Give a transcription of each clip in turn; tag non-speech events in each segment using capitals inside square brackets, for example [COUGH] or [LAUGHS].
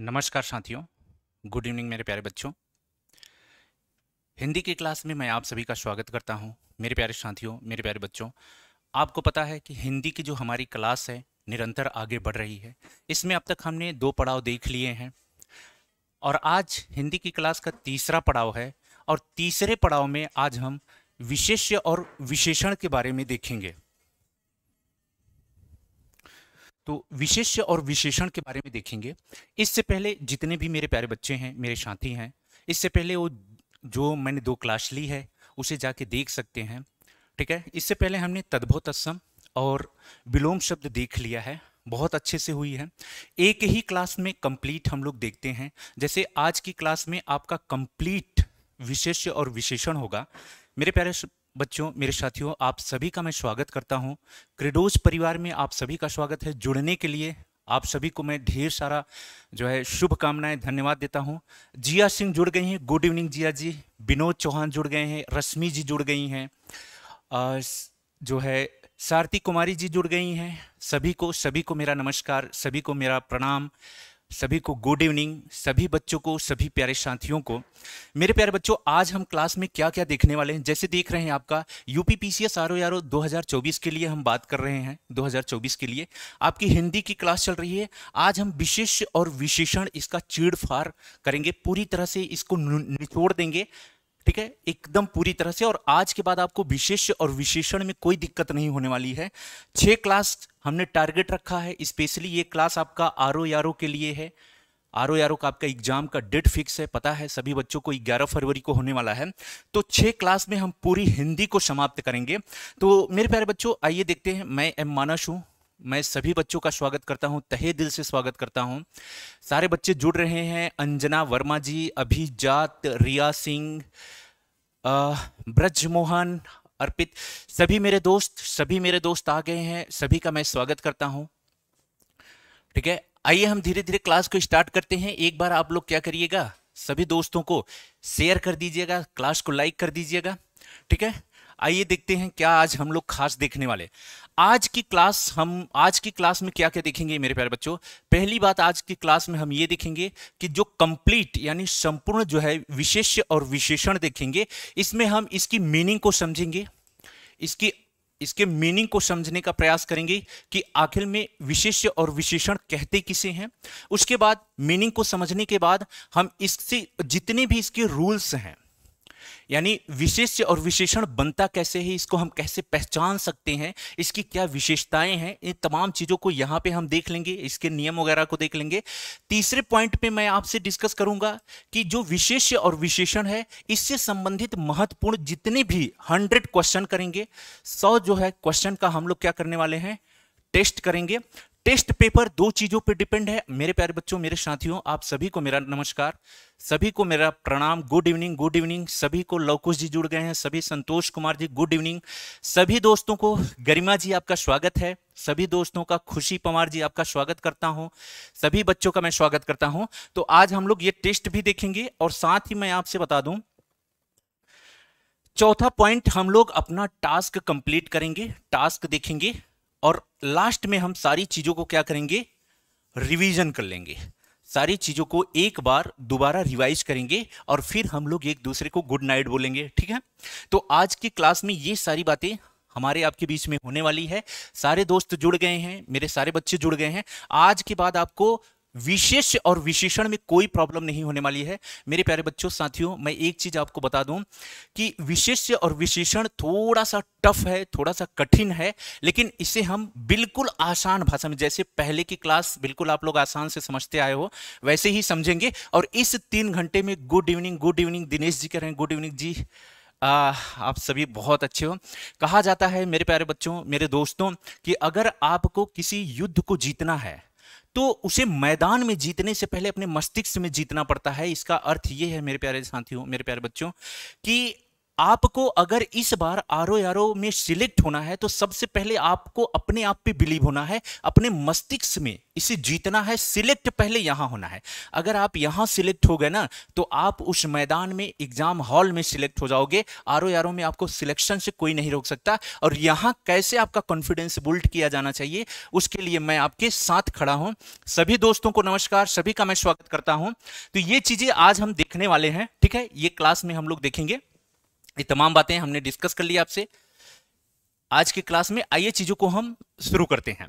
नमस्कार साथियों good evening मेरे प्यारे बच्चों हिंदी की क्लास में मैं आप सभी का स्वागत करता हूं मेरे प्यारे साथियों मेरे प्यारे बच्चों आपको पता है कि हिंदी की जो हमारी क्लास है निरंतर आगे बढ़ रही है इसमें अब तक हमने दो पड़ाव देख लिए हैं और आज हिंदी की क्लास का तीसरा पड़ाव है और तीसरे पड़ाव में आज हम विशेष्य और विशेषण के बारे में देखेंगे तो विशेष्य और विशेषण के बारे में देखेंगे इससे पहले जितने भी मेरे प्यारे बच्चे हैं मेरे साथी हैं इससे पहले वो जो मैंने दो क्लास ली है उसे जाके देख सकते हैं ठीक है इससे पहले हमने तद्भुत असम और विलोम शब्द देख लिया है बहुत अच्छे से हुई है एक ही क्लास में कंप्लीट हम लोग देखते हैं जैसे आज की क्लास में आपका कंप्लीट विशेष और विशेषण होगा मेरे प्यारे बच्चों मेरे साथियों आप सभी का मैं स्वागत करता हूं क्रिडोज परिवार में आप सभी का स्वागत है जुड़ने के लिए आप सभी को मैं ढेर सारा जो है शुभकामनाएं धन्यवाद देता हूं जिया सिंह जुड़ गई हैं गुड इवनिंग जिया जी विनोद चौहान जुड़ गए हैं रश्मि जी जुड़ गई हैं जो है सारती कुमारी जी जुड़ गई हैं सभी को सभी को मेरा नमस्कार सभी को मेरा प्रणाम सभी को गुड इवनिंग सभी बच्चों को सभी प्यारे साथियों को मेरे प्यारे बच्चों आज हम क्लास में क्या क्या देखने वाले हैं जैसे देख रहे हैं आपका U P P C S R O R O दो के लिए हम बात कर रहे हैं 2024 के लिए आपकी हिंदी की क्लास चल रही है आज हम विशेष और विशेषण इसका चीड़फाड़ करेंगे पूरी तरह से इसको निचोड़ देंगे ठीक है एकदम पूरी तरह से और आज के बाद आपको विशेष और विशेषण में कोई दिक्कत नहीं होने वाली है छः क्लास हमने टारगेट रखा है स्पेशली ये क्लास आपका आर ओ के लिए है आर ओ का आपका एग्जाम का डेट फिक्स है पता है सभी बच्चों को 11 फरवरी को होने वाला है तो छः क्लास में हम पूरी हिंदी को समाप्त करेंगे तो मेरे प्यारे बच्चों आइए देखते हैं मैं एम मानस हूँ मैं सभी बच्चों का स्वागत करता हूं तहे दिल से स्वागत करता हूं सारे बच्चे जुड़ रहे हैं अंजना वर्मा जी अभिजात रिया सिंह ब्रजमोहन अर्पित सभी मेरे दोस्त सभी मेरे दोस्त आ गए हैं सभी का मैं स्वागत करता हूं ठीक है आइए हम धीरे धीरे क्लास को स्टार्ट करते हैं एक बार आप लोग क्या करिएगा सभी दोस्तों को शेयर कर दीजिएगा क्लास को लाइक कर दीजिएगा ठीक है आइए देखते हैं क्या आज हम लोग खास देखने वाले आज की क्लास हम आज की क्लास में क्या क्या देखेंगे मेरे प्यारे बच्चों पहली बात आज की क्लास में हम ये देखेंगे कि जो कंप्लीट यानी संपूर्ण जो है विशेष और विशेषण देखेंगे इसमें हम इसकी मीनिंग को समझेंगे इसकी इसके मीनिंग को समझने का प्रयास करेंगे कि आखिर में विशेष और विशेषण कहते किसे हैं उसके बाद मीनिंग को समझने के बाद हम इससे जितने भी इसके रूल्स हैं यानी विशेष्य और विशेषण बनता कैसे है इसको हम कैसे पहचान सकते हैं इसकी क्या विशेषताएं हैं इन तमाम चीज़ों को यहाँ पे हम देख लेंगे इसके नियम वगैरह को देख लेंगे तीसरे पॉइंट पे मैं आपसे डिस्कस करूंगा कि जो विशेष्य और विशेषण है इससे संबंधित महत्वपूर्ण जितने भी हंड्रेड क्वेश्चन करेंगे सौ जो है क्वेश्चन का हम लोग क्या करने वाले हैं टेस्ट करेंगे टेस्ट पेपर दो चीज़ों पर डिपेंड है मेरे प्यारे बच्चों मेरे साथियों आप सभी को मेरा नमस्कार सभी को मेरा प्रणाम गुड इवनिंग गुड इवनिंग सभी को लवकुश जी जुड़ गए हैं सभी संतोष कुमार जी गुड इवनिंग सभी दोस्तों को गरिमा जी आपका स्वागत है सभी दोस्तों का खुशी पवार जी आपका स्वागत करता हूं सभी बच्चों का मैं स्वागत करता हूं तो आज हम लोग ये टेस्ट भी देखेंगे और साथ ही मैं आपसे बता दूं चौथा पॉइंट हम लोग अपना टास्क कंप्लीट करेंगे टास्क देखेंगे और लास्ट में हम सारी चीज़ों को क्या करेंगे रिवीजन कर लेंगे सारी चीज़ों को एक बार दोबारा रिवाइज करेंगे और फिर हम लोग एक दूसरे को गुड नाइट बोलेंगे ठीक है तो आज की क्लास में ये सारी बातें हमारे आपके बीच में होने वाली है सारे दोस्त जुड़ गए हैं मेरे सारे बच्चे जुड़ गए हैं आज के बाद आपको विशेष और विशेषण में कोई प्रॉब्लम नहीं होने वाली है मेरे प्यारे बच्चों साथियों मैं एक चीज आपको बता दूं कि विशेष और विशेषण थोड़ा सा टफ है थोड़ा सा कठिन है लेकिन इसे हम बिल्कुल आसान भाषा में जैसे पहले की क्लास बिल्कुल आप लोग आसान से समझते आए हो वैसे ही समझेंगे और इस तीन घंटे में good evening good evening Dinesh ji कह रहे हैं गुड इवनिंग जी आ, आप सभी बहुत अच्छे हो कहा जाता है मेरे प्यारे बच्चों मेरे दोस्तों कि अगर आपको किसी युद्ध को जीतना है तो उसे मैदान में जीतने से पहले अपने मस्तिष्क में जीतना पड़ता है इसका अर्थ ये है मेरे प्यारे साथियों मेरे प्यारे बच्चों कि आपको अगर इस बार आर ओ में सिलेक्ट होना है तो सबसे पहले आपको अपने आप पे बिलीव होना है अपने मस्तिष्क में इसे जीतना है सिलेक्ट पहले यहाँ होना है अगर आप यहाँ सिलेक्ट हो गए ना तो आप उस मैदान में एग्जाम हॉल में सिलेक्ट हो जाओगे आर ओ में आपको सिलेक्शन से कोई नहीं रोक सकता और यहाँ कैसे आपका कॉन्फिडेंस बिल्ड किया जाना चाहिए उसके लिए मैं आपके साथ खड़ा हूँ सभी दोस्तों को नमस्कार सभी का मैं स्वागत करता हूँ तो ये चीज़ें आज हम देखने वाले हैं ठीक है ये क्लास में हम लोग देखेंगे ये तमाम बातें हमने डिस्कस कर ली आपसे आज की क्लास में आइए चीज़ों को हम शुरू करते हैं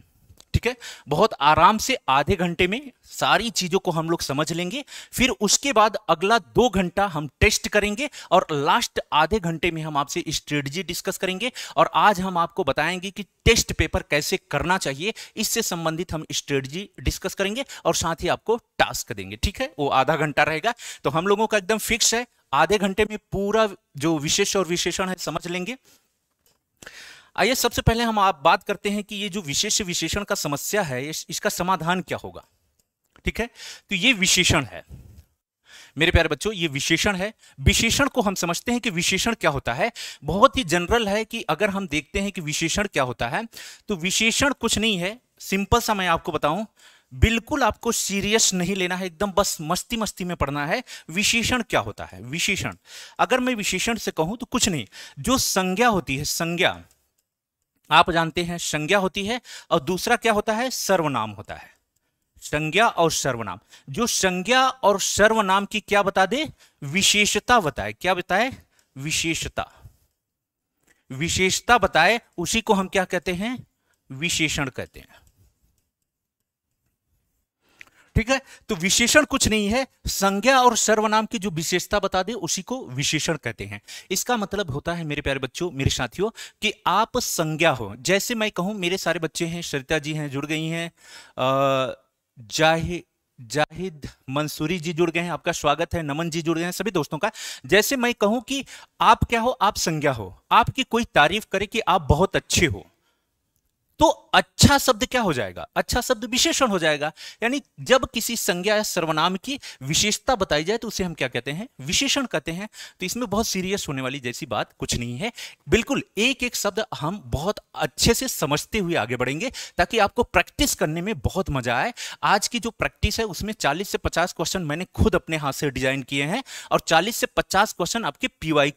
ठीक है बहुत आराम से आधे घंटे में सारी चीज़ों को हम लोग समझ लेंगे फिर उसके बाद अगला दो घंटा हम टेस्ट करेंगे और लास्ट आधे घंटे में हम आपसे स्ट्रेटजी डिस्कस करेंगे और आज हम आपको बताएंगे कि टेस्ट पेपर कैसे करना चाहिए इससे संबंधित हम स्ट्रेटजी डिस्कस करेंगे और साथ ही आपको टास्क देंगे ठीक है वो आधा घंटा रहेगा तो हम लोगों का एकदम फिक्स है आधे घंटे में पूरा जो विशेष और विशेषण है समझ लेंगे आइए सबसे पहले हम आप बात करते हैं कि ये जो विशेष विशेषण का समस्या है इसका समाधान क्या होगा ठीक है तो ये विशेषण है मेरे प्यारे बच्चों ये विशेषण है विशेषण को हम समझते हैं कि विशेषण क्या होता है बहुत ही जनरल है कि अगर हम देखते हैं कि विशेषण क्या होता है तो विशेषण कुछ नहीं है सिंपल सा मैं आपको बताऊं बिल्कुल आपको सीरियस नहीं लेना है एकदम बस मस्ती मस्ती में पढ़ना है विशेषण क्या होता है विशेषण अगर मैं विशेषण से कहूं तो कुछ नहीं जो संज्ञा होती है संज्ञा आप जानते हैं संज्ञा होती है और दूसरा क्या होता है सर्वनाम होता है संज्ञा और सर्वनाम जो संज्ञा और सर्वनाम की क्या बता दे विशेषता बताए क्या बताए विशेषता विशेषता बताए उसी को हम क्या कहते हैं विशेषण कहते हैं ठीक है तो विशेषण कुछ नहीं है संज्ञा और सर्वनाम की जो विशेषता बता दे उसी को विशेषण कहते हैं इसका मतलब होता है मेरे प्यारे बच्चों मेरे साथियों कि आप संज्ञा हो जैसे मैं कहूं मेरे सारे बच्चे हैं सरिता जी हैं जुड़ गई हैं जाहि जाहिद मंसूरी जी जुड़ गए हैं आपका स्वागत है नमन जी जुड़ गए हैं सभी दोस्तों का जैसे मैं कहूं कि आप क्या हो आप संज्ञा हो आपकी कोई तारीफ करे कि आप बहुत अच्छे हो तो अच्छा शब्द क्या हो जाएगा अच्छा शब्द विशेषण हो जाएगा यानी जब किसी संज्ञा या सर्वनाम की विशेषता बताई जाए तो उसे हम क्या कहते हैं विशेषण कहते हैं तो इसमें बहुत सीरियस होने वाली जैसी बात कुछ नहीं है बिल्कुल एक एक शब्द हम बहुत अच्छे से समझते हुए आगे बढ़ेंगे ताकि आपको प्रैक्टिस करने में बहुत मजा आए आज की जो प्रैक्टिस है उसमें चालीस से पचास क्वेश्चन मैंने खुद अपने हाथ से डिजाइन किए हैं और चालीस से पचास क्वेश्चन आपके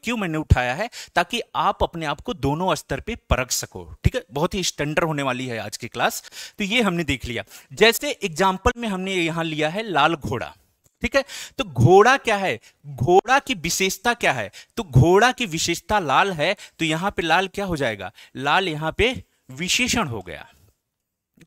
क्यू मैंने उठाया है ताकि आप अपने आप को दोनों स्तर पर परख सको ठीक है बहुत ही स्टैंडर्ड होने वाली है आज की क्लास तो ये हमने देख लिया जैसे एग्जाम्पल में हमने यहाँ लिया है लाल घोड़ा ठीक है तो घोड़ा क्या है घोड़ा की विशेषता क्या है तो घोड़ा की विशेषता लाल है तो यहाँ पे लाल क्या हो जाएगा लाल यहाँ पे विशेषण हो गया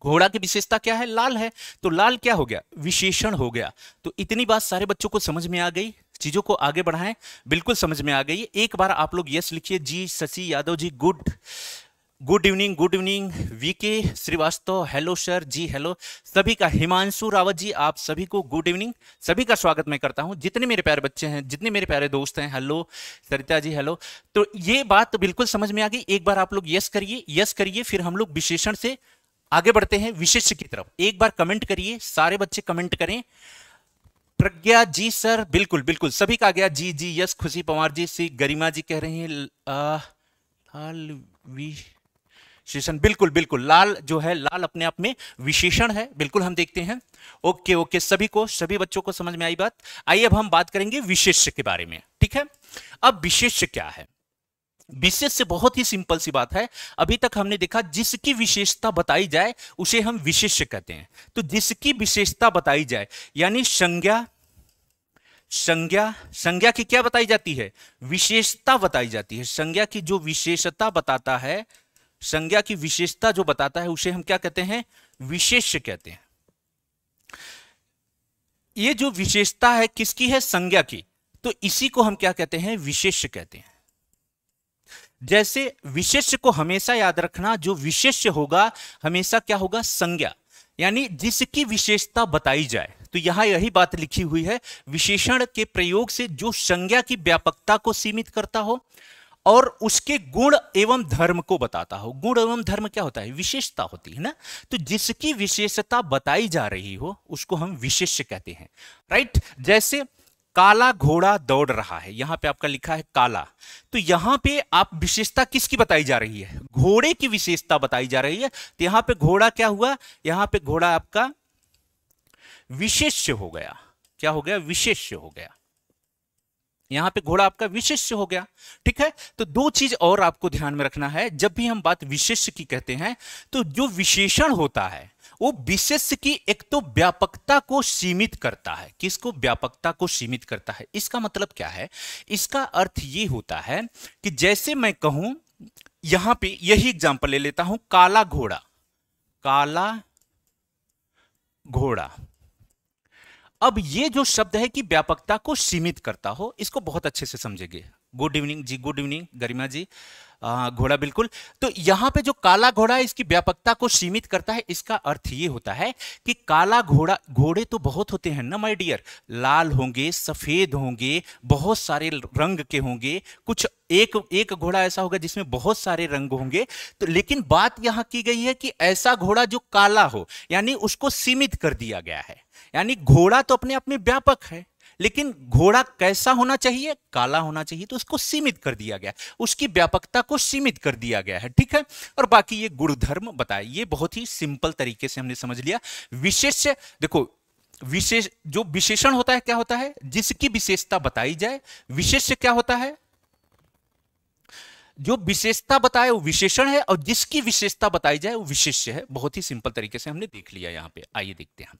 घोड़ा की विशेषता क्या है लाल है तो लाल क्या हो गया विशेषण हो गया तो इतनी बात सारे बच्चों को समझ में आ गई चीजों को आगे बढ़ाएं बिल्कुल समझ में आ गई एक बार आप लोग यस लिखिए जी Shashi Yadav ji good good evening good evening VK Srivastava hello sir ji hello सभी का हिमांशु रावत जी आप सभी को गुड इवनिंग सभी का स्वागत मैं करता हूं जितने मेरे प्यारे बच्चे हैं जितने मेरे प्यारे दोस्त हैं हेलो सरिता जी हेलो तो ये बात तो बिल्कुल समझ में आ गई एक बार आप लोग यस करिए यस करिए फिर हम लोग विशेषण से आगे बढ़ते हैं विशेष की तरफ एक बार कमेंट करिए सारे बच्चे कमेंट करें प्रज्ञा जी सर बिल्कुल बिल्कुल सभी का आ गया जी जी यस खुशी पवार जी सी गरिमा जी कह रहे हैं विशेषण बिल्कुल बिल्कुल लाल जो है लाल अपने आप में विशेषण है बिल्कुल हम देखते हैं ओके ओके सभी को सभी बच्चों को समझ में आई बात आइए अब हम बात करेंगे विशेष्य के बारे में ठीक है अब विशेष्य क्या है विशेष से बहुत ही सिंपल सी बात है अभी तक हमने देखा जिसकी विशेषता बताई जाए उसे हम विशेष्य कहते हैं तो जिसकी विशेषता बताई जाए यानी संज्ञा संज्ञा संज्ञा की क्या बताई जाती है विशेषता बताई जाती है संज्ञा की जो विशेषता बताता है संज्ञा की विशेषता जो बताता है उसे हम क्या कहते हैं विशेष कहते हैं ये जो विशेषता है किसकी है संज्ञा की तो इसी को हम क्या कहते हैं विशेष कहते हैं जैसे विशेष को हमेशा याद रखना जो विशेष होगा हमेशा क्या होगा संज्ञा यानी जिसकी विशेषता बताई जाए तो यहां यही बात लिखी हुई है विशेषण के प्रयोग से जो संज्ञा की व्यापकता को सीमित करता हो और उसके गुण एवं धर्म को बताता हो गुण एवं धर्म क्या होता है विशेषता होती है ना तो जिसकी विशेषता बताई जा रही हो उसको हम विशेष्य कहते हैं राइट जैसे काला घोड़ा दौड़ रहा है यहां पे आपका लिखा है काला तो यहां पे आप विशेषता किसकी बताई जा रही है घोड़े की विशेषता बताई जा रही है तो यहां पे घोड़ा क्या हुआ यहां पे घोड़ा आपका विशेष्य हो गया क्या हो गया विशेष्य हो गया यहाँ पे घोड़ा आपका विशिष्य हो गया ठीक है तो दो चीज और आपको ध्यान में रखना है जब भी हम बात विशिष्य की कहते हैं तो जो विशेषण होता है वो विशेष की एक तो व्यापकता को सीमित करता है किसको व्यापकता को सीमित करता है इसका मतलब क्या है इसका अर्थ ये होता है कि जैसे मैं कहूं यहां पे यही एग्जांपल ले लेता हूं काला घोड़ा काला घोड़ा अब ये जो शब्द है कि व्यापकता को सीमित करता हो इसको बहुत अच्छे से समझेंगे गुड इवनिंग जी गुड इवनिंग गरिमा जी घोड़ा बिल्कुल तो यहां पे जो काला घोड़ा है इसकी व्यापकता को सीमित करता है इसका अर्थ ये होता है कि काला घोड़ा घोड़े तो बहुत होते हैं ना माय डियर लाल होंगे सफेद होंगे बहुत सारे रंग के होंगे कुछ एक एक घोड़ा ऐसा होगा जिसमें बहुत सारे रंग होंगे तो लेकिन बात यहां की गई है कि ऐसा घोड़ा जो काला हो यानी उसको सीमित कर दिया गया है यानी घोड़ा तो अपने आप में व्यापक है लेकिन घोड़ा कैसा होना चाहिए काला होना चाहिए तो उसको सीमित कर दिया गया उसकी व्यापकता को सीमित कर दिया गया है ठीक है और बाकी ये गुणधर्म बताए ये बहुत ही सिंपल तरीके से हमने समझ लिया विशेष देखो विशेष जो विशेषण होता है क्या होता है जिसकी विशेषता बताई जाए विशेष क्या होता है जो विशेषता बताए वो विशेषण है और जिसकी विशेषता बताई जाए वो विशेष्य है बहुत ही सिंपल तरीके से हमने देख लिया यहां पे आइए देखते हैं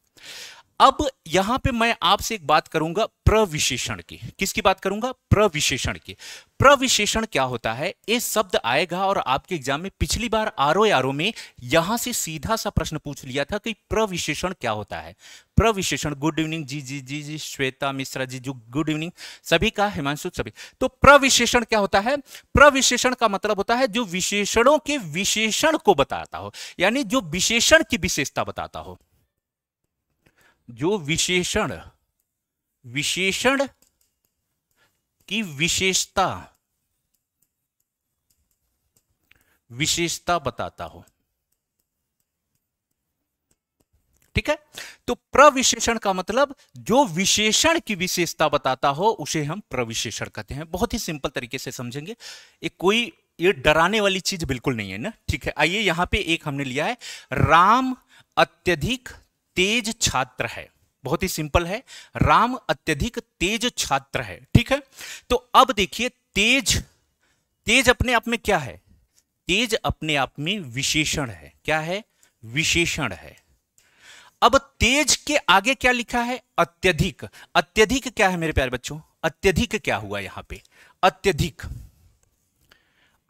अब यहां पे मैं आपसे एक बात करूंगा प्रविशेषण की किसकी बात करूंगा प्रविशेषण की प्रविशेषण क्या होता है ये शब्द आएगा और आपके एग्जाम में पिछली बार आरो आरो में यहां से सीधा सा प्रश्न पूछ लिया था कि प्रविशेषण क्या होता है प्रविशेषण गुड इवनिंग जी जी जी जी श्वेता मिश्रा जी जो गुड इवनिंग सभी का हिमांशु सभी तो प्रविशेषण क्या होता है प्रविशेषण का मतलब होता है जो विशेषणों के विशेषण को बताता हो यानी जो विशेषण की विशेषता बताता हो जो विशेषण विशेषण की विशेषता विशेषता बताता हो ठीक है तो प्रविशेषण का मतलब जो विशेषण की विशेषता बताता हो उसे हम प्रविशेषण कहते हैं बहुत ही सिंपल तरीके से समझेंगे एक कोई ये डराने वाली चीज बिल्कुल नहीं है ना ठीक है आइए यहां पे एक हमने लिया है राम अत्यधिक तेज छात्र है बहुत ही सिंपल है राम अत्यधिक तेज छात्र है ठीक है तो अब देखिए तेज तेज अपने आप में क्या है तेज अपने आप में विशेषण है क्या है विशेषण है अब तेज के आगे क्या लिखा है अत्यधिक अत्यधिक क्या है मेरे प्यारे बच्चों अत्यधिक क्या हुआ यहां पे अत्यधिक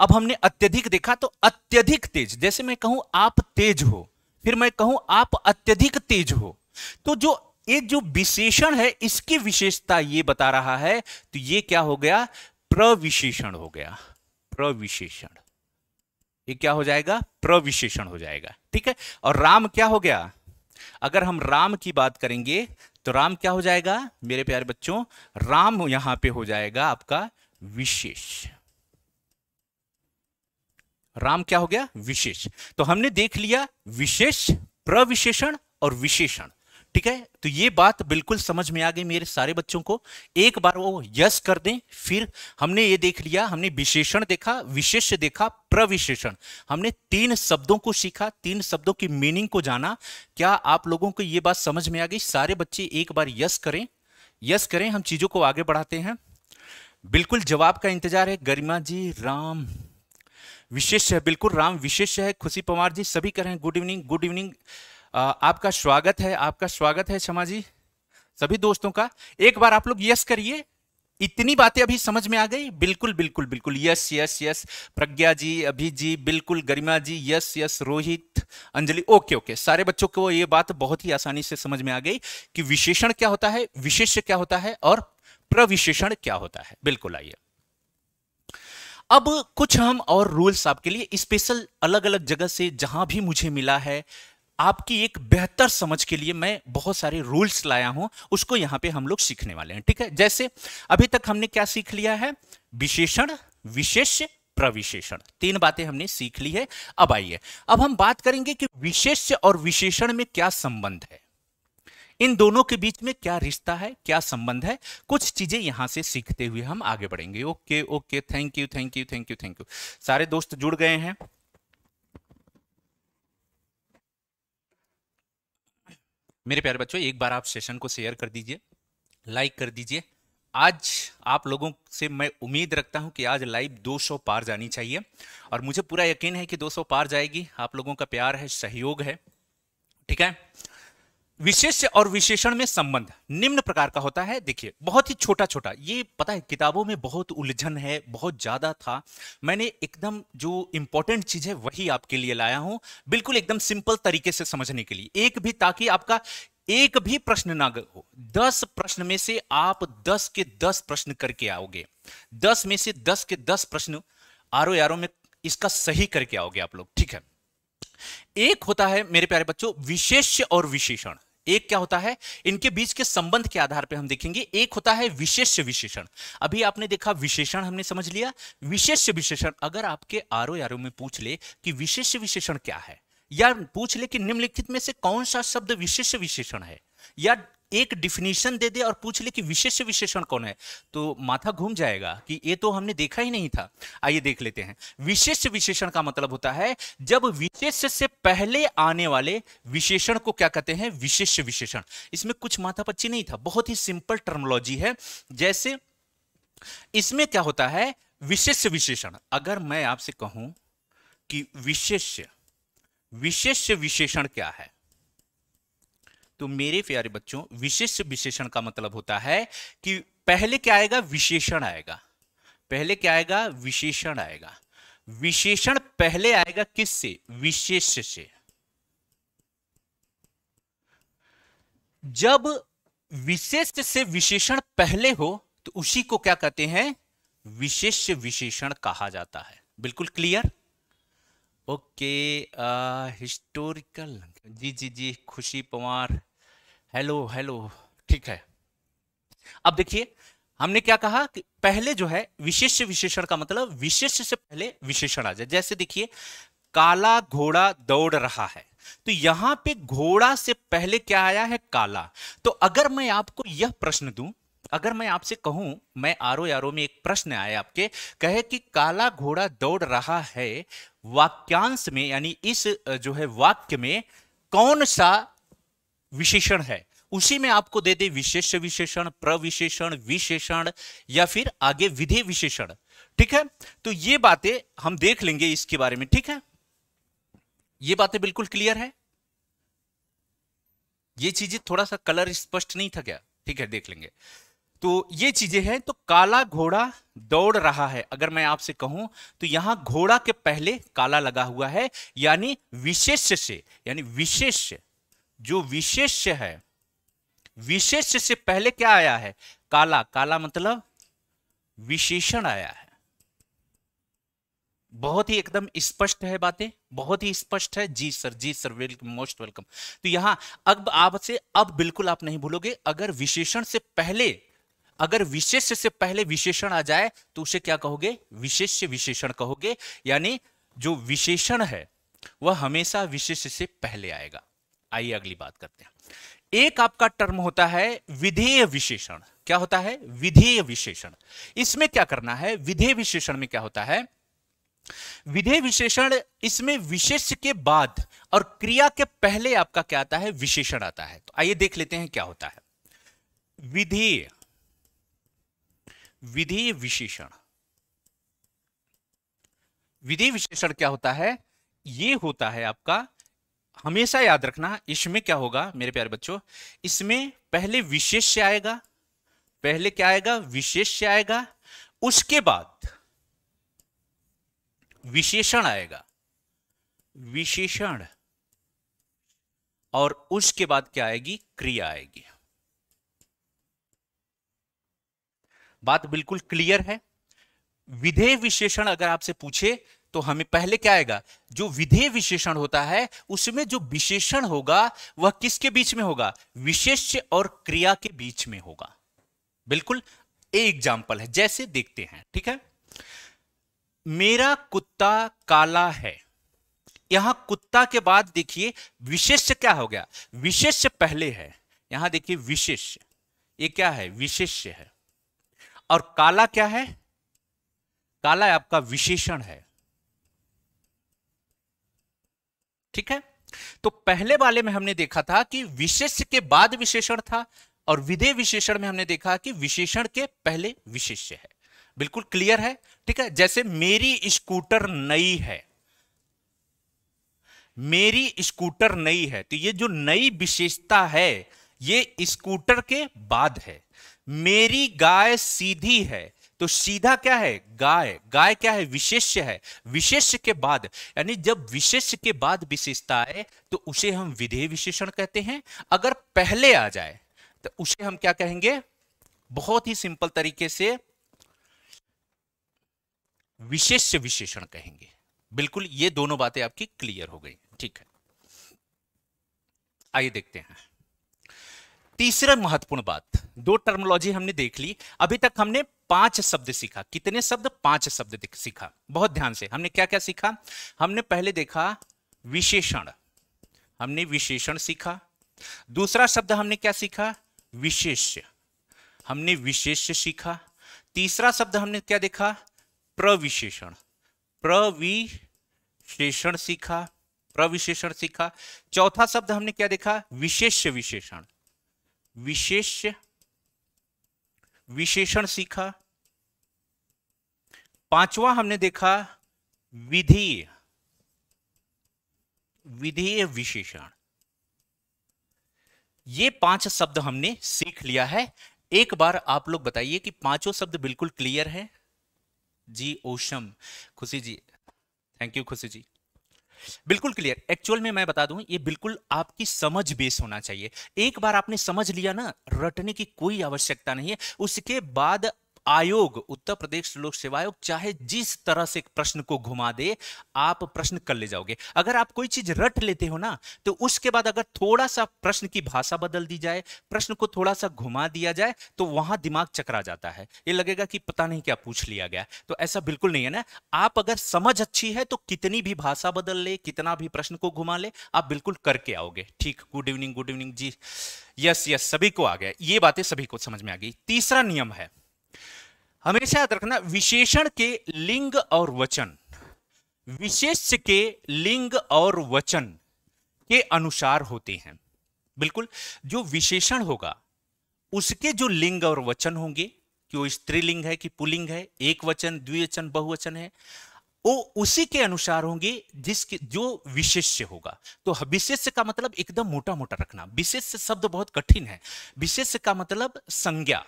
अब हमने अत्यधिक देखा तो अत्यधिक तेज जैसे मैं कहूं आप तेज हो फिर मैं कहूं आप अत्यधिक तेज हो तो जो ये जो विशेषण है इसकी विशेषता ये बता रहा है तो ये क्या हो गया प्रविशेषण हो गया प्रविशेषण ये क्या हो जाएगा प्रविशेषण हो जाएगा ठीक है और राम क्या हो गया अगर हम राम की बात करेंगे तो राम क्या हो जाएगा मेरे प्यारे बच्चों राम यहां पे हो जाएगा आपका विशेष राम क्या हो गया विशेष तो हमने देख लिया विशेष प्रविशेषण और विशेषण ठीक है तो ये बात बिल्कुल समझ में आ गई मेरे सारे बच्चों को एक बार वो यस कर दें फिर हमने ये देख लिया हमने विशेषण देखा विशेष देखा प्रविशेषण हमने तीन शब्दों को सीखा तीन शब्दों की मीनिंग को जाना क्या आप लोगों को ये बात समझ में आ गई सारे बच्चे एक बार यस करें यस करें हम चीजों को आगे बढ़ाते हैं बिल्कुल जवाब का इंतजार है गरिमा जी राम विशेष है बिल्कुल राम विशेष है खुशी पवार जी सभी कह रहे हैं गुड इवनिंग गुड इवनिंग आपका स्वागत है आपका स्वागत है क्षमा जी सभी दोस्तों का एक बार आप लोग यस करिए इतनी बातें अभी समझ में आ गई बिल्कुल बिल्कुल बिल्कुल yes yes yes Pragya ji अभी जी बिल्कुल Garima ji yes yes Rohit Anjali okay okay सारे बच्चों को ये बात बहुत ही आसानी से समझ में आ गई कि विशेषण क्या होता है विशेष क्या होता है और प्रविशेषण क्या होता है बिल्कुल आइए अब कुछ हम और रूल्स आपके लिए स्पेशल अलग अलग जगह से जहां भी मुझे मिला है आपकी एक बेहतर समझ के लिए मैं बहुत सारे रूल्स लाया हूं उसको यहां पे हम लोग सीखने वाले हैं ठीक है जैसे अभी तक हमने क्या सीख लिया है विशेषण विशेष प्रविशेषण तीन बातें हमने सीख ली है अब आइए अब हम बात करेंगे कि विशेष और विशेषण में क्या संबंध है इन दोनों के बीच में क्या रिश्ता है क्या संबंध है कुछ चीजें यहां से सीखते हुए हम आगे बढ़ेंगे okay okay thank you thank you thank you thank you सारे दोस्त जुड़ गए हैं मेरे प्यारे बच्चों एक बार आप सेशन को शेयर कर दीजिए लाइक कर दीजिए आज आप लोगों से मैं उम्मीद रखता हूं कि आज लाइव 200 पार जानी चाहिए और मुझे पूरा यकीन है कि 200 पार जाएगी आप लोगों का प्यार है सहयोग है ठीक है विशेष और विशेषण में संबंध निम्न प्रकार का होता है देखिए बहुत ही छोटा छोटा ये पता है किताबों में बहुत उलझन है बहुत ज्यादा था मैंने एकदम जो इंपॉर्टेंट चीज है वही आपके लिए लाया हूं बिल्कुल एकदम सिंपल तरीके से समझने के लिए एक भी ताकि आपका एक भी प्रश्न ना हो दस प्रश्न में से आप दस के दस प्रश्न करके आओगे दस में से दस के दस प्रश्न आरो यारो में इसका सही करके आओगे आप लोग ठीक है एक होता है मेरे प्यारे बच्चों विशेष और विशेषण एक क्या होता है इनके बीच के संबंध के आधार पर हम देखेंगे एक होता है विशेष विशेषण अभी आपने देखा विशेषण हमने समझ लिया विशेष विशेषण अगर आपके आरो आरो में पूछ ले कि विशेष विशेषण क्या है या पूछ ले कि निम्नलिखित में से कौन सा शब्द विशेष विशेषण है या एक डिफिनेशन दे दे और पूछ ले कि विशेष विशेषण कौन है तो माथा घूम जाएगा कि ये तो हमने देखा ही नहीं था आइए देख लेते हैं विशेष विशेषण का मतलब होता है जब विशेष से पहले आने वाले विशेषण को क्या कहते हैं विशेष विशेषण इसमें कुछ माथा पच्ची नहीं था बहुत ही सिंपल टर्मोलॉजी है जैसे इसमें क्या होता है विशेष विशेषण अगर मैं आपसे कहूं कि विशेष विशेष विशेषण क्या है तो मेरे प्यारे बच्चों विशेष विशेषण का मतलब होता है कि पहले क्या आएगा विशेषण आएगा पहले क्या आएगा विशेषण आएगा विशेषण पहले आएगा किससे विशेष से जब विशेष से विशेषण पहले हो तो उसी को क्या कहते हैं विशेष विशेषण कहा जाता है बिल्कुल क्लियर ओके हिस्टोरिकल जी जी जी खुशी पवार हेलो हेलो ठीक है अब देखिए हमने क्या कहा कि पहले जो है विशेष विशेषण का मतलब विशेष से पहले विशेषण आ जाए जैसे देखिए काला घोड़ा दौड़ रहा है तो यहां पे घोड़ा से पहले क्या आया है काला तो अगर मैं आपको यह प्रश्न दूं अगर मैं आपसे कहूं मैं आरो आरो में एक प्रश्न आया आपके कहे कि काला घोड़ा दौड़ रहा है वाक्यांश में यानी इस जो है वाक्य में कौन सा विशेषण है उसी में आपको दे दे विशेष विशेषण प्रविशेषण विशेषण या फिर आगे विधि विशेषण ठीक है तो ये बातें हम देख लेंगे इसके बारे में ठीक है ये बातें बिल्कुल क्लियर है ये चीजें थोड़ा सा कलर स्पष्ट नहीं था क्या ठीक है देख लेंगे तो ये चीजें हैं तो काला घोड़ा दौड़ रहा है अगर मैं आपसे कहूं तो यहां घोड़ा के पहले काला लगा हुआ है यानी विशेष से यानी विशेष जो विशेष है विशेष से पहले क्या आया है काला काला मतलब विशेषण आया है बहुत ही एकदम स्पष्ट है बातें बहुत ही स्पष्ट है जी सर जी सर वेलकम मोस्ट वेलकम तो यहां अब आपसे अब बिल्कुल आप नहीं भूलोगे अगर विशेषण से पहले अगर विशेष से पहले विशेषण आ जाए तो उसे क्या कहोगे विशेष विशेषण कहोगे यानी जो विशेषण है वह हमेशा विशेष से पहले आएगा आइए अगली बात करते हैं एक आपका टर्म होता है विधेय विशेषण क्या होता है विधेय विशेषण इसमें क्या करना है विधेय विशेषण में क्या होता है विधेय विशेषण इसमें विशेष के बाद और क्रिया के पहले आपका क्या आता है विशेषण आता है तो आइए देख लेते हैं क्या होता है विधेय विधेय विशेषण विधेय विशेषण क्या होता है ये होता है आपका हमेशा याद रखना इसमें क्या होगा मेरे प्यारे बच्चों इसमें पहले विशेष्य आएगा पहले क्या आएगा विशेष्य आएगा उसके बाद विशेषण आएगा विशेषण और उसके बाद क्या आएगी क्रिया आएगी बात बिल्कुल क्लियर है विधेय विशेषण अगर आपसे पूछे तो हमें पहले क्या आएगा जो विधेय विशेषण होता है उसमें जो विशेषण होगा वह किसके बीच में होगा विशेष और क्रिया के बीच में होगा बिल्कुल एग्जाम्पल है जैसे देखते हैं ठीक है मेरा कुत्ता काला है यहां कुत्ता के बाद देखिए विशेष क्या हो गया विशेष पहले है यहां देखिए विशेष ये क्या है विशेष है और काला क्या है काला आपका विशेषण है ठीक है तो पहले वाले में हमने देखा था कि विशेष के बाद विशेषण था और विधेय विशेषण में हमने देखा कि विशेषण के पहले विशेष्य है बिल्कुल क्लियर है ठीक है जैसे मेरी स्कूटर नई है मेरी स्कूटर नई है तो ये जो नई विशेषता है ये स्कूटर के बाद है मेरी गाय सीधी है तो सीधा क्या है गाय गाय क्या है विशेष्य है विशेष के बाद यानी जब विशेष के बाद विशेषता आए तो उसे हम विधेय विशेषण कहते हैं अगर पहले आ जाए तो उसे हम क्या कहेंगे बहुत ही सिंपल तरीके से विशेष्य विशेषण कहेंगे बिल्कुल ये दोनों बातें आपकी क्लियर हो गई ठीक है आइए देखते हैं तीसरा महत्वपूर्ण बात दो टर्मोलॉजी हमने देख ली अभी तक हमने पांच शब्द सीखा कितने शब्द पांच शब्द सीखा बहुत ध्यान से हमने क्या क्या सीखा हमने पहले देखा विशेषण हमने विशेषण सीखा दूसरा शब्द हमने क्या सीखा विशेष हमने विशेष सीखा तीसरा शब्द हमने क्या देखा प्रविशेषण प्रविशेषण सीखा प्रविशेषण सीखा चौथा शब्द हमने क्या देखा विशेष विशेषण विशेष विशेषण सीखा पांचवा हमने देखा विधेय विधेय विशेषण ये पांच शब्द हमने सीख लिया है एक बार आप लोग बताइए कि पांचों शब्द बिल्कुल क्लियर है जी ओशम खुशी जी थैंक यू खुशी जी बिल्कुल क्लियर एक्चुअल में मैं बता दूं ये बिल्कुल आपकी समझ बेस होना चाहिए एक बार आपने समझ लिया ना रटने की कोई आवश्यकता नहीं है उसके बाद आयोग उत्तर प्रदेश लोक सेवा आयोग चाहे जिस तरह से प्रश्न को घुमा दे आप प्रश्न कर ले जाओगे अगर आप कोई चीज रट लेते हो ना तो उसके बाद अगर थोड़ा सा प्रश्न की भाषा बदल दी जाए प्रश्न को थोड़ा सा घुमा दिया जाए तो वहां दिमाग चकरा जाता है ये लगेगा कि पता नहीं क्या पूछ लिया गया तो ऐसा बिल्कुल नहीं है ना आप अगर समझ अच्छी है तो कितनी भी भाषा बदल ले कितना भी प्रश्न को घुमा ले आप बिल्कुल करके आओगे ठीक गुड इवनिंग गुड इवनिंग जी यस यस सभी को आ गया ये बातें सभी को समझ में आ गई तीसरा नियम है हमेशा याद रखना विशेषण के लिंग और वचन विशेष के लिंग और वचन के अनुसार होते हैं बिल्कुल जो विशेषण होगा उसके जो लिंग और वचन होंगे कि वो स्त्रीलिंग है कि पुलिंग है एक वचन द्विवचन बहुवचन है वो उसी के अनुसार होंगे जिसके जो विशेष्य होगा तो विशेष्य का मतलब एकदम मोटा मोटा रखना विशेष्य शब्द बहुत कठिन है विशेष्य का मतलब संज्ञा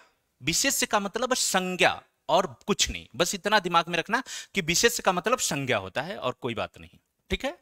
विशेष का मतलब संज्ञा और कुछ नहीं बस इतना दिमाग में रखना कि विशेष का मतलब संज्ञा होता है और कोई बात नहीं ठीक है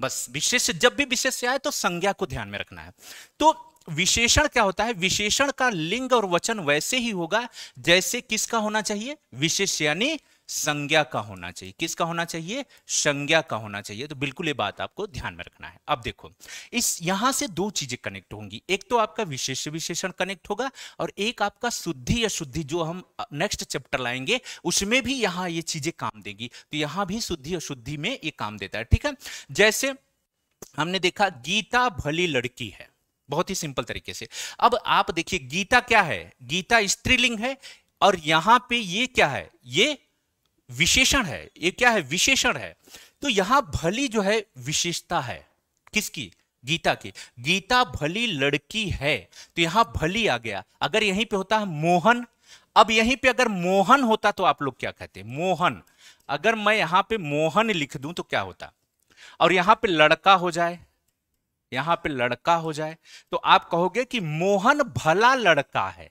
बस विशेष जब भी विशेष आए तो संज्ञा को ध्यान में रखना है तो विशेषण क्या होता है विशेषण का लिंग और वचन वैसे ही होगा जैसे किसका होना चाहिए विशेष यानी संज्ञा का होना चाहिए किसका होना चाहिए संज्ञा का होना चाहिए तो बिल्कुल ये बात आपको ध्यान में रखना है अब देखो इस यहां से दो चीजें कनेक्ट होंगी एक तो आपका विशेष विशेषण कनेक्ट होगा और एक आपका शुद्धि या शुद्धि जो हम नेक्स्ट चैप्टर लाएंगे उसमें भी यहां ये चीजें काम देगी तो यहां भी शुद्धि और शुद्धि में ये काम देता है ठीक है जैसे हमने देखा गीता भली लड़की है बहुत ही सिंपल तरीके से अब आप देखिए गीता क्या है गीता स्त्रीलिंग है और यहां पे ये क्या है ये विशेषण है ये क्या है विशेषण है तो यहां भली जो है विशेषता है किसकी गीता की गीता भली लड़की है तो यहां भली आ गया अगर यहीं पे होता है मोहन अब यहीं पे अगर मोहन होता तो आप लोग क्या कहते मोहन अगर मैं यहां पे मोहन लिख दूं तो क्या होता और यहां पे लड़का हो जाए यहां पे लड़का हो जाए तो आप कहोगे कि मोहन भला लड़का है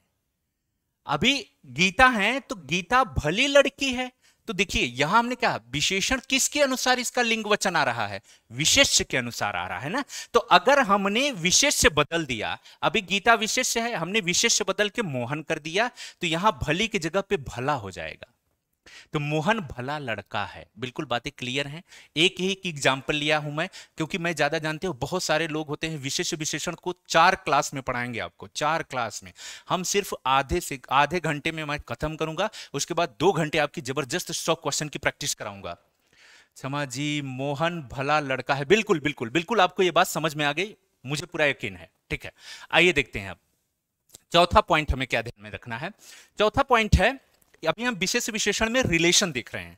अभी गीता है तो गीता भली लड़की है तो देखिए यहां हमने कहा विशेषण किसके अनुसार इसका लिंग वचन आ रहा है विशेष के अनुसार आ रहा है ना तो अगर हमने विशेष से बदल दिया अभी गीता विशेष है हमने विशेष से बदल के मोहन कर दिया तो यहां भली की जगह पे भला हो जाएगा तो मोहन भला लड़का है बिल्कुल बातें क्लियर हैं एक ही एक एग्जाम्पल लिया हूं मैं क्योंकि मैं ज्यादा जानते हो बहुत सारे लोग होते हैं विशेष विशेषण को चार क्लास में पढ़ाएंगे आपको चार क्लास में हम सिर्फ आधे से आधे घंटे में मैं खत्म करूंगा उसके बाद दो घंटे आपकी जबरदस्त सौ क्वेश्चन की प्रैक्टिस कराऊंगा क्षमा जी मोहन भला लड़का है बिल्कुल बिल्कुल बिल्कुल आपको ये बात समझ में आ गई मुझे पूरा यकीन है ठीक है आइए देखते हैं अब चौथा पॉइंट हमें क्या ध्यान में रखना है चौथा पॉइंट है अभी हम विशेष विशेषण में रिलेशन देख रहे हैं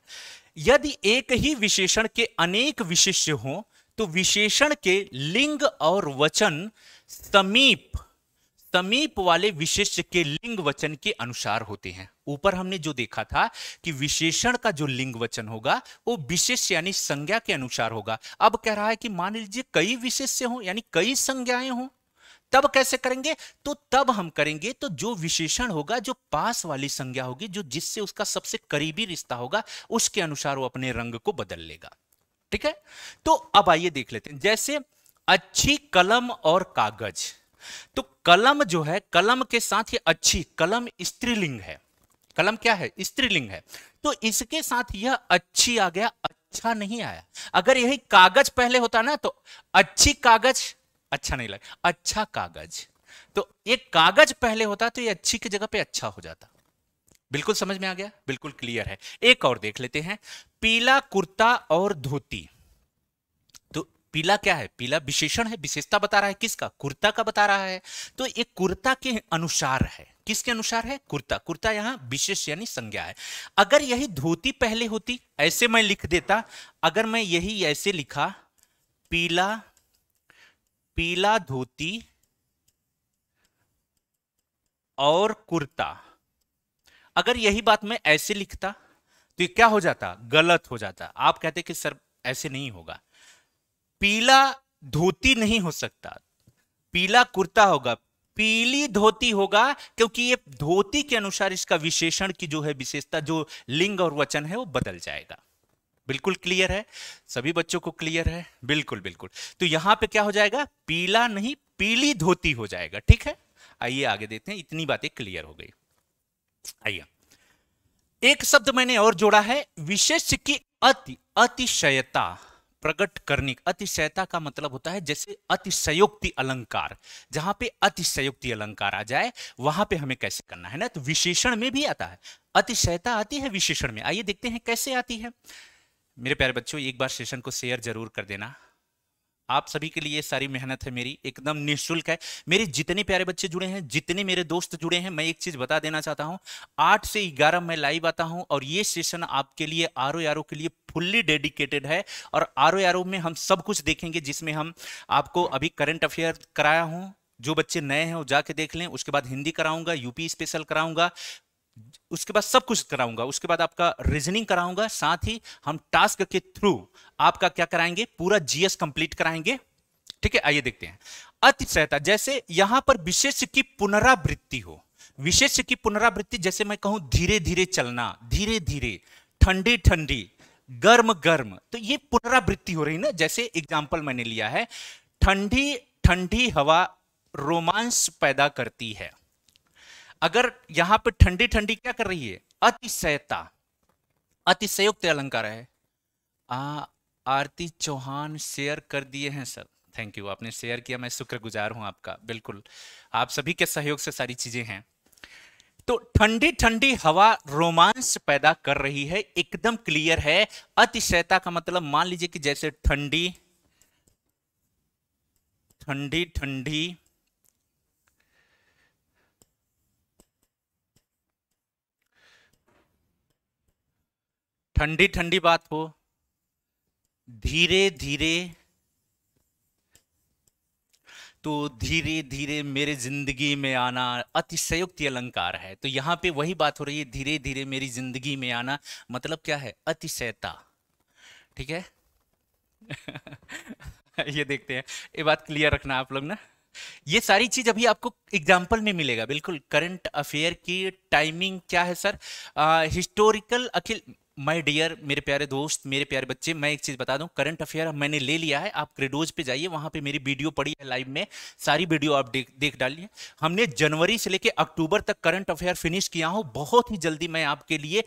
यदि एक ही विशेषण के अनेक विशिष्य हो तो विशेषण के लिंग और वचन समीप समीप वाले विशेष के लिंग वचन के अनुसार होते हैं ऊपर हमने जो देखा था कि विशेषण का जो लिंग वचन होगा वो विशेष यानी संज्ञा के अनुसार होगा अब कह रहा है कि मान लीजिए कई विशेष्य हो यानी कई संज्ञाएं हों तब कैसे करेंगे तो तब हम करेंगे तो जो विशेषण होगा जो पास वाली संज्ञा होगी जो जिससे उसका सबसे करीबी रिश्ता होगा उसके अनुसार वो अपने रंग को बदल लेगा ठीक है तो अब आइए देख लेते हैं जैसे अच्छी कलम और कागज तो कलम जो है कलम के साथ ही अच्छी कलम स्त्रीलिंग है कलम क्या है स्त्रीलिंग है तो इसके साथ यह अच्छी आ गया अच्छा नहीं आया अगर यही कागज पहले होता ना तो अच्छी कागज अच्छा नहीं लगा अच्छा कागज तो ये कागज पहले होता तो ये अच्छी की जगह पे अच्छा हो जाता बिल्कुल समझ में आ गया बिल्कुल क्लियर है एक और देख लेते हैं पीला कुर्ता और धोती तो पीला क्या है पीला विशेषण है विशेषता बता रहा है किसका कुर्ता का बता रहा है तो ये कुर्ता के अनुसार है किसके अनुसार है कुर्ता कुर्ता यहां विशेष यानी संज्ञा है अगर यही धोती पहले होती ऐसे मैं लिख देता अगर मैं यही ऐसे लिखा पीला पीला धोती और कुर्ता अगर यही बात मैं ऐसे लिखता तो ये क्या हो जाता गलत हो जाता आप कहते कि सर ऐसे नहीं होगा पीला धोती नहीं हो सकता पीला कुर्ता होगा पीली धोती होगा क्योंकि ये धोती के अनुसार इसका विशेषण की जो है विशेषता जो लिंग और वचन है वो बदल जाएगा बिल्कुल क्लियर है सभी बच्चों को क्लियर है बिल्कुल बिल्कुल तो यहां पे क्या हो जाएगा पीला नहीं पीली धोती हो जाएगा ठीक है आइए आगे देते हैं इतनी बातें क्लियर हो गई आइए एक शब्द मैंने और जोड़ा है विशेष की अति अतिशयता प्रकट करने अतिशयता का मतलब होता है जैसे अतिशयोक्ति अलंकार जहां पे अतिशयोक्ति अलंकार आ जाए वहां पे हमें कैसे करना है ना तो विशेषण में भी आता है अतिशयता आती है विशेषण में आइए देखते हैं कैसे आती है मेरे प्यारे बच्चों एक बार सेशन को शेयर जरूर कर देना आप सभी के लिए सारी मेहनत है मेरी एकदम निःशुल्क है मेरे जितने प्यारे बच्चे जुड़े हैं जितने मेरे दोस्त जुड़े हैं मैं एक चीज बता देना चाहता हूं आठ से ग्यारह मैं लाइव आता हूं और ये सेशन आपके लिए आर ओ के लिए फुल्ली डेडिकेटेड है और आर ओ में हम सब कुछ देखेंगे जिसमें हम आपको अभी करंट अफेयर कराया हूं जो बच्चे नए हैं वो जाके देख लें उसके बाद हिंदी कराऊंगा यूपी स्पेशल कराऊंगा उसके बाद सब कुछ कराऊंगा उसके बाद आपका रीजनिंग कराऊंगा साथ ही हम टास्क के थ्रू आपका क्या कराएंगे पूरा जीएस कंप्लीट कराएंगे ठीक है आइए देखते हैं अति सहायता जैसे यहां पर विशेष की पुनरावृत्ति हो विशेष की पुनरावृत्ति जैसे मैं कहूं धीरे धीरे चलना धीरे धीरे ठंडी ठंडी गर्म गर्म तो ये पुनरावृत्ति हो रही ना जैसे एग्जाम्पल मैंने लिया है ठंडी ठंडी हवा रोमांस पैदा करती है अगर यहां पे ठंडी ठंडी क्या कर रही है अतिशयता अतिशयुक्त अलंकार है आ आरती चौहान शेयर कर दिए हैं सर थैंक यू आपने शेयर किया मैं शुक्रगुजार हूं आपका बिल्कुल आप सभी के सहयोग से सारी चीजें हैं तो ठंडी ठंडी हवा रोमांस पैदा कर रही है एकदम क्लियर है अतिशयता का मतलब मान लीजिए कि जैसे ठंडी ठंडी ठंडी ठंडी ठंडी बात हो धीरे धीरे तो धीरे धीरे मेरे जिंदगी में आना अतिशयुक्ति अलंकार है तो यहां पे वही बात हो रही है धीरे धीरे मेरी जिंदगी में आना मतलब क्या है अतिशयता ठीक है [LAUGHS] ये देखते हैं ये बात क्लियर रखना आप लोग ना ये सारी चीज अभी आपको एग्जाम्पल में मिलेगा बिल्कुल करंट अफेयर की टाइमिंग क्या है sir historical Akhil my dear मेरे प्यारे दोस्त मेरे प्यारे बच्चे मैं एक चीज़ बता दूं करंट अफेयर मैंने ले लिया है आप क्रेडोज पे जाइए वहां पे मेरी वीडियो पड़ी है लाइव में सारी वीडियो आप देख देख डालिए हमने जनवरी से लेके अक्टूबर तक करंट अफेयर फिनिश किया हूं बहुत ही जल्दी मैं आपके लिए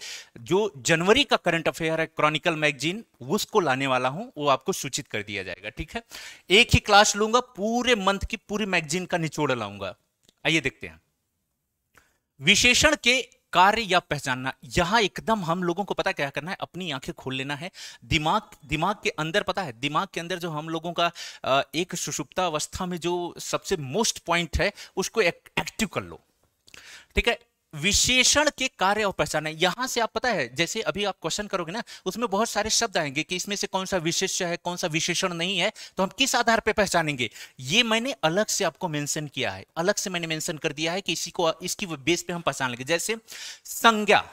जो जनवरी का करंट अफेयर है क्रॉनिकल मैगजीन उसको लाने वाला हूँ वो आपको सूचित कर दिया जाएगा ठीक है एक ही क्लास लूंगा पूरे मंथ की पूरी मैगजीन का निचोड़ लाऊंगा आइए देखते हैं विशेषण के कार्य या पहचानना यहां एकदम हम लोगों को पता क्या करना है अपनी आंखें खोल लेना है दिमाग दिमाग के अंदर पता है दिमाग के अंदर जो हम लोगों का एक सुषुप्ता अवस्था में जो सबसे मोस्ट पॉइंट है उसको एक्टिव कर लो ठीक है विशेषण के कार्य और पहचान है यहां से आप पता है जैसे अभी आप क्वेश्चन करोगे ना उसमें बहुत सारे शब्द आएंगे कि इसमें से कौन सा विशेष है कौन सा विशेषण नहीं है तो हम किस आधार पर पहचानेंगे ये मैंने अलग से आपको मेंशन किया है अलग से मैंने मेंशन कर दिया है कि इसी को इसकी बेस पे हम पहचान लेंगे जैसे संज्ञा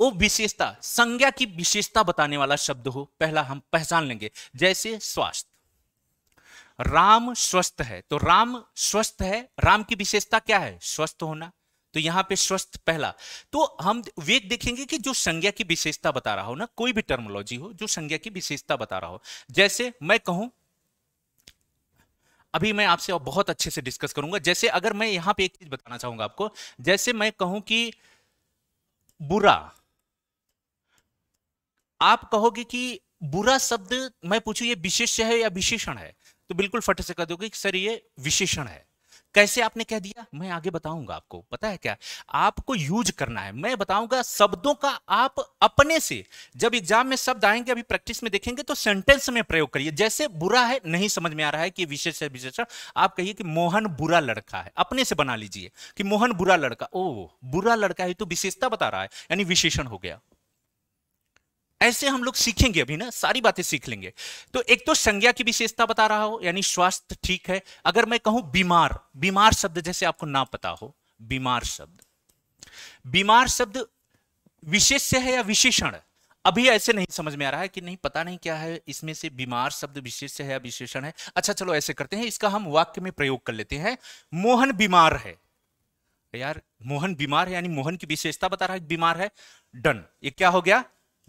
वो विशेषता संज्ञा की विशेषता बताने वाला शब्द हो पहला हम पहचान लेंगे जैसे स्वास्थ्य राम स्वस्थ है तो राम स्वस्थ है राम की विशेषता क्या है स्वस्थ होना तो यहां पे स्वस्थ पहला तो हम वेग देखेंगे कि जो संज्ञा की विशेषता बता रहा हो ना कोई भी टर्मोलॉजी हो जो संज्ञा की विशेषता बता रहा हो जैसे मैं कहूं अभी मैं आपसे बहुत अच्छे से डिस्कस करूंगा जैसे अगर मैं यहां पे एक चीज बताना चाहूंगा आपको जैसे मैं कहूं कि बुरा आप कहोगे कि बुरा शब्द मैं पूछू ये विशेष है या विशेषण है तो बिल्कुल फट से कह दोगे सर ये विशेषण है कैसे आपने कह दिया मैं आगे बताऊंगा आपको पता है क्या आपको यूज करना है मैं बताऊंगा शब्दों का आप अपने से जब एग्जाम में शब्द आएंगे अभी प्रैक्टिस में देखेंगे तो सेंटेंस में प्रयोग करिए जैसे बुरा है नहीं समझ में आ रहा है कि विशेष है विशेषण आप कहिए कि मोहन बुरा लड़का है अपने से बना लीजिए कि मोहन बुरा लड़का ओ बुरा लड़का है तो विशेषता बता रहा है यानी विशेषण हो गया ऐसे हम लोग सीखेंगे अभी ना सारी बातें सीख लेंगे तो एक तो संज्ञा की विशेषता बता रहा हो यानी स्वास्थ्य ठीक है अगर मैं कहूं बीमार बीमार शब्द जैसे आपको ना पता हो बीमार शब्द बीमार शब्द विशेष्य है या विशेषण अभी ऐसे नहीं समझ में आ रहा है कि नहीं पता नहीं क्या है इसमें से बीमार शब्द विशेष है या विशेषण है अच्छा चलो ऐसे करते हैं इसका हम वाक्य में प्रयोग कर लेते हैं मोहन बीमार है यार मोहन बीमार है यानी मोहन की विशेषता बता रहा है बीमार है डन ये क्या हो गया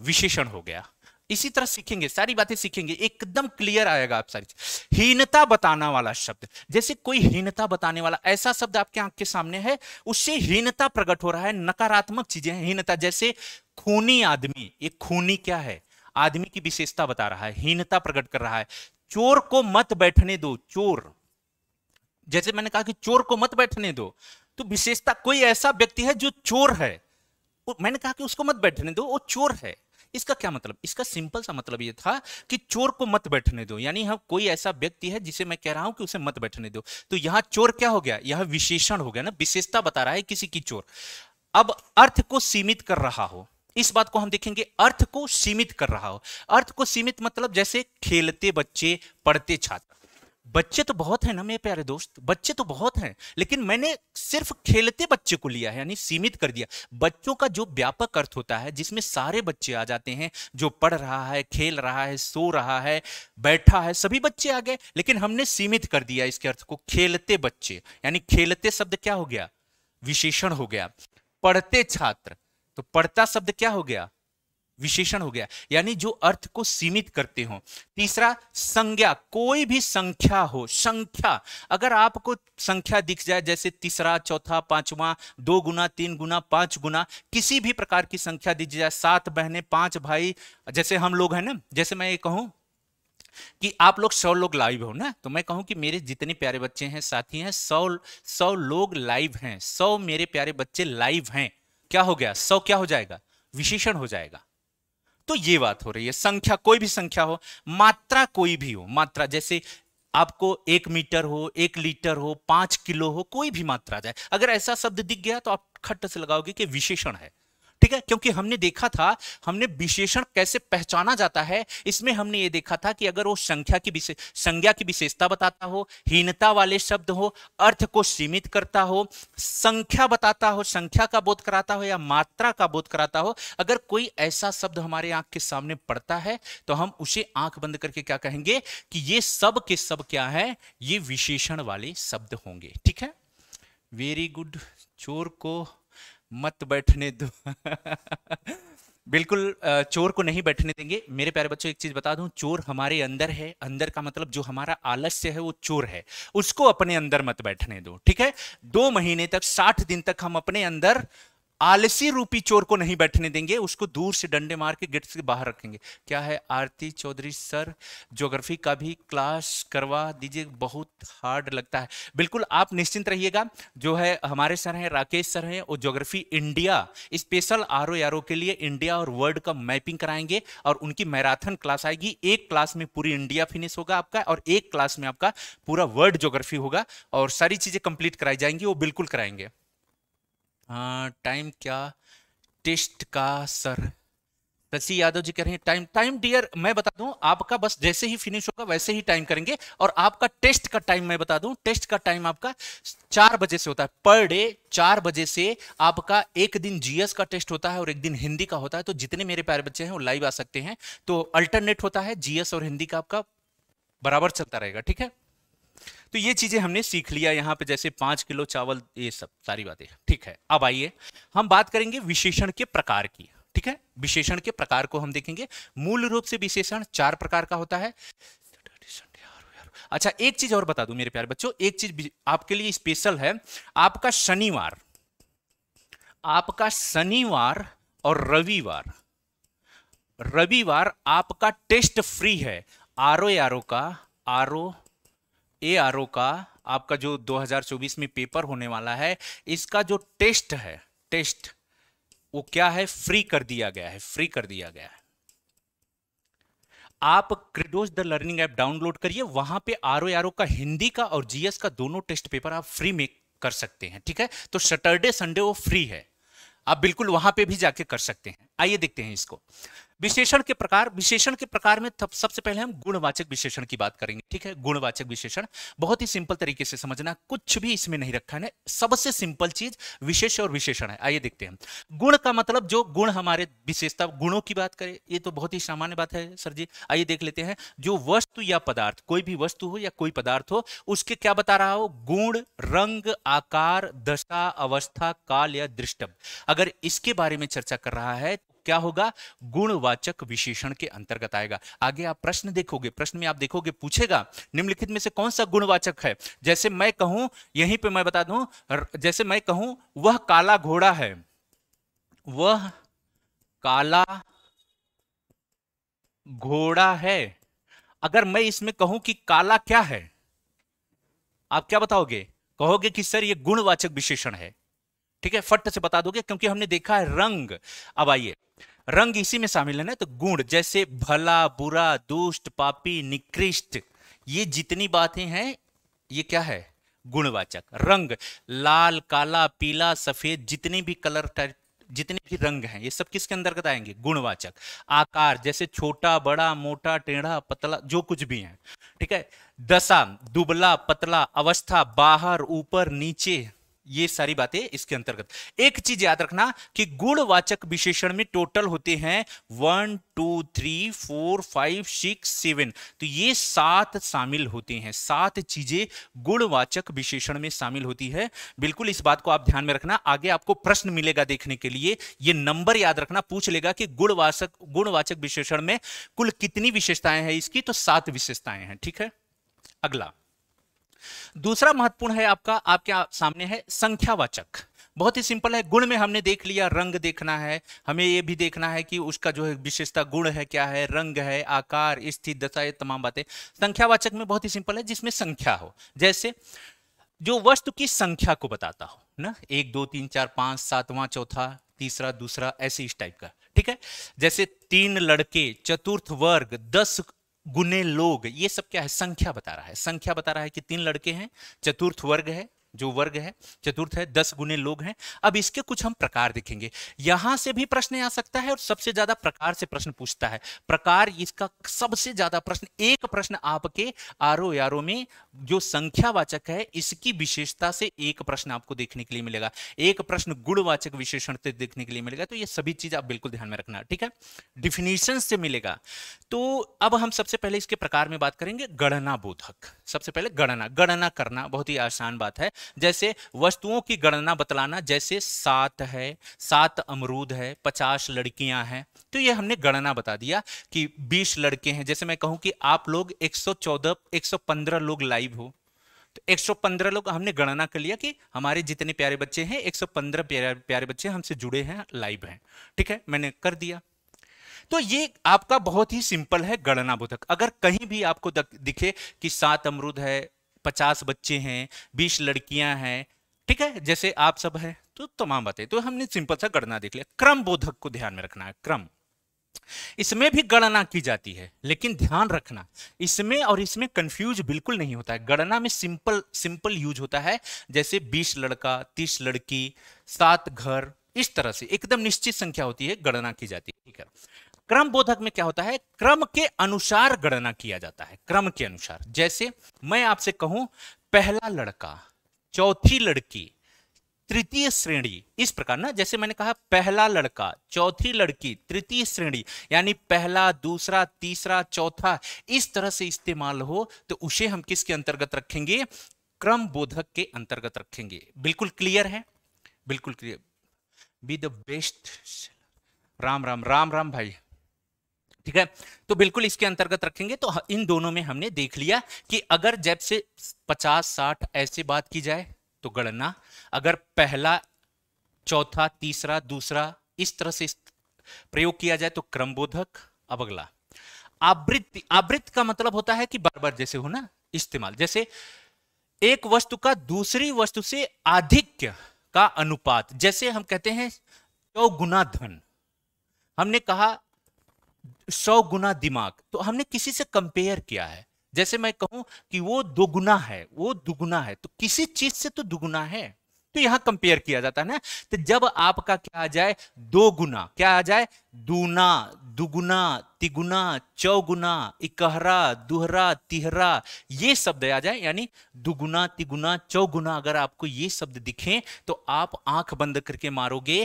विशेषण हो गया इसी तरह सीखेंगे सारी बातें सीखेंगे एकदम क्लियर आएगा आप सारी हीनता बताना वाला शब्द जैसे कोई हीनता बताने वाला ऐसा शब्द आपके आंख के सामने है उससे हीनता प्रकट हो रहा है नकारात्मक चीजें हीनता जैसे खूनी आदमी ये खूनी क्या है आदमी की विशेषता बता रहा है हीनता प्रकट कर रहा है चोर को मत बैठने दो चोर जैसे मैंने कहा कि चोर को मत बैठने दो तो विशेषता कोई ऐसा व्यक्ति है जो चोर है मैंने कहा कि उसको मत बैठने दो वो चोर है इसका क्या मतलब इसका सिंपल सा मतलब ये था कि चोर को मत बैठने दो यानी हम हाँ, कोई ऐसा व्यक्ति है जिसे मैं कह रहा हूं कि उसे मत बैठने दो तो यहाँ चोर क्या हो गया यह विशेषण हो गया ना विशेषता बता रहा है किसी की चोर अब अर्थ को सीमित कर रहा हो इस बात को हम देखेंगे अर्थ को सीमित कर रहा हो अर्थ को सीमित मतलब जैसे खेलते बच्चे पढ़ते छात्र बच्चे तो बहुत हैं ना मेरे प्यारे दोस्त बच्चे तो बहुत हैं लेकिन मैंने सिर्फ खेलते बच्चे को लिया है यानी सीमित कर दिया बच्चों का जो व्यापक अर्थ होता है जिसमें सारे बच्चे आ जाते हैं जो पढ़ रहा है खेल रहा है सो रहा है बैठा है सभी बच्चे आ गए लेकिन हमने सीमित कर दिया इसके अर्थ को खेलते बच्चे यानी खेलते शब्द क्या हो गया विशेषण हो गया पढ़ते छात्र तो पढ़ता शब्द क्या हो गया विशेषण हो गया यानी जो अर्थ को सीमित करते हो तीसरा संज्ञा कोई भी संख्या हो संख्या अगर आपको संख्या दिख जाए जैसे तीसरा चौथा पांचवा दो गुना तीन गुना पांच गुना किसी भी प्रकार की संख्या दी जाए सात बहने पांच भाई जैसे हम लोग हैं ना जैसे मैं ये कहूं कि आप लोग सौ लोग लाइव हो ना तो मैं कहूं कि मेरे जितने प्यारे बच्चे हैं साथी हैं सौ सौ लोग लाइव हैं सौ मेरे प्यारे बच्चे लाइव हैं क्या हो गया सौ क्या हो जाएगा विशेषण हो जाएगा तो ये बात हो रही है संख्या कोई भी संख्या हो मात्रा कोई भी हो मात्रा जैसे आपको एक मीटर हो एक लीटर हो पांच किलो हो कोई भी मात्रा जाए अगर ऐसा शब्द दिख गया तो आप खट्ट से लगाओगे कि विशेषण है ठीक है क्योंकि हमने देखा था हमने विशेषण कैसे पहचाना जाता है इसमें हमने ये देखा था कि अगर वो संख्या की संज्ञा की विशेषता बताता हो हीनता वाले शब्द हो अर्थ को सीमित करता हो संख्या बताता हो संख्या का बोध कराता हो या मात्रा का बोध कराता हो अगर कोई ऐसा शब्द हमारे आंख के सामने पड़ता है तो हम उसे आंख बंद करके क्या कहेंगे कि ये सब के सब क्या है ये विशेषण वाले शब्द होंगे ठीक है वेरी गुड चोर को मत बैठने दो [LAUGHS] बिल्कुल चोर को नहीं बैठने देंगे मेरे प्यारे बच्चों एक चीज बता दूं चोर हमारे अंदर है अंदर का मतलब जो हमारा आलस्य है वो चोर है उसको अपने अंदर मत बैठने दो ठीक है दो महीने तक साठ दिन तक हम अपने अंदर आलसी रूपी चोर को नहीं बैठने देंगे उसको दूर से डंडे मार के गेट से बाहर रखेंगे क्या है आरती चौधरी सर ज्योग्राफी का भी क्लास करवा दीजिए बहुत हार्ड लगता है बिल्कुल आप निश्चिंत रहिएगा जो है हमारे सर हैं राकेश सर हैं और geography India special R O के लिए इंडिया और वर्ल्ड का मैपिंग कराएंगे और उनकी मैराथन क्लास आएगी एक क्लास में पूरी इंडिया फिनिश होगा आपका और एक क्लास में आपका पूरा वर्ल्ड ज्योग्राफी होगा और सारी चीजें कंप्लीट कराई जाएंगी वो बिल्कुल कराएंगे टाइम क्या टेस्ट का सर शशि यादव जी कह रहे हैं टाइम टाइम डियर मैं बता दूं आपका बस जैसे ही फिनिश होगा वैसे ही टाइम करेंगे और आपका टेस्ट का टाइम मैं बता दूं टेस्ट का टाइम आपका चार बजे से होता है पर डे चार बजे से आपका एक दिन जीएस का टेस्ट होता है और एक दिन हिंदी का होता है तो जितने मेरे प्यारे बच्चे हैं वो लाइव आ सकते हैं तो अल्टरनेट होता है जीएस और हिंदी का आपका बराबर चलता रहेगा ठीक है तो ये चीजें हमने सीख लिया यहाँ पे जैसे पांच किलो चावल ये सब सारी बातें ठीक है अब आइए हम बात करेंगे विशेषण के प्रकार की ठीक है विशेषण के प्रकार को हम देखेंगे मूल रूप से विशेषण चार प्रकार का होता है अच्छा एक चीज और बता दू मेरे प्यारे बच्चों एक चीज आपके लिए स्पेशल है आपका शनिवार आपका शनिवार और रविवार रविवार आपका टेस्ट फ्री है आर ओ का आर ए का आपका जो 2024 में पेपर होने वाला है इसका जो टेस्ट है टेस्ट वो क्या है फ्री कर दिया गया है फ्री कर दिया गया है आप क्रिडोज द लर्निंग ऐप डाउनलोड करिए वहां पे आर ओ का हिंदी का और जीएस का दोनों टेस्ट पेपर आप फ्री में कर सकते हैं ठीक है तो सैटरडे संडे वो फ्री है आप बिल्कुल वहां पे भी जाके कर सकते हैं आइए देखते हैं इसको विशेषण के प्रकार विशेषण के प्रकार में सबसे पहले हम गुणवाचक विशेषण की बात करेंगे ठीक है गुणवाचक विशेषण बहुत ही सिंपल तरीके से समझना कुछ भी इसमें नहीं रखा है सबसे सिंपल चीज विशेष और विशेषण है आइए देखते हैं गुण का मतलब जो गुण हमारे विशेषता गुणों की बात करें ये तो बहुत ही सामान्य बात है सर जी आइए देख लेते हैं जो वस्तु या पदार्थ कोई भी वस्तु हो या कोई पदार्थ हो उसके क्या बता रहा हो गुण रंग आकार दशा अवस्था काल या दृष्टम अगर इसके बारे में चर्चा कर रहा है क्या होगा गुणवाचक विशेषण के अंतर्गत आएगा आगे आप प्रश्न देखोगे प्रश्न में आप देखोगे पूछेगा निम्नलिखित में से कौन सा गुणवाचक है जैसे मैं कहूं यहीं पे मैं बता दूं जैसे मैं कहूं वह काला घोड़ा है वह काला घोड़ा है अगर मैं इसमें कहूं कि काला क्या है आप क्या बताओगे कहोगे कि सर यह गुणवाचक विशेषण है ठीक है फट से बता दोगे क्योंकि हमने देखा है रंग अब आइए रंग इसी में शामिल है ना तो गुण जैसे भला बुरा दुष्ट पापी निकृष्ट ये जितनी बातें हैं ये क्या है गुणवाचक रंग लाल काला पीला सफेद जितने भी कलर टाइप जितने भी रंग हैं ये सब किसके अंतर्गत आएंगे गुणवाचक आकार जैसे छोटा बड़ा मोटा टेढ़ा पतला जो कुछ भी है ठीक है दशा दुबला पतला अवस्था बाहर ऊपर नीचे ये सारी बातें इसके अंतर्गत एक चीज याद रखना कि गुणवाचक विशेषण में टोटल होते हैं one two three four five six seven तो ये सात शामिल होते हैं सात चीजें गुणवाचक विशेषण में शामिल होती है बिल्कुल इस बात को आप ध्यान में रखना आगे आपको प्रश्न मिलेगा देखने के लिए ये नंबर याद रखना पूछ लेगा कि गुणवाचक गुणवाचक विशेषण में कुल कितनी विशेषताएं हैं इसकी तो सात विशेषताएं हैं ठीक है अगला दूसरा महत्वपूर्ण है आपका आपके सामने है संख्यावाचक बहुत ही सिंपल है गुण में हमने देख लिया रंग देखना है हमें ये भी देखना है कि उसका जो है विशेषता गुण है क्या है रंग है आकार स्थिति दशा ये तमाम बातें संख्यावाचक में बहुत ही सिंपल है जिसमें संख्या हो जैसे जो वस्तु की संख्या को बताता हो ना एक दो तीन चार पांच सातवां चौथा तीसरा दूसरा ऐसे इस टाइप का ठीक है जैसे तीन लड़के चतुर्थ वर्ग दस गुने लोग ये सब क्या है संख्या बता रहा है संख्या बता रहा है कि तीन लड़के हैं चतुर्थ वर्ग है जो वर्ग है चतुर्थ है दस गुने लोग हैं अब इसके कुछ हम प्रकार देखेंगे यहां से भी प्रश्न आ सकता है और सबसे ज्यादा प्रकार से प्रश्न पूछता है प्रकार इसका सबसे ज्यादा प्रश्न एक प्रश्न आपके आरो यारो में जो संख्यावाचक है इसकी विशेषता से एक प्रश्न आपको देखने के लिए मिलेगा एक प्रश्न गुणवाचक विशेषण से देखने के लिए मिलेगा तो ये सभी चीज आप बिल्कुल ध्यान में रखना ठीक है डिफिनेशन से मिलेगा तो अब हम सबसे पहले इसके प्रकार में बात करेंगे गणना बोधक सबसे पहले गणना गणना करना बहुत ही आसान बात है जैसे वस्तुओं की गणना बतलाना जैसे सात है सात अमरूद है पचास लड़कियां हैं तो ये हमने गणना बता दिया कि बीस लड़के हैं जैसे मैं कहूं कि आप लोग 114 115 लोग लाइव हो तो 115 लोग हमने गणना कर लिया कि हमारे जितने प्यारे बच्चे हैं 115 प्यारे प्यारे बच्चे हमसे जुड़े हैं लाइव हैं ठीक है मैंने कर दिया तो ये आपका बहुत ही सिंपल है गणना बोधक अगर कहीं भी आपको दिखे कि सात अमरूद है पचास बच्चे हैं बीस लड़कियां हैं ठीक है जैसे आप सब है तो तमाम बातें तो हमने सिंपल सा गणना देख लिया क्रम बोधक को ध्यान में रखना है क्रम इसमें भी गणना की जाती है लेकिन ध्यान रखना इसमें और इसमें कंफ्यूज बिल्कुल नहीं होता है गणना में सिंपल सिंपल यूज होता है जैसे 20 लड़का 30 लड़की सात घर इस तरह से एकदम निश्चित संख्या होती है गणना की जाती है ठीक है क्रम बोधक में क्या होता है क्रम के अनुसार गणना किया जाता है क्रम के अनुसार जैसे मैं आपसे कहूं पहला लड़का चौथी लड़की तृतीय श्रेणी इस प्रकार ना जैसे मैंने कहा पहला लड़का चौथी लड़की तृतीय श्रेणी यानी पहला दूसरा तीसरा चौथा इस तरह से इस्तेमाल हो तो उसे हम किसके अंतर्गत रखेंगे क्रम बोधक के अंतर्गत रखेंगे बिल्कुल क्लियर है बिल्कुल clear be the best Ram Ram Ram Ram भाई ठीक है तो बिल्कुल इसके अंतर्गत रखेंगे तो इन दोनों में हमने देख लिया कि अगर जब से 50-60 ऐसे बात की जाए तो गणना अगर पहला चौथा तीसरा दूसरा इस तरह से प्रयोग किया जाए तो क्रमबोधक अब अगला आवृत्ति आवृत्त का मतलब होता है कि बार बार जैसे हो ना इस्तेमाल जैसे एक वस्तु का दूसरी वस्तु से अधिक का अनुपात जैसे हम कहते हैं चौगुना धन हमने कहा सौ गुना दिमाग तो हमने किसी से कंपेयर किया है जैसे मैं कहूं कि वो दोगुना है वो दुगुना है तो किसी चीज से तो दुगुना है तो यहां कंपेयर किया जाता है ना तो जब आपका क्या आ जाए दो गुना क्या आ जाए दूना दुगुना तिगुना चौगुना इकहरा दुहरा तिहरा ये शब्द आ जाए यानी दुगुना तिगुना चौगुना अगर आपको ये शब्द दिखें तो आप आंख बंद करके मारोगे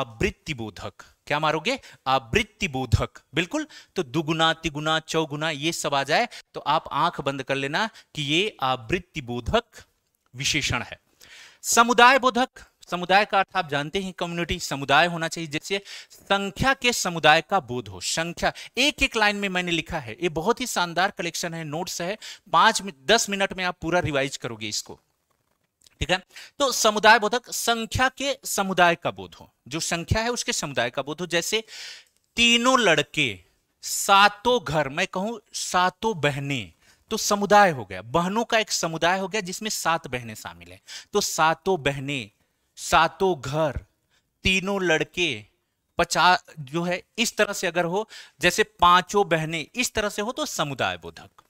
आवृत्ति बोधक क्या मारोगे आवृत्ति बोधक बिल्कुल तो दुगुना तिगुना चौगुना ये सब आ जाए तो आप आंख बंद कर लेना कि ये आवृत्ति बोधक विशेषण है समुदाय बोधक समुदाय का अर्थ आप जानते हैं कम्युनिटी समुदाय होना चाहिए जिससे संख्या के समुदाय का बोध हो संख्या एक एक लाइन में मैंने लिखा है ये बहुत ही शानदार कलेक्शन है नोट्स है पांच दस मिनट में आप पूरा रिवाइज करोगे इसको ठीक है तो समुदाय बोधक संख्या के समुदाय का बोध हो जो संख्या है उसके समुदाय का बोध हो जैसे तीनों लड़के सातों घर मैं कहूं सातों बहनें तो समुदाय हो गया बहनों का एक समुदाय हो गया जिसमें सात बहनें शामिल हैं तो सातों बहनें सातों घर तीनों लड़के पचास जो है इस तरह से अगर हो जैसे पांचों बहनें इस तरह से हो तो समुदाय बोधक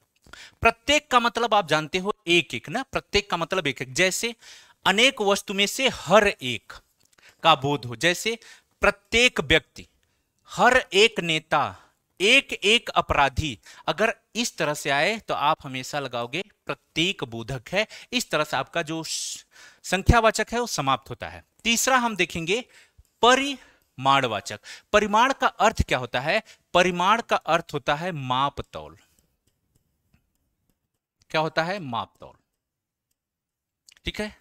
प्रत्येक का मतलब आप जानते हो एक एक ना प्रत्येक का मतलब एक एक जैसे अनेक वस्तु में से हर एक का बोध हो जैसे प्रत्येक व्यक्ति हर एक नेता एक एक अपराधी अगर इस तरह से आए तो आप हमेशा लगाओगे प्रत्येक बोधक है इस तरह से आपका जो संख्यावाचक है वो समाप्त होता है तीसरा हम देखेंगे परिमाणवाचक परिमाण का अर्थ क्या होता है परिमाण का अर्थ होता है माप तौल क्या होता है माप तौल ठीक है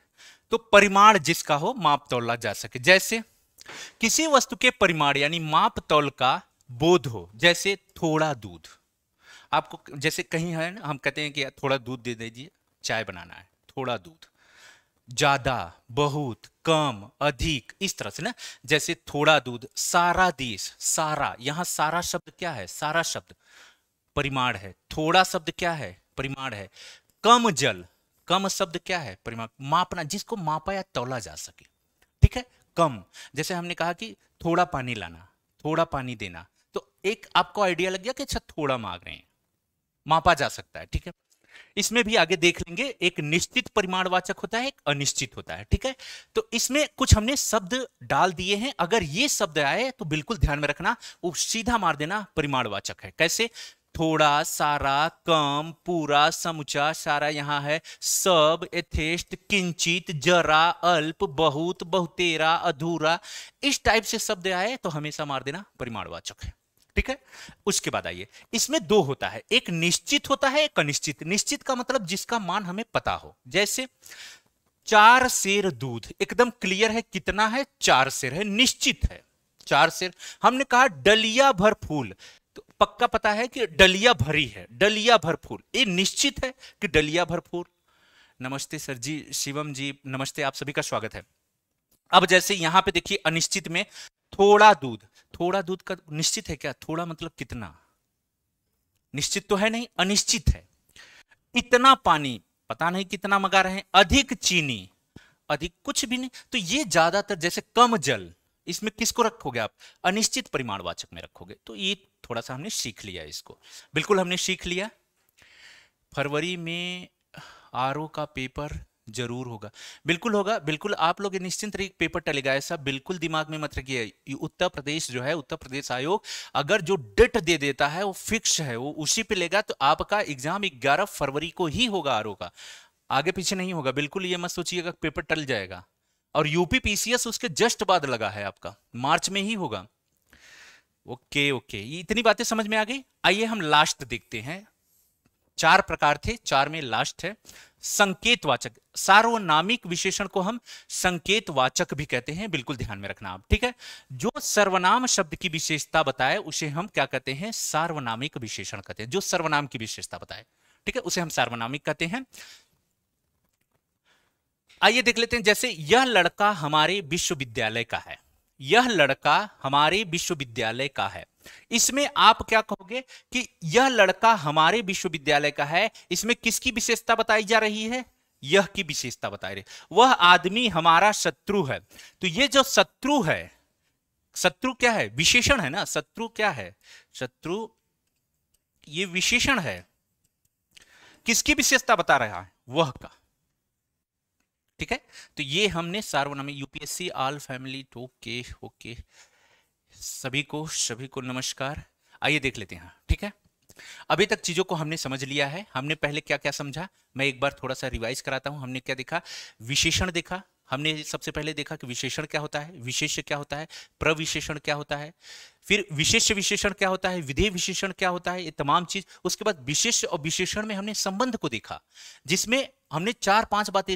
तो परिमाण जिसका हो माप तौला जा सके जैसे किसी वस्तु के परिमाण यानी माप तौल का बोध हो जैसे थोड़ा दूध आपको जैसे कहीं है ना हम कहते हैं कि थोड़ा दूध दे दीजिए चाय बनाना है थोड़ा दूध ज्यादा बहुत कम अधिक इस तरह से ना जैसे थोड़ा दूध सारा देश सारा यहां सारा शब्द क्या है सारा शब्द परिमाण है थोड़ा शब्द क्या है परिमाण है कम जल कम शब्द क्या है परिमाण मापना जिसको मापा या तोला जा सके ठीक है कम जैसे हमने कहा कि थोड़ा पानी लाना थोड़ा पानी देना एक आपको आइडिया लग गया कि अच्छा थोड़ा मांग रहे हैं मापा जा सकता है ठीक है इसमें भी आगे देख लेंगे एक निश्चित परिमाणवाचक होता है एक अनिश्चित होता है ठीक है तो इसमें कुछ हमने शब्द डाल दिए हैं अगर ये शब्द आए तो बिल्कुल ध्यान में रखना वो सीधा मार देना परिमाणवाचक है कैसे थोड़ा सारा कम पूरा समुचा सारा यहाँ है सब यथेष्ट किंचित जरा अल्प बहुत बहुतेरा अधूरा इस टाइप से शब्द आए तो हमेशा मार देना परिमाणवाचक है ठीक है उसके बाद आइए इसमें दो होता है एक निश्चित होता है एक अनिश्चित निश्चित का मतलब जिसका मान हमें पता हो जैसे चार शेर दूध एकदम क्लियर है कितना है चार शेर है निश्चित है चार शेर हमने कहा डलिया भर फूल तो पक्का पता है कि डलिया भरी है डलिया भर फूल ये निश्चित है कि डलिया भर फूल नमस्ते सर जी शिवम जी नमस्ते आप सभी का स्वागत है अब जैसे यहां पे देखिए अनिश्चित में थोड़ा दूध थोड़ा दूध का निश्चित है क्या थोड़ा मतलब कितना निश्चित तो है नहीं अनिश्चित है इतना पानी पता नहीं कितना मंगा रहे हैं अधिक चीनी अधिक कुछ भी नहीं तो ये ज्यादातर जैसे कम जल इसमें किसको रखोगे आप अनिश्चित परिमाणवाचक में रखोगे तो ये थोड़ा सा हमने सीख लिया इसको बिल्कुल हमने सीख लिया फरवरी में आर का पेपर जरूर होगा बिल्कुल होगा बिल्कुल आप लोग निश्चिंत रहिए पेपर टलेगा ऐसा बिल्कुल दिमाग में मत रखिए उत्तर प्रदेश जो है उत्तर प्रदेश आयोग अगर जो डेट दे देता है वो फिक्स है वो उसी पे लेगा तो आपका एग्जाम 11 फरवरी को ही होगा आर का आगे पीछे नहीं होगा बिल्कुल ये मत सोचिएगा पेपर टल जाएगा और यूपी पीसीएस उसके जस्ट बाद लगा है आपका मार्च में ही होगा ओके ओके इतनी बातें समझ में आ गई आइए हम लास्ट देखते हैं चार प्रकार थे चार में लास्ट है संकेतवाचक सार्वनामिक विशेषण को हम संकेतवाचक भी कहते हैं बिल्कुल ध्यान में रखना आप ठीक है जो सर्वनाम शब्द की विशेषता बताए उसे हम क्या कहते हैं सार्वनामिक विशेषण कहते हैं जो सर्वनाम की विशेषता बताए ठीक है उसे हम सार्वनामिक कहते हैं आइए देख लेते हैं जैसे यह लड़का हमारे विश्वविद्यालय का है यह लड़का हमारे विश्वविद्यालय का है इसमें आप क्या कहोगे कि यह लड़का हमारे विश्वविद्यालय का है इसमें किसकी विशेषता बताई जा रही है यह की विशेषता बताई रही वह आदमी हमारा शत्रु है तो ये जो शत्रु है शत्रु क्या है विशेषण है ना शत्रु क्या है शत्रु ये विशेषण है किसकी विशेषता बता रहा है वह का ठीक है तो ये हमने सार्वनामी यूपीएससी ऑल फैमिली के ओके सभी को सभी को नमस्कार आइए देख लेते हैं ठीक है अभी तक चीजों को हमने समझ लिया है हमने पहले क्या क्या समझा मैं एक बार थोड़ा सा रिवाइज कराता हूं हमने क्या देखा विशेषण देखा हमने सबसे पहले देखा कि विशेषण क्या होता है विशेष क्या होता है प्रविशेषण क्या होता है फिर विशेष विशेषण क्या होता है विधेय विशेषण क्या होता है ये तमाम चीज उसके बाद विशेष और विशेषण में हमने संबंध को देखा जिसमें हमने चार पांच बातें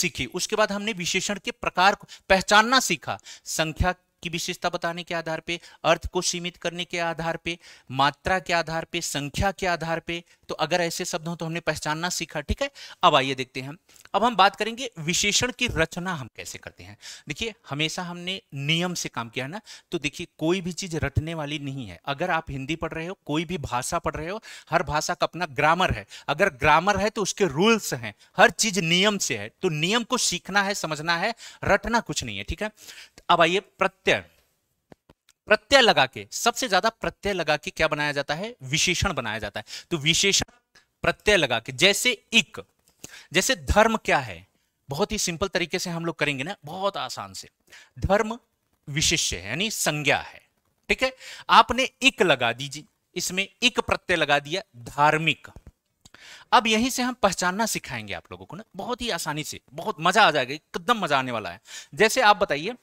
सीखी उसके बाद हमने विशेषण के प्रकार को पहचानना सीखा संख्या की विशेषता बताने के आधार पे अर्थ को सीमित करने के आधार पे मात्रा के आधार पे संख्या के आधार पे तो अगर ऐसे शब्द हो तो हमने पहचानना सीखा ठीक है अब आइए देखते हैं अब हम बात करेंगे विशेषण की रचना हम कैसे करते हैं देखिए हमेशा हमने नियम से काम किया ना तो देखिए कोई भी चीज रटने वाली नहीं है अगर आप हिंदी पढ़ रहे हो कोई भी भाषा पढ़ रहे हो हर भाषा का अपना ग्रामर है अगर ग्रामर है तो उसके रूल्स हैं हर चीज नियम से है तो नियम को सीखना है समझना है रटना कुछ नहीं है ठीक है अब आइए प्रत्यय प्रत्यय लगा के सबसे ज्यादा प्रत्यय लगा के क्या बनाया जाता है विशेषण बनाया जाता है तो विशेषण प्रत्यय लगा के जैसे इक जैसे धर्म क्या है बहुत ही सिंपल तरीके से हम लोग करेंगे ना बहुत आसान से धर्म विशेष है यानी संज्ञा है ठीक है आपने इक लगा दीजिए इसमें इक प्रत्यय लगा दिया धार्मिक अब यहीं से हम पहचानना सिखाएंगे आप लोगों को ना बहुत ही आसानी से बहुत मजा आ जाएगा एकदम मजा आने वाला है जैसे आप बताइए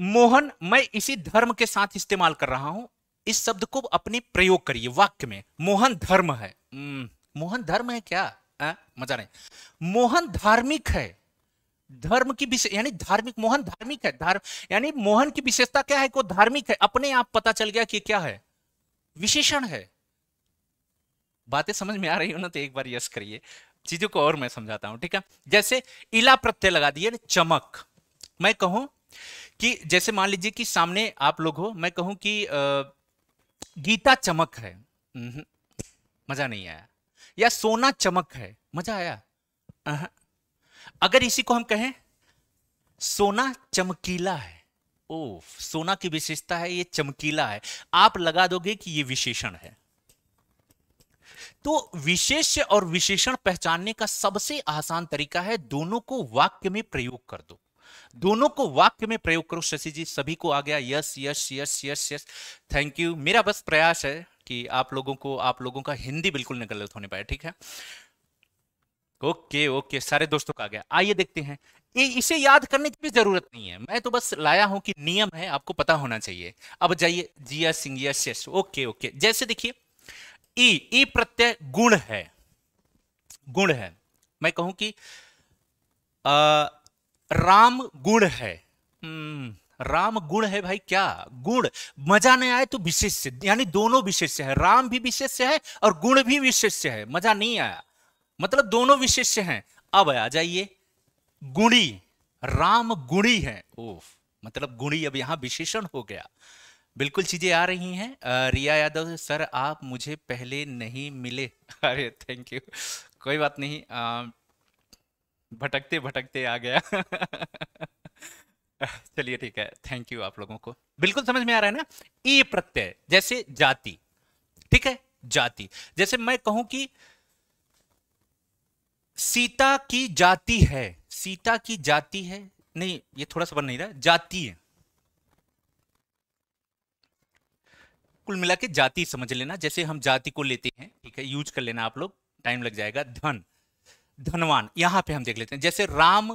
मोहन मैं इसी धर्म के साथ इस्तेमाल कर रहा हूं इस शब्द को अपने प्रयोग करिए वाक्य में मोहन धर्म है हम्म, मोहन धर्म है क्या आ, मजा नहीं मोहन धार्मिक है धर्म की विशेष यानी धार्मिक मोहन धार्मिक है धर्म यानी मोहन की विशेषता क्या है को धार्मिक है अपने आप पता चल गया कि क्या है विशेषण है बातें समझ में आ रही हो ना तो एक बार यश करिए चीजों को और मैं समझाता हूं ठीक है जैसे इला प्रत्यय लगा दिए चमक मैं कहूं कि जैसे मान लीजिए कि सामने आप लोग हो मैं कहूं कि गीता चमक है मजा नहीं आया या सोना चमक है मजा आया अगर इसी को हम कहें सोना चमकीला है ओ सोना की विशेषता है ये चमकीला है आप लगा दोगे कि ये विशेषण है तो विशेष और विशेषण पहचानने का सबसे आसान तरीका है दोनों को वाक्य में प्रयोग कर दो दोनों को वाक्य में प्रयोग करो शशि जी सभी को आ गया yes yes yes yes yes thank you मेरा बस प्रयास है कि आप लोगों को आप लोगों का हिंदी बिल्कुल न गलत होने पाए ठीक है ओके ओके सारे दोस्तों का आ गया आइए देखते हैं ये इसे याद करने की भी जरूरत नहीं है मैं तो बस लाया हूं कि नियम है आपको पता होना चाहिए अब जाइए Jiya Singh yes yes okay okay जैसे देखिए ई ई प्रत्यय गुण है गुण है मैं कहूं कि आ, राम गुण है हम्म। राम गुण है भाई क्या गुण मजा नहीं आए तो विशेष यानी दोनों विशेष है राम भी विशेष है और गुण भी विशेष है मजा नहीं आया मतलब दोनों विशेष हैं अब आ जाइए गुणी राम गुणी है ओफ मतलब गुणी अब यहां विशेषण हो गया बिल्कुल चीजें आ रही हैं रिया यादव सर आप मुझे पहले नहीं मिले [LAUGHS] अरे थैंक यू कोई बात नहीं आ, भटकते भटकते आ गया [LAUGHS] चलिए ठीक है थैंक यू आप लोगों को बिल्कुल समझ में आ रहा है ना ई प्रत्यय जैसे जाति ठीक है जाति जैसे मैं कहूं कि सीता की जाति है सीता की जाति है नहीं ये थोड़ा सा बन नहीं रहा जाति है कुल मिला के जाति समझ लेना जैसे हम जाति को लेते हैं ठीक है यूज कर लेना आप लोग टाइम लग जाएगा धन धनवान यहाँ पे हम देख लेते हैं जैसे राम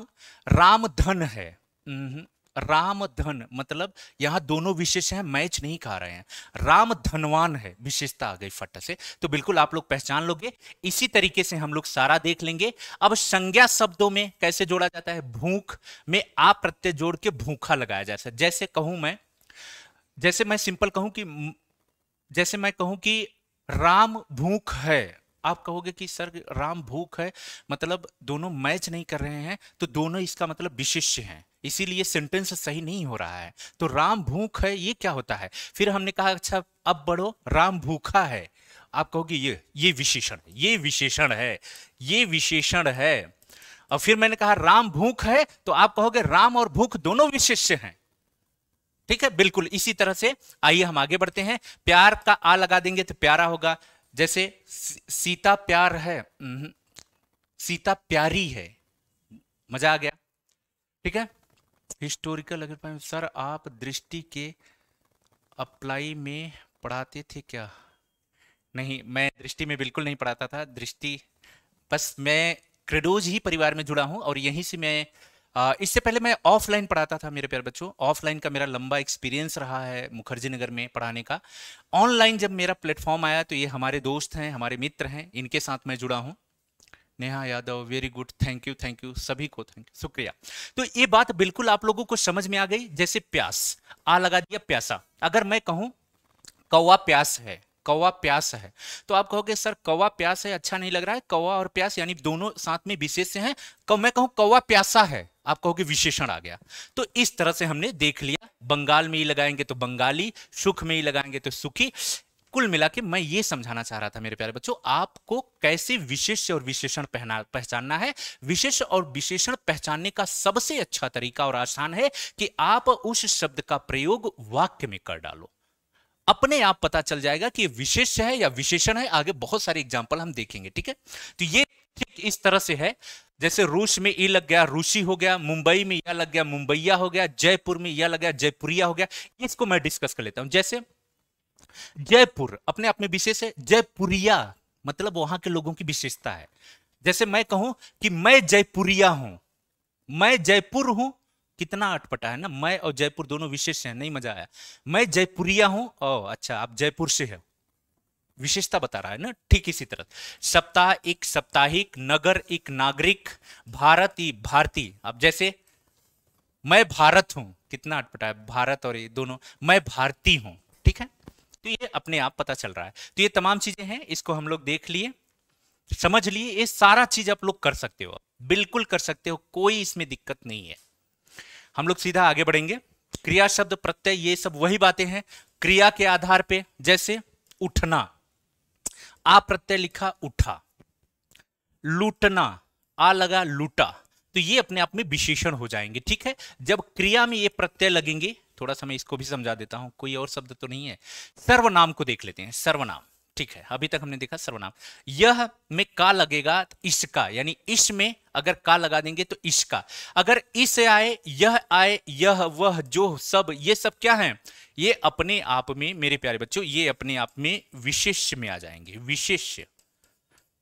राम धन है हम्म, राम धन मतलब यहाँ दोनों विशेष हैं मैच नहीं खा रहे हैं राम धनवान है विशेषता आ गई फट से तो बिल्कुल आप लोग पहचान लोगे इसी तरीके से हम लोग सारा देख लेंगे अब संज्ञा शब्दों में कैसे जोड़ा जाता है भूख में आ प्रत्यय जोड़ के भूखा लगाया जाता है जैसे कहूं मैं जैसे मैं सिंपल कहूं कि जैसे मैं कहूं कि राम भूख है आप कहोगे कि सर राम भूख है मतलब दोनों मैच नहीं कर रहे हैं तो दोनों इसका मतलब विशिष्य हैं इसीलिए सेंटेंस सही नहीं हो रहा है तो राम भूख है ये क्या होता है फिर हमने कहा अच्छा अब बढ़ो राम भूखा है आप कहोगे ये ये विशेषण ये विशेषण है ये विशेषण है और फिर मैंने कहा राम भूख है तो आप कहोगे राम और भूख दोनों विशिष्य हैं ठीक है बिल्कुल इसी तरह से आइए हम आगे बढ़ते हैं प्यार का आ लगा देंगे तो प्यारा होगा जैसे सीता प्यार है हम्म, सीता प्यारी है मजा आ गया ठीक है हिस्टोरिकल अगर सर आप दृष्टि के अप्लाई में पढ़ाते थे क्या नहीं मैं दृष्टि में बिल्कुल नहीं पढ़ाता था दृष्टि बस मैं क्रेडोज ही परिवार में जुड़ा हूं और यहीं से मैं इससे पहले मैं ऑफलाइन पढ़ाता था मेरे प्यार बच्चों ऑफलाइन का मेरा लंबा एक्सपीरियंस रहा है मुखर्जी नगर में पढ़ाने का ऑनलाइन जब मेरा प्लेटफॉर्म आया तो ये हमारे दोस्त हैं हमारे मित्र हैं इनके साथ मैं जुड़ा हूँ Neha Yadav very good thank you thank you सभी को थैंक यू शुक्रिया तो ये बात बिल्कुल आप लोगों को समझ में आ गई जैसे प्यास आ लगा दिया प्यासा अगर मैं कहूँ कौवा प्यास है कौवा प्यास है तो आप कहोगे सर कौवा प्यास है अच्छा नहीं लग रहा है कौवा और प्यास यानी दोनों साथ में विशेष हैं मैं कहूँ कौवा प्यासा है आप कहोगे विशेषण आ गया तो इस तरह से हमने देख लिया बंगाल में ही लगाएंगे तो बंगाली सुख में ही लगाएंगे तो सुखी कुल मिला के मैं ये समझाना चाह रहा था मेरे प्यारे बच्चों आपको कैसे विशेष और विशेषण पहना पहचानना है विशेष और विशेषण पहचानने का सबसे अच्छा तरीका और आसान है कि आप उस शब्द का प्रयोग वाक्य में कर डालो अपने आप पता चल जाएगा कि विशेष है या विशेषण है आगे बहुत सारे एग्जाम्पल हम देखेंगे ठीक है तो ये ठीक इस तरह से है जैसे रूस में ई लग गया रूसी हो गया मुंबई में या लग गया मुंबईया हो गया जयपुर में या लग गया जयपुरिया हो गया इसको मैं डिस्कस कर लेता हूं जैसे जयपुर अपने आप में विशेष है जयपुरिया मतलब वहां के लोगों की विशेषता है जैसे मैं कहूं कि मैं जयपुरिया हूं मैं जयपुर हूं कितना अटपटा है ना मैं और जयपुर दोनों विशेष हैं नहीं मजा आया मैं जयपुरिया हूं ओ अच्छा आप जयपुर से हो विशेषता बता रहा है ना ठीक इसी तरह सप्ताह एक साप्ताहिक नगर एक नागरिक भारत भारती अब जैसे मैं भारत हूं कितना अटपटा है भारत और ये दोनों मैं भारती हूं ठीक है तो ये अपने आप पता चल रहा है तो ये तमाम चीजें हैं इसको हम लोग देख लिए समझ लिए ये सारा चीज आप लोग कर सकते हो बिल्कुल कर सकते हो कोई इसमें दिक्कत नहीं है हम लोग सीधा आगे बढ़ेंगे क्रिया शब्द प्रत्यय ये सब वही बातें हैं क्रिया के आधार पे जैसे उठना आ प्रत्यय लिखा उठा लूटना आ लगा लूटा तो ये अपने आप में विशेषण हो जाएंगे ठीक है जब क्रिया में ये प्रत्यय लगेंगे थोड़ा सा मैं इसको भी समझा देता हूं कोई और शब्द तो नहीं है सर्वनाम को देख लेते हैं सर्वनाम ठीक है अभी तक हमने देखा सर्वनाम यह में का लगेगा इसका यानी इस में अगर का लगा देंगे तो इसका अगर इस आए यह आए यह वह जो सब ये सब क्या है ये अपने आप में मेरे प्यारे बच्चों ये अपने आप में विशेष में आ जाएंगे विशेष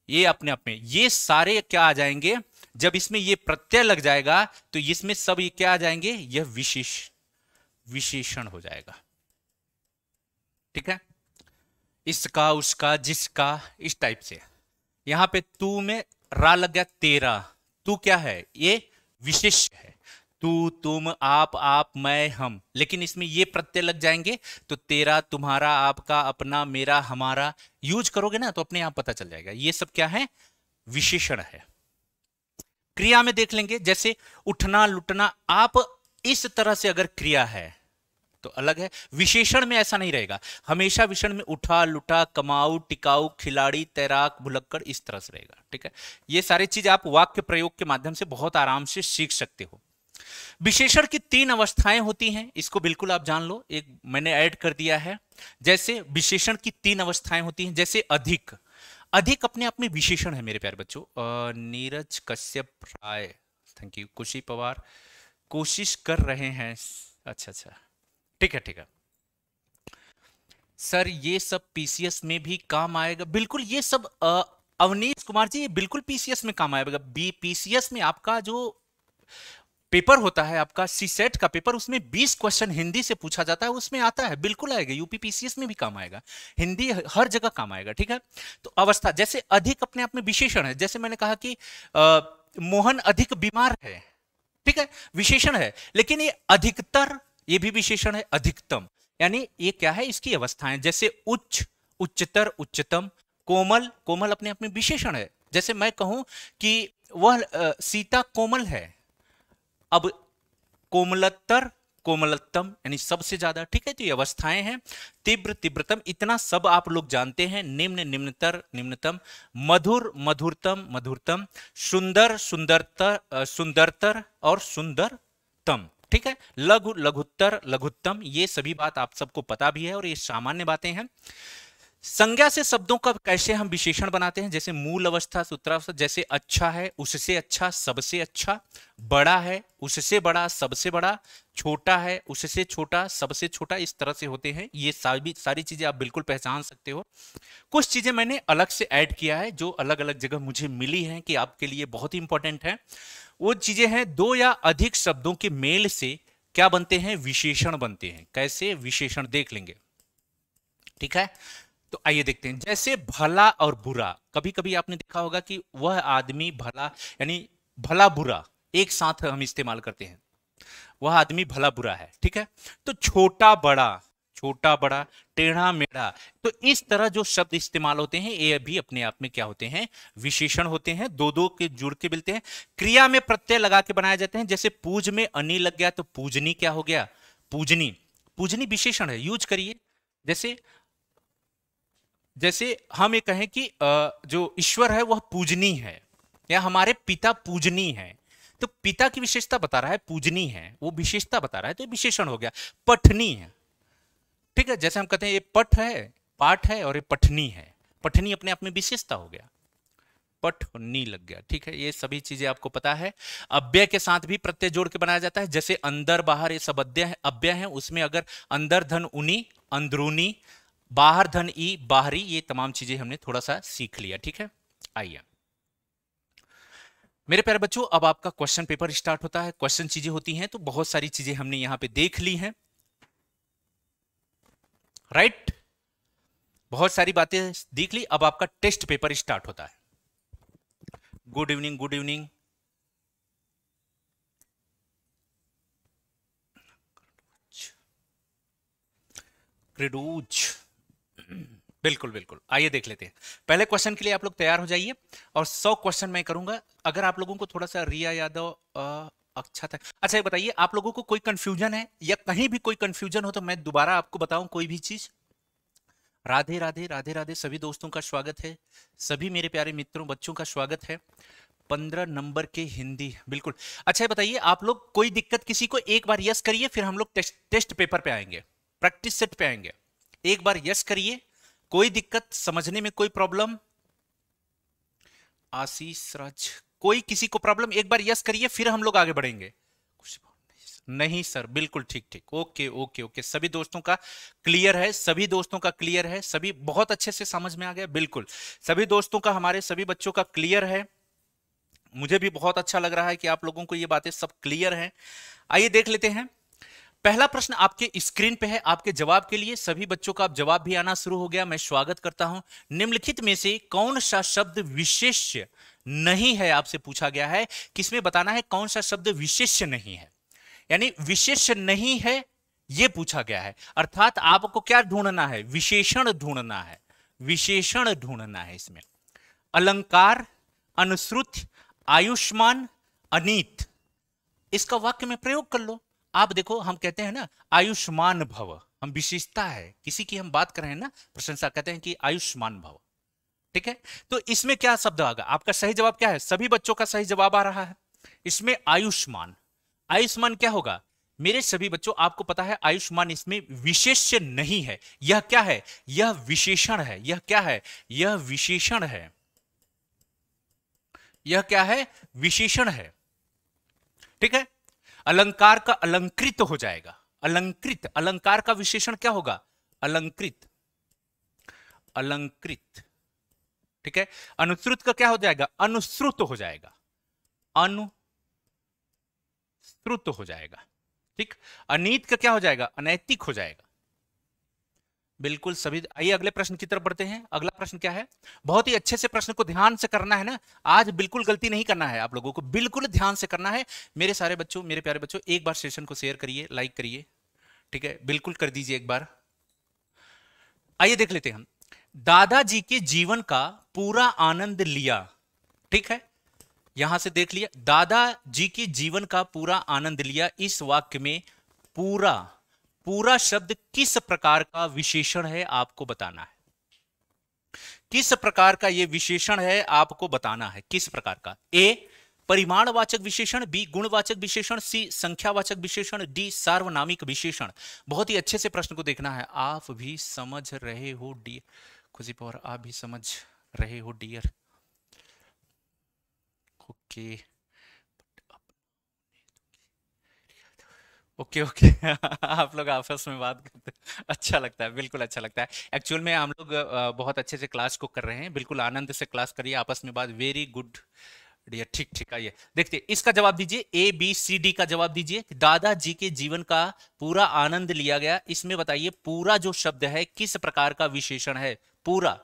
ये अपने आप में ये सारे क्या आ जाएंगे जब इसमें ये प्रत्यय लग जाएगा तो इसमें सब ये क्या आ जाएंगे यह विशेष विशेषण हो जाएगा ठीक है इसका उसका जिसका इस टाइप से यहां पे तू में रा लग गया तेरा तू क्या है ये विशेष है तू तुम आप आप मैं हम लेकिन इसमें ये प्रत्यय लग जाएंगे तो तेरा तुम्हारा आपका अपना मेरा हमारा यूज करोगे ना तो अपने आप पता चल जाएगा ये सब क्या है विशेषण है क्रिया में देख लेंगे जैसे उठना लुटना आप इस तरह से अगर क्रिया है तो अलग है विशेषण में ऐसा नहीं रहेगा हमेशा विशेषण में उठा लुटा कमाऊ टिकाऊ खिलाड़ी तैराक भुलक्कड़ इस तरह से रहेगा ठीक है ये सारी चीज आप वाक्य प्रयोग के माध्यम से बहुत आराम से सीख सकते हो विशेषण की तीन अवस्थाएं होती हैं इसको बिल्कुल आप जान लो एक मैंने ऐड कर दिया है जैसे विशेषण की तीन अवस्थाएं होती हैं जैसे अधिक अधिक अपने आप में विशेषण है मेरे प्यारे बच्चों नीरज कश्यप राय थैंक यू कुशी पवार कोशिश कर रहे हैं अच्छा अच्छा ठीक है ठीक है सर ये सब पीसीएस में भी काम आएगा बिल्कुल ये सब अवनीश कुमार जी ये बिल्कुल पीसीएस में काम आएगा बी पीसीएस में आपका जो पेपर होता है आपका सी सेट का पेपर उसमें 20 क्वेश्चन हिंदी से पूछा जाता है उसमें आता है बिल्कुल आएगा यूपीपीसीएस में भी काम आएगा हिंदी हर जगह काम आएगा ठीक है तो अवस्था जैसे अधिक अपने आप में विशेषण है जैसे मैंने कहा कि आ, मोहन अधिक बीमार है ठीक है विशेषण है लेकिन ये अधिकतर ये भी विशेषण है अधिकतम यानी ये क्या है इसकी अवस्थाएं जैसे उच्च उच्चतर उच्चतम कोमल कोमल अपने आप में विशेषण है जैसे मैं कहूं कि वह सीता कोमल है अब कोमलतर कोमलतम यानी सबसे ज्यादा ठीक है तो ये अवस्थाएं हैं तीव्र तीव्रतम इतना सब आप लोग जानते हैं निम्न निम्नतर निम्नतम मधुर मधुरतम मधुरतम सुंदर सुंदरतर सुंदरतर और सुंदरतम ठीक है लघु लघुत्तर लघुत्तम ये सभी बात आप सबको पता भी है और ये सामान्य बातें हैं संज्ञा से शब्दों का कैसे हम विशेषण बनाते हैं जैसे मूल अवस्था सूत्रावस्था जैसे अच्छा है उससे अच्छा सबसे अच्छा बड़ा है उससे बड़ा सबसे बड़ा छोटा है उससे छोटा सबसे छोटा इस तरह से होते हैं ये सारी सारी चीजें आप बिल्कुल पहचान सकते हो कुछ चीजें मैंने अलग से ऐड किया है जो अलग अलग जगह मुझे मिली है कि आपके लिए बहुत ही इंपॉर्टेंट है वो चीजें हैं दो या अधिक शब्दों के मेल से क्या बनते हैं विशेषण बनते हैं कैसे विशेषण देख लेंगे ठीक है तो आइए देखते हैं जैसे भला और बुरा कभी कभी आपने देखा होगा कि वह आदमी भला यानी भला बुरा एक साथ हम इस्तेमाल करते हैं वह आदमी भला बुरा है ठीक है तो छोटा बड़ा छोटा बड़ा टेढ़ा मेढ़ा तो इस तरह जो शब्द इस्तेमाल होते हैं ये भी अपने आप में क्या होते हैं विशेषण होते हैं दो दो के जुड़ के मिलते हैं क्रिया में प्रत्यय लगा के बनाए जाते हैं जैसे पूज में अनी लग गया तो पूजनी क्या हो गया पूजनी पूजनी विशेषण है यूज करिए जैसे जैसे हम ये कहें कि जो ईश्वर है वह पूजनी है या हमारे पिता पूजनी है तो पिता की विशेषता बता रहा है पूजनी है वो विशेषता बता रहा है तो विशेषण हो गया पठनी है ठीक है जैसे हम कहते हैं ये पठ है पाठ है और ये पठनी है पठनी अपने आप में विशेषता हो गया पठनी लग गया ठीक है ये सभी चीजें आपको पता है अव्यय के साथ भी प्रत्यय जोड़ के बनाया जाता है जैसे अंदर बाहर ये सब अव्यय है अव्यय है उसमें अगर अंदर धन उनी अंदरूनी बाहर धन ई बाहरी ये तमाम चीजें हमने थोड़ा सा सीख लिया ठीक है आइए मेरे प्यारे बच्चों अब आपका क्वेश्चन पेपर स्टार्ट होता है क्वेश्चन चीजें होती हैं तो बहुत सारी चीजें हमने यहां पे देख ली हैं राइट right? बहुत सारी बातें देख ली अब आपका टेस्ट पेपर स्टार्ट होता है गुड इवनिंग गुड इवनिंग क्रिडूज बिल्कुल बिल्कुल आइए देख लेते हैं पहले क्वेश्चन के लिए आप लोग तैयार हो जाइए और सौ क्वेश्चन मैं करूंगा अगर आप लोगों को थोड़ा सा रिया यादव अच्छा था अच्छा ये बताइए आप लोगों को कोई कंफ्यूजन है या कहीं भी कोई कंफ्यूजन हो तो मैं दोबारा आपको बताऊं कोई भी चीज राधे राधे राधे राधे सभी दोस्तों का स्वागत है सभी मेरे प्यारे मित्रों बच्चों का स्वागत है पंद्रह नंबर के हिंदी बिल्कुल अच्छा बताइए आप लोग कोई दिक्कत किसी को एक बार यस करिए फिर हम लोग टेस्ट टेस्ट पेपर पे आएंगे प्रैक्टिस सेट पे आएंगे एक बार यस करिए कोई दिक्कत समझने में कोई प्रॉब्लम आशीष राज कोई किसी को प्रॉब्लम एक बार यस करिए फिर हम लोग आगे बढ़ेंगे नहीं सर बिल्कुल ठीक ठीक ओके ओके ओके सभी दोस्तों का क्लियर है सभी दोस्तों का क्लियर है सभी बहुत अच्छे से समझ में आ गया बिल्कुल सभी दोस्तों का हमारे सभी बच्चों का क्लियर है मुझे भी बहुत अच्छा लग रहा है कि आप लोगों को ये बातें सब क्लियर हैं आइए देख लेते हैं पहला प्रश्न आपके स्क्रीन पे है आपके जवाब के लिए सभी बच्चों का आप जवाब भी आना शुरू हो गया मैं स्वागत करता हूं निम्नलिखित में से कौन सा शब्द विशेष्य नहीं है आपसे पूछा गया है किसमें बताना है कौन सा शब्द विशेष्य नहीं है यानी विशेष नहीं है यह पूछा गया है अर्थात आपको क्या ढूंढना है विशेषण ढूंढना है विशेषण ढूंढना है इसमें अलंकार अनुश्रुत आयुष्मान अनित इसका वाक्य में प्रयोग कर लो आप देखो हम कहते हैं ना आयुष्मान भव हम विशेषता है किसी की हम बात कर रहे हैं ना प्रशंसा कहते हैं कि आयुष्मान भव ठीक है तो इसमें क्या शब्द आएगा आपका सही जवाब क्या है सभी बच्चों का सही जवाब आ रहा है इसमें आयुष्मान आयुष्मान क्या होगा मेरे सभी बच्चों आपको पता है आयुष्मान इसमें विशेष नहीं है यह क्या है यह विशेषण है यह क्या है यह विशेषण है यह क्या है विशेषण है ठीक है अलंकार का अलंकृत हो जाएगा अलंकृत अलंकार का विशेषण क्या होगा अलंकृत अलंकृत ठीक है अनुश्रुत का क्या हो जाएगा अनुश्रुत हो जाएगा श्रुत हो जाएगा ठीक अनित का क्या हो जाएगा अनैतिक हो जाएगा बिल्कुल सभी आइए अगले प्रश्न की तरफ बढ़ते हैं अगला प्रश्न क्या है बहुत ही अच्छे से प्रश्न को ध्यान से करना है ना आज बिल्कुल गलती नहीं करना है आप लोगों को बिल्कुल ध्यान से करना है मेरे सारे बच्चों मेरे प्यारे बच्चों एक बार सेशन को शेयर करिए लाइक करिए ठीक है बिल्कुल कर दीजिए एक बार आइए देख लेते हैं हम दादाजी के जीवन का पूरा आनंद लिया ठीक है यहां से देख लिया दादाजी के जीवन का पूरा आनंद लिया इस वाक्य में पूरा पूरा शब्द किस प्रकार का विशेषण है आपको बताना है किस प्रकार का यह विशेषण है आपको बताना है किस प्रकार का ए परिमाणवाचक विशेषण बी गुणवाचक विशेषण सी संख्यावाचक विशेषण डी सार्वनामिक विशेषण बहुत ही अच्छे से प्रश्न को देखना है आप भी समझ रहे हो डी खुशी पवार आप भी समझ रहे हो dear okay okay. Okay okay [LAUGHS] आप लोग आपस में बात करते अच्छा लगता है बिल्कुल अच्छा लगता है एक्चुअल में हम लोग बहुत अच्छे से क्लास को कर रहे हैं बिल्कुल आनंद से क्लास करिए आपस में बात वेरी गुड डियर ठीक ठीक आइए देखते इसका जवाब दीजिए ए बी सी डी का जवाब दीजिए दादाजी के जीवन का पूरा आनंद लिया गया इसमें बताइए पूरा जो शब्द है किस प्रकार का विशेषण है पूरा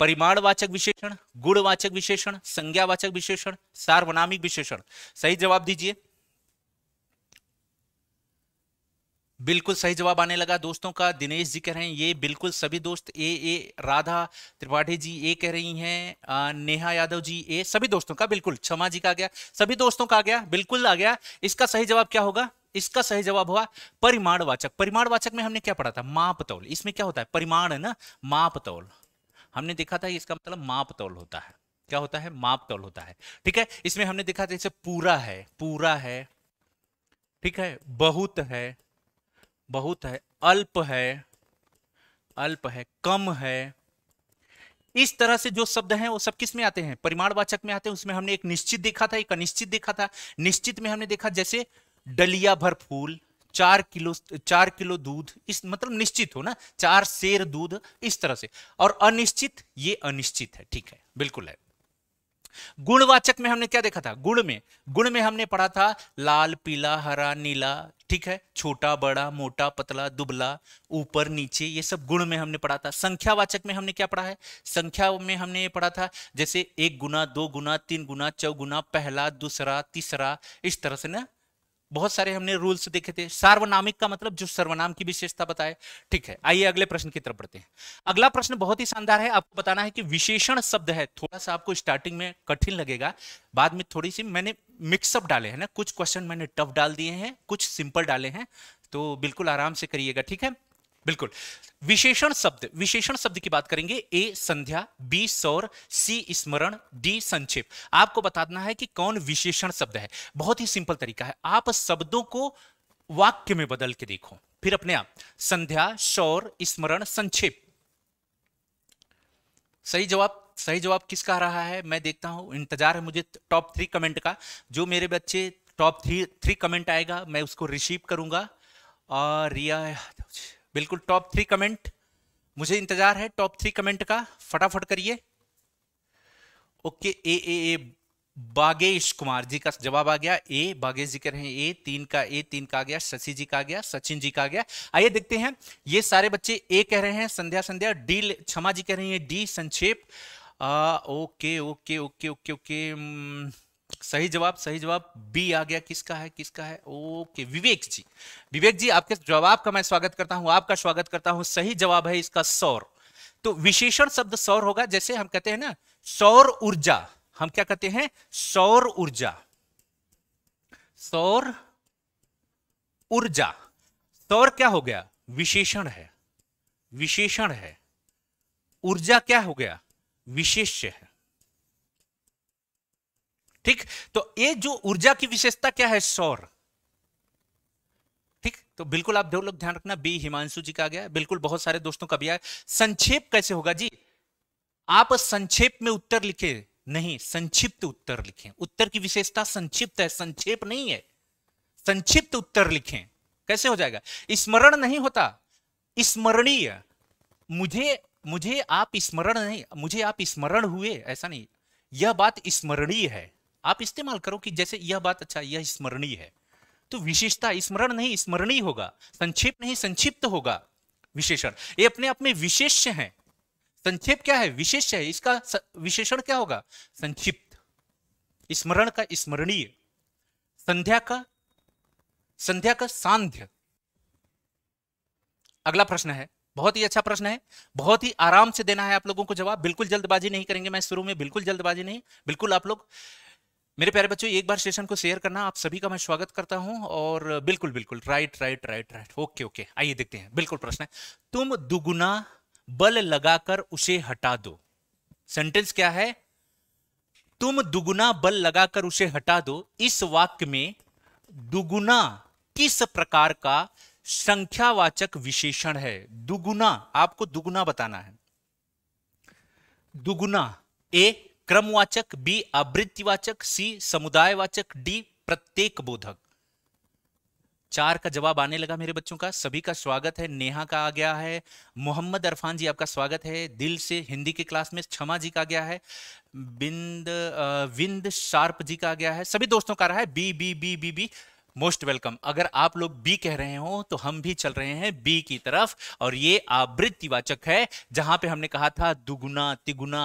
परिमाणवाचक विशेषण गुणवाचक विशेषण संज्ञावाचक विशेषण सार्वनामिक विशेषण सही जवाब दीजिए बिल्कुल सही जवाब आने लगा दोस्तों का दिनेश जी कह रहे हैं ये बिल्कुल सभी दोस्त ए ए राधा त्रिपाठी जी ए कह रही हैं नेहा यादव जी ए सभी दोस्तों का बिल्कुल क्षमा जी का आ गया सभी दोस्तों का आ गया बिल्कुल आ गया इसका सही जवाब क्या होगा इसका सही जवाब हुआ परिमाणवाचक परिमाणवाचक में हमने क्या पढ़ा था मापतौल इसमें क्या होता है परिमाण है ना मापतौल हमने देखा था इसका मतलब मापतौल होता है क्या होता है मापतौल होता है ठीक है इसमें हमने देखा था जैसे पूरा है पूरा है ठीक है बहुत है बहुत है अल्प है अल्प है कम है इस तरह से जो शब्द हैं वो सब किस में आते हैं परिमाणवाचक में आते हैं उसमें हमने एक निश्चित देखा था एक अनिश्चित देखा था निश्चित में हमने देखा जैसे डलिया भर फूल चार किलो चार किलो दूध इस मतलब निश्चित हो ना चार शेर दूध इस तरह से और अनिश्चित ये अनिश्चित है ठीक है बिल्कुल है गुणवाचक में हमने क्या देखा था गुण में गुण में हमने पढ़ा था लाल पीला हरा नीला ठीक है छोटा बड़ा मोटा पतला दुबला ऊपर नीचे ये सब गुण में हमने पढ़ा था संख्यावाचक में हमने क्या पढ़ा है संख्या में हमने ये पढ़ा था जैसे एक गुना दो गुना तीन गुना चौगुना पहला दूसरा तीसरा इस तरह से ना बहुत सारे हमने रूल्स देखे थे सार्वनामिक का मतलब जो सर्वनाम की विशेषता बताए ठीक है आइए अगले प्रश्न की तरफ बढ़ते हैं अगला प्रश्न बहुत ही शानदार है आपको बताना है कि विशेषण शब्द है थोड़ा सा आपको स्टार्टिंग में कठिन लगेगा बाद में थोड़ी सी मैंने मिक्सअप डाले हैं ना कुछ क्वेश्चन मैंने टफ डाल दिए हैं कुछ सिंपल डाले हैं तो बिल्कुल आराम से करिएगा ठीक है बिल्कुल विशेषण शब्द विशेषण शब्द की बात करेंगे ए संध्या बी सौर सी स्मरण डी संक्षेप आपको बताना है कि कौन विशेषण शब्द है बहुत ही सिंपल तरीका है आप शब्दों को वाक्य में बदल के देखो फिर अपने आप संध्या सौर स्मरण संक्षेप सही जवाब सही जवाब किसका रहा है मैं देखता हूं इंतजार है मुझे टॉप थ्री कमेंट का जो मेरे बच्चे टॉप थ्री थ्री कमेंट आएगा मैं उसको रिसीव करूंगा और रिया बिल्कुल टॉप थ्री कमेंट मुझे इंतजार है टॉप थ्री कमेंट का फटाफट करिए okay A A A Bagesh Kumar ji का जवाब आ गया ए बागेश जी कह रहे हैं ए तीन का ए तीन का आ गया शशि जी का आ गया सचिन जी का आ गया आइए देखते हैं ये सारे बच्चे ए कह रहे हैं संध्या संध्या डी क्षमा जी कह रहे हैं डी संक्षेप okay okay okay okay okay, okay सही जवाब सही जवाब बी आ गया किसका है किसका है ओके विवेक जी विवेक जी आपके जवाब का मैं स्वागत करता हूं आपका स्वागत करता हूं सही जवाब है इसका सौर तो विशेषण शब्द सौर होगा जैसे हम कहते हैं ना सौर ऊर्जा हम क्या कहते हैं सौर ऊर्जा सौर ऊर्जा सौर क्या हो गया विशेषण है विशेषण है ऊर्जा क्या हो गया विशेष्य है ठीक तो ये जो ऊर्जा की विशेषता क्या है सौर ठीक तो बिल्कुल आप दो लोग ध्यान रखना बी हिमांशु जी का आ गया बिल्कुल बहुत सारे दोस्तों का भी आया संक्षेप कैसे होगा जी आप संक्षेप में उत्तर लिखे नहीं संक्षिप्त उत्तर लिखें उत्तर की विशेषता संक्षिप्त है संक्षेप नहीं है संक्षिप्त उत्तर लिखें कैसे हो जाएगा स्मरण नहीं होता स्मरणीय मुझे मुझे आप स्मरण नहीं मुझे आप स्मरण हुए ऐसा नहीं यह बात स्मरणीय है आप इस्तेमाल करो कि जैसे यह बात अच्छा यह स्मरणीय है तो विशेषता स्मरण नहीं स्मरणीय होगा संक्षिप्त नहीं संक्षिप्त होगा विशेषण ये अपने आप में विशेष्य है संक्षेप क्या है विशेष है इसका विशेषण क्या होगा संक्षिप्त स्मरण का स्मरणीय संध्या का संध्या का सांध्य अगला प्रश्न है बहुत ही अच्छा प्रश्न है बहुत ही आराम से देना है आप लोगों को जवाब बिल्कुल जल्दबाजी नहीं करेंगे मैं शुरू में बिल्कुल जल्दबाजी नहीं बिल्कुल आप लोग मेरे प्यारे बच्चों एक बार सेशन को शेयर करना आप सभी का मैं स्वागत करता हूं और बिल्कुल बिल्कुल right right right right okay okay आइए देखते हैं बिल्कुल प्रश्न है तुम दुगुना बल लगाकर उसे हटा दो सेंटेंस क्या है तुम दुगुना बल लगाकर उसे हटा दो इस वाक्य में दुगुना किस प्रकार का संख्यावाचक विशेषण है दुगुना आपको दुगुना बताना है दुगुना ए क्रमवाचक बी आवृत्तिवाचक सी समुदायवाचक डी प्रत्येक बोधक चार का जवाब आने लगा मेरे बच्चों का सभी का स्वागत है नेहा का आ गया है मोहम्मद अरफान जी आपका स्वागत है दिल से हिंदी के क्लास में क्षमा जी का गया है बिंद विंद शार्प जी का आ गया है सभी दोस्तों का रहा है B B B B B most welcome अगर आप लोग बी कह रहे हो तो हम भी चल रहे हैं बी की तरफ और ये आवृत्तिवाचक है जहां पे हमने कहा था दुगुना तिगुना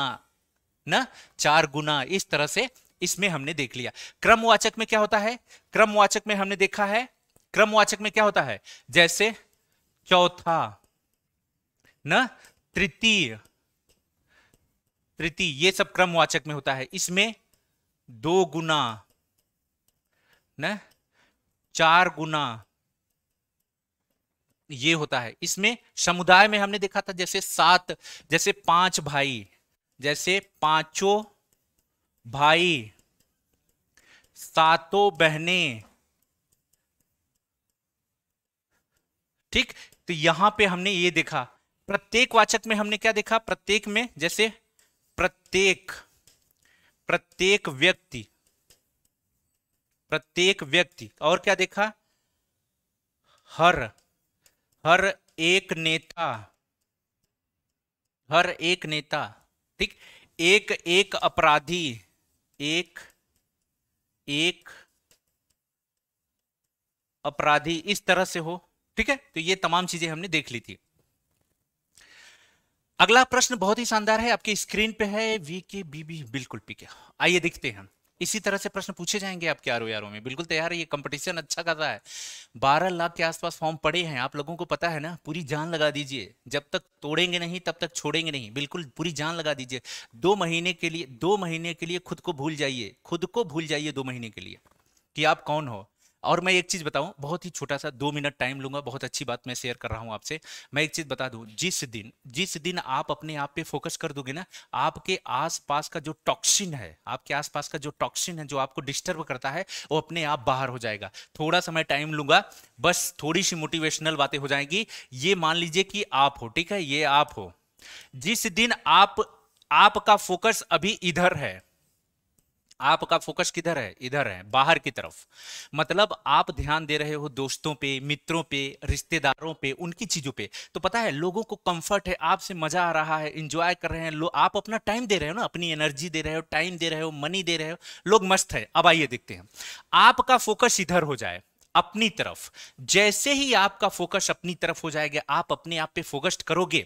ना चार गुना इस तरह से इसमें हमने देख लिया क्रमवाचक में क्या होता है क्रमवाचक में हमने देखा है क्रमवाचक में क्या होता है जैसे चौथा न तृतीय तृतीय ये सब क्रमवाचक में होता है इसमें दो गुना न चार गुना ये होता है इसमें समुदाय में हमने देखा था जैसे सात जैसे पांच भाई जैसे पांचों भाई सातों बहने ठीक तो यहां पे हमने ये देखा प्रत्येक वाचक में हमने क्या देखा प्रत्येक में जैसे प्रत्येक प्रत्येक व्यक्ति प्रत्येक व्यक्ति और क्या देखा हर हर एक नेता हर एक नेता ठीक एक एक अपराधी एक एक अपराधी इस तरह से हो ठीक है तो ये तमाम चीजें हमने देख ली थी अगला प्रश्न बहुत ही शानदार है आपकी स्क्रीन पे है वी के बीबी बिल्कुल पीके आइए देखते हैं इसी तरह से प्रश्न पूछे जाएंगे आपके आर ओ में बिल्कुल तैयार है ये कंपटीशन अच्छा खासा है बारह लाख के आसपास फॉर्म पड़े हैं आप लोगों को पता है ना पूरी जान लगा दीजिए जब तक तोड़ेंगे नहीं तब तक छोड़ेंगे नहीं बिल्कुल पूरी जान लगा दीजिए दो महीने के लिए दो महीने के लिए खुद को भूल जाइए खुद को भूल जाइए दो महीने के लिए कि आप कौन हो और मैं एक चीज़ बताऊं बहुत ही छोटा सा दो मिनट टाइम लूंगा बहुत अच्छी बात मैं शेयर कर रहा हूं आपसे मैं एक चीज़ बता दूं जिस दिन जिस दिन आप अपने आप पे फोकस कर दोगे ना आपके आसपास का जो टॉक्सिन है आपके आसपास का जो टॉक्सिन है जो आपको डिस्टर्ब करता है वो अपने आप बाहर हो जाएगा थोड़ा सा मैं टाइम लूंगा बस थोड़ी सी मोटिवेशनल बातें हो जाएंगी ये मान लीजिए कि आप हो ठीक है ये आप हो जिस दिन आप आपका फोकस अभी इधर है आपका फोकस किधर है इधर है बाहर की तरफ मतलब आप ध्यान दे रहे हो दोस्तों पे मित्रों पे रिश्तेदारों पे उनकी चीजों पे तो पता है लोगों को कंफर्ट है आपसे मजा आ रहा है इंजॉय कर रहे हैं लोग आप अपना टाइम दे रहे हो ना अपनी एनर्जी दे रहे हो टाइम दे रहे हो मनी दे रहे हो लोग मस्त है अब आइए देखते हैं आपका फोकस इधर हो जाए अपनी तरफ जैसे ही आपका फोकस अपनी तरफ हो जाएगा आप अपने आप पे फोकस्ड करोगे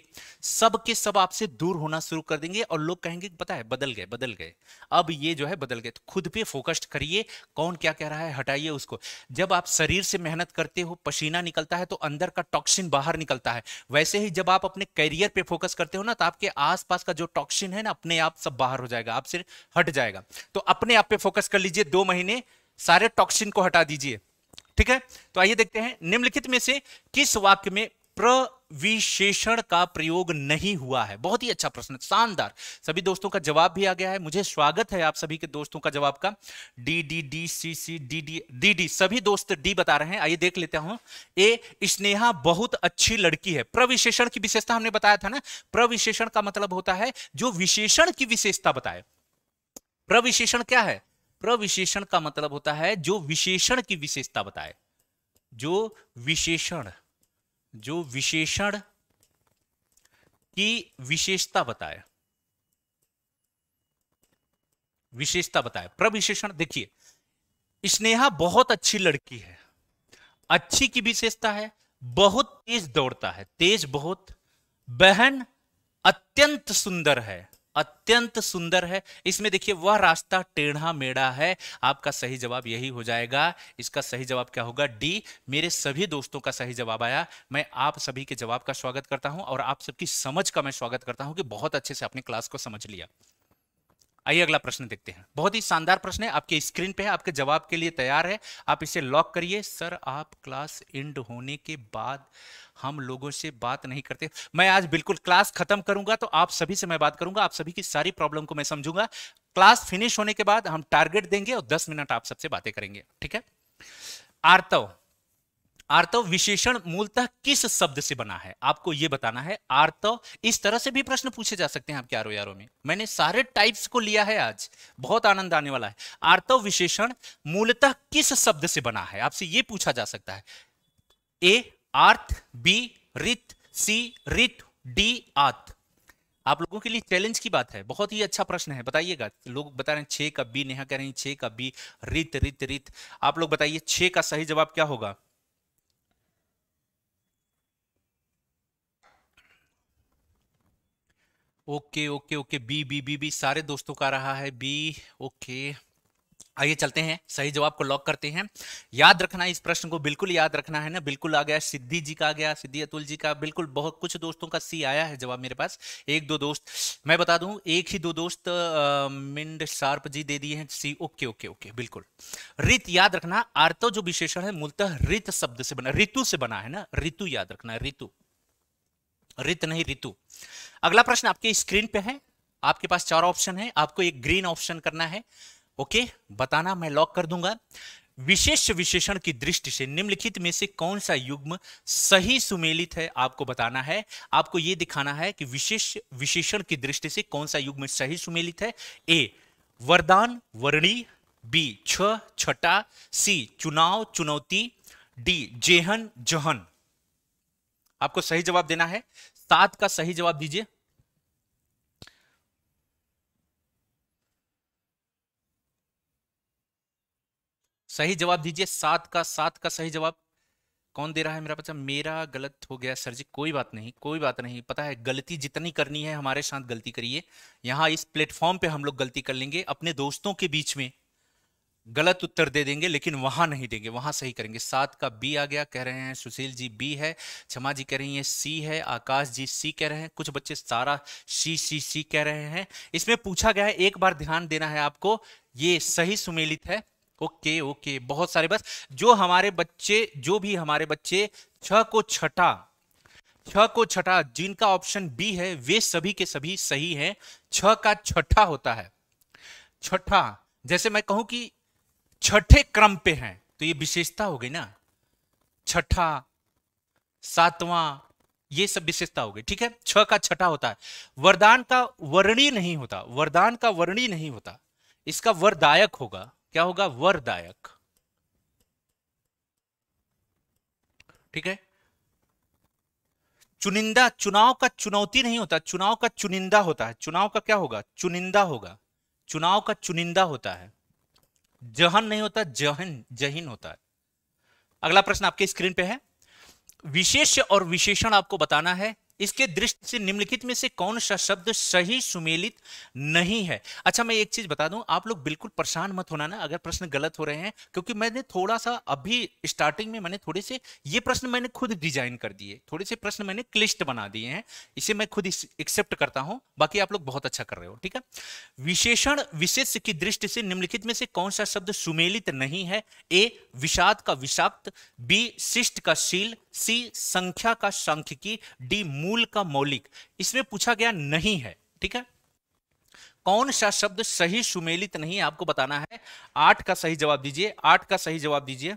सब के सब आपसे दूर होना शुरू कर देंगे और लोग कहेंगे पता है बदल गए बदल गए अब ये जो है बदल गए तो खुद पे फोकस्ड करिए कौन क्या कह रहा है हटाइए उसको जब आप शरीर से मेहनत करते हो पसीना निकलता है तो अंदर का टॉक्सिन बाहर निकलता है वैसे ही जब आप अपने करियर पर फोकस करते हो ना तो आपके आसपास का जो टॉक्सिन है ना अपने आप सब बाहर हो जाएगा आपसे हट जाएगा तो अपने आप पे फोकस कर लीजिए दो महीने सारे टॉक्सिन को हटा दीजिए ठीक है तो आइए देखते हैं निम्नलिखित में से किस वाक्य में प्रविशेषण का प्रयोग नहीं हुआ है बहुत ही अच्छा प्रश्न शानदार सभी दोस्तों का जवाब भी आ गया है मुझे स्वागत है आप सभी के दोस्तों का जवाब का D D D C C D D D D सभी दोस्त डी बता रहे हैं आइए देख लेता हूं ए स्नेहा बहुत अच्छी लड़की है प्रविशेषण की विशेषता हमने बताया था ना प्रविशेषण का मतलब होता है जो विशेषण की विशेषता बताए प्रविशेषण क्या है प्रविशेषण का मतलब होता है जो विशेषण की विशेषता बताए जो विशेषण जो विशेषण की विशेषता बताए विशेषता बताए प्रविशेषण देखिए स्नेहा बहुत अच्छी लड़की है अच्छी की विशेषता है बहुत तेज दौड़ता है तेज बहुत बहन अत्यंत सुंदर है अत्यंत सुंदर है इसमें देखिए वह रास्ता टेढ़ा मेढ़ा है आपका सही जवाब यही हो जाएगा इसका सही जवाब क्या होगा डी मेरे सभी दोस्तों का सही जवाब आया मैं आप सभी के जवाब का स्वागत करता हूं और आप सबकी समझ का मैं स्वागत करता हूं कि बहुत अच्छे से अपने क्लास को समझ लिया आइए अगला प्रश्न देखते हैं बहुत ही शानदार प्रश्न है आपके स्क्रीन पे है आपके जवाब के लिए तैयार है आप इसे लॉक करिए सर आप क्लास एंड होने के बाद हम लोगों से बात नहीं करते मैं आज बिल्कुल क्लास खत्म करूंगा तो आप सभी से मैं बात करूंगा आप सभी की सारी प्रॉब्लम को मैं समझूंगा क्लास फिनिश होने के बाद हम टारगेट देंगे और दस मिनट आप सबसे बातें करेंगे ठीक है आर्तव आर्तव विशेषण मूलतः किस शब्द से बना है आपको यह बताना है आर्तव इस तरह से भी प्रश्न पूछे जा सकते हैं आपके आरो यारो में मैंने सारे टाइप्स को लिया है आज बहुत आनंद आने वाला है आर्तव विशेषण मूलतः किस शब्द से बना है आपसे यह पूछा जा सकता है ए आर्थ बी रित सी रित डी आत आप लोगों के लिए चैलेंज की बात है बहुत ही अच्छा प्रश्न है बताइएगा लोग बता रहे हैं छे का बी नेहा कह रहे हैं छे का बी रित रित रित आप लोग बताइए छे का सही जवाब क्या होगा okay okay okay B B B B सारे दोस्तों का रहा है बी ओके आइए चलते हैं सही जवाब को लॉक करते हैं याद रखना इस प्रश्न को बिल्कुल याद रखना है ना बिल्कुल आ गया सिद्धि जी का आ गया सिद्धि अतुल जी का बिल्कुल बहुत कुछ दोस्तों का सी आया है जवाब मेरे पास एक दो दोस्त मैं बता दूं एक ही दो दोस्त मिंड शार्प जी दे दिए हैं सी ओके ओके ओके बिल्कुल रित याद रखना आर्तो जो विशेषण है मूलतः रित शब्द से बना ऋतु से बना है ना ऋतु याद रखना ऋतु रित नहीं ऋतु अगला प्रश्न आपके स्क्रीन पे है आपके पास चार ऑप्शन है आपको एक ग्रीन ऑप्शन करना है ओके बताना मैं लॉक कर दूंगा विशेष विशेषण की दृष्टि से निम्नलिखित में से कौन सा युग्म सही सुमेलित है आपको बताना है आपको यह दिखाना है कि विशेष विशेषण की दृष्टि से कौन सा युग्म सही सुमेलित है ए वरदान वर्णी बी छ छटा सी चुनाव चुनौती डी जेहन जहन आपको सही जवाब देना है सात का सही जवाब दीजिए सही जवाब दीजिए सात का सात का सही जवाब कौन दे रहा है मेरा बच्चा मेरा गलत हो गया सर जी कोई बात नहीं कोई बात नहीं पता है गलती जितनी करनी है हमारे साथ गलती करिए यहाँ इस प्लेटफॉर्म पे हम लोग गलती कर लेंगे अपने दोस्तों के बीच में गलत उत्तर दे देंगे लेकिन वहां नहीं देंगे वहां सही करेंगे सात का बी आ गया कह रहे हैं सुशील जी बी है क्षमा जी कह रही हैं सी है आकाश जी सी कह रहे हैं कुछ बच्चे सारा सी सी सी कह रहे हैं इसमें पूछा गया है एक बार ध्यान देना है आपको ये सही सुमेलित है ओके ओके बहुत सारे बस जो हमारे बच्चे जो भी हमारे बच्चे छ को छठा छ को छठा जिनका ऑप्शन बी है वे सभी के सभी सही है छ का छठा होता है छठा जैसे मैं कहूं कि छठे क्रम पे हैं तो ये विशेषता हो गई ना छठा सातवां ये सब विशेषता हो गई ठीक है छ का छठा होता है वरदान का वर्णी नहीं होता वरदान का वर्णी नहीं होता इसका वरदायक होगा क्या होगा वरदायक ठीक है चुनिंदा चुनाव का चुनौती नहीं होता चुनाव का चुनिंदा होता है चुनाव का क्या होगा चुनिंदा होगा चुनाव का चुनिंदा होता है जहन नहीं होता जहन जहीन होता है अगला प्रश्न आपके स्क्रीन पे है विशेष और विशेषण आपको बताना है इसके दृष्टि से निम्नलिखित में से कौन सा शब्द सही सुमेलित नहीं है अच्छा मैं एक चीज बता दूं आप लोग बिल्कुल परेशान मत होना ना अगर प्रश्न गलत हो रहे हैं क्योंकि मैंने थोड़ा सा अभी स्टार्टिंग में मैंने थोड़े से ये प्रश्न मैंने खुद डिजाइन कर दिए थोड़े से प्रश्न मैंने क्लिष्ट बना दिए हैं इसे मैं खुद एक्सेप्ट करता हूं बाकी आप लोग बहुत अच्छा कर रहे हो ठीक है विशेषण विशेष की दृष्टि से निम्नलिखित में से कौन सा शब्द सुमेलित नहीं है ए विषाद का विषाक्त बी शिष्ट का शील सी संख्या का की डी मूल का मौलिक इसमें पूछा गया नहीं है ठीक है कौन सा शब्द सही सुमेलित नहीं आपको बताना है आठ का सही जवाब दीजिए आठ का सही जवाब दीजिए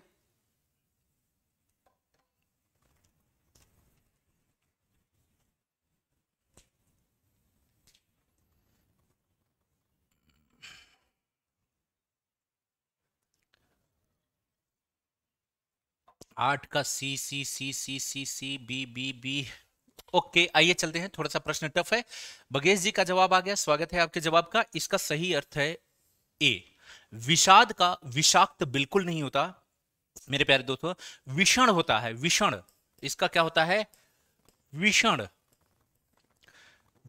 आठ का C C C C C C B B B okay आइए चलते हैं थोड़ा सा प्रश्न टफ है बगेश जी का जवाब आ गया स्वागत है आपके जवाब का इसका सही अर्थ है ए विषाद का विषाक्त बिल्कुल नहीं होता मेरे प्यारे दोस्तों विषण होता है विषण इसका क्या होता है विषण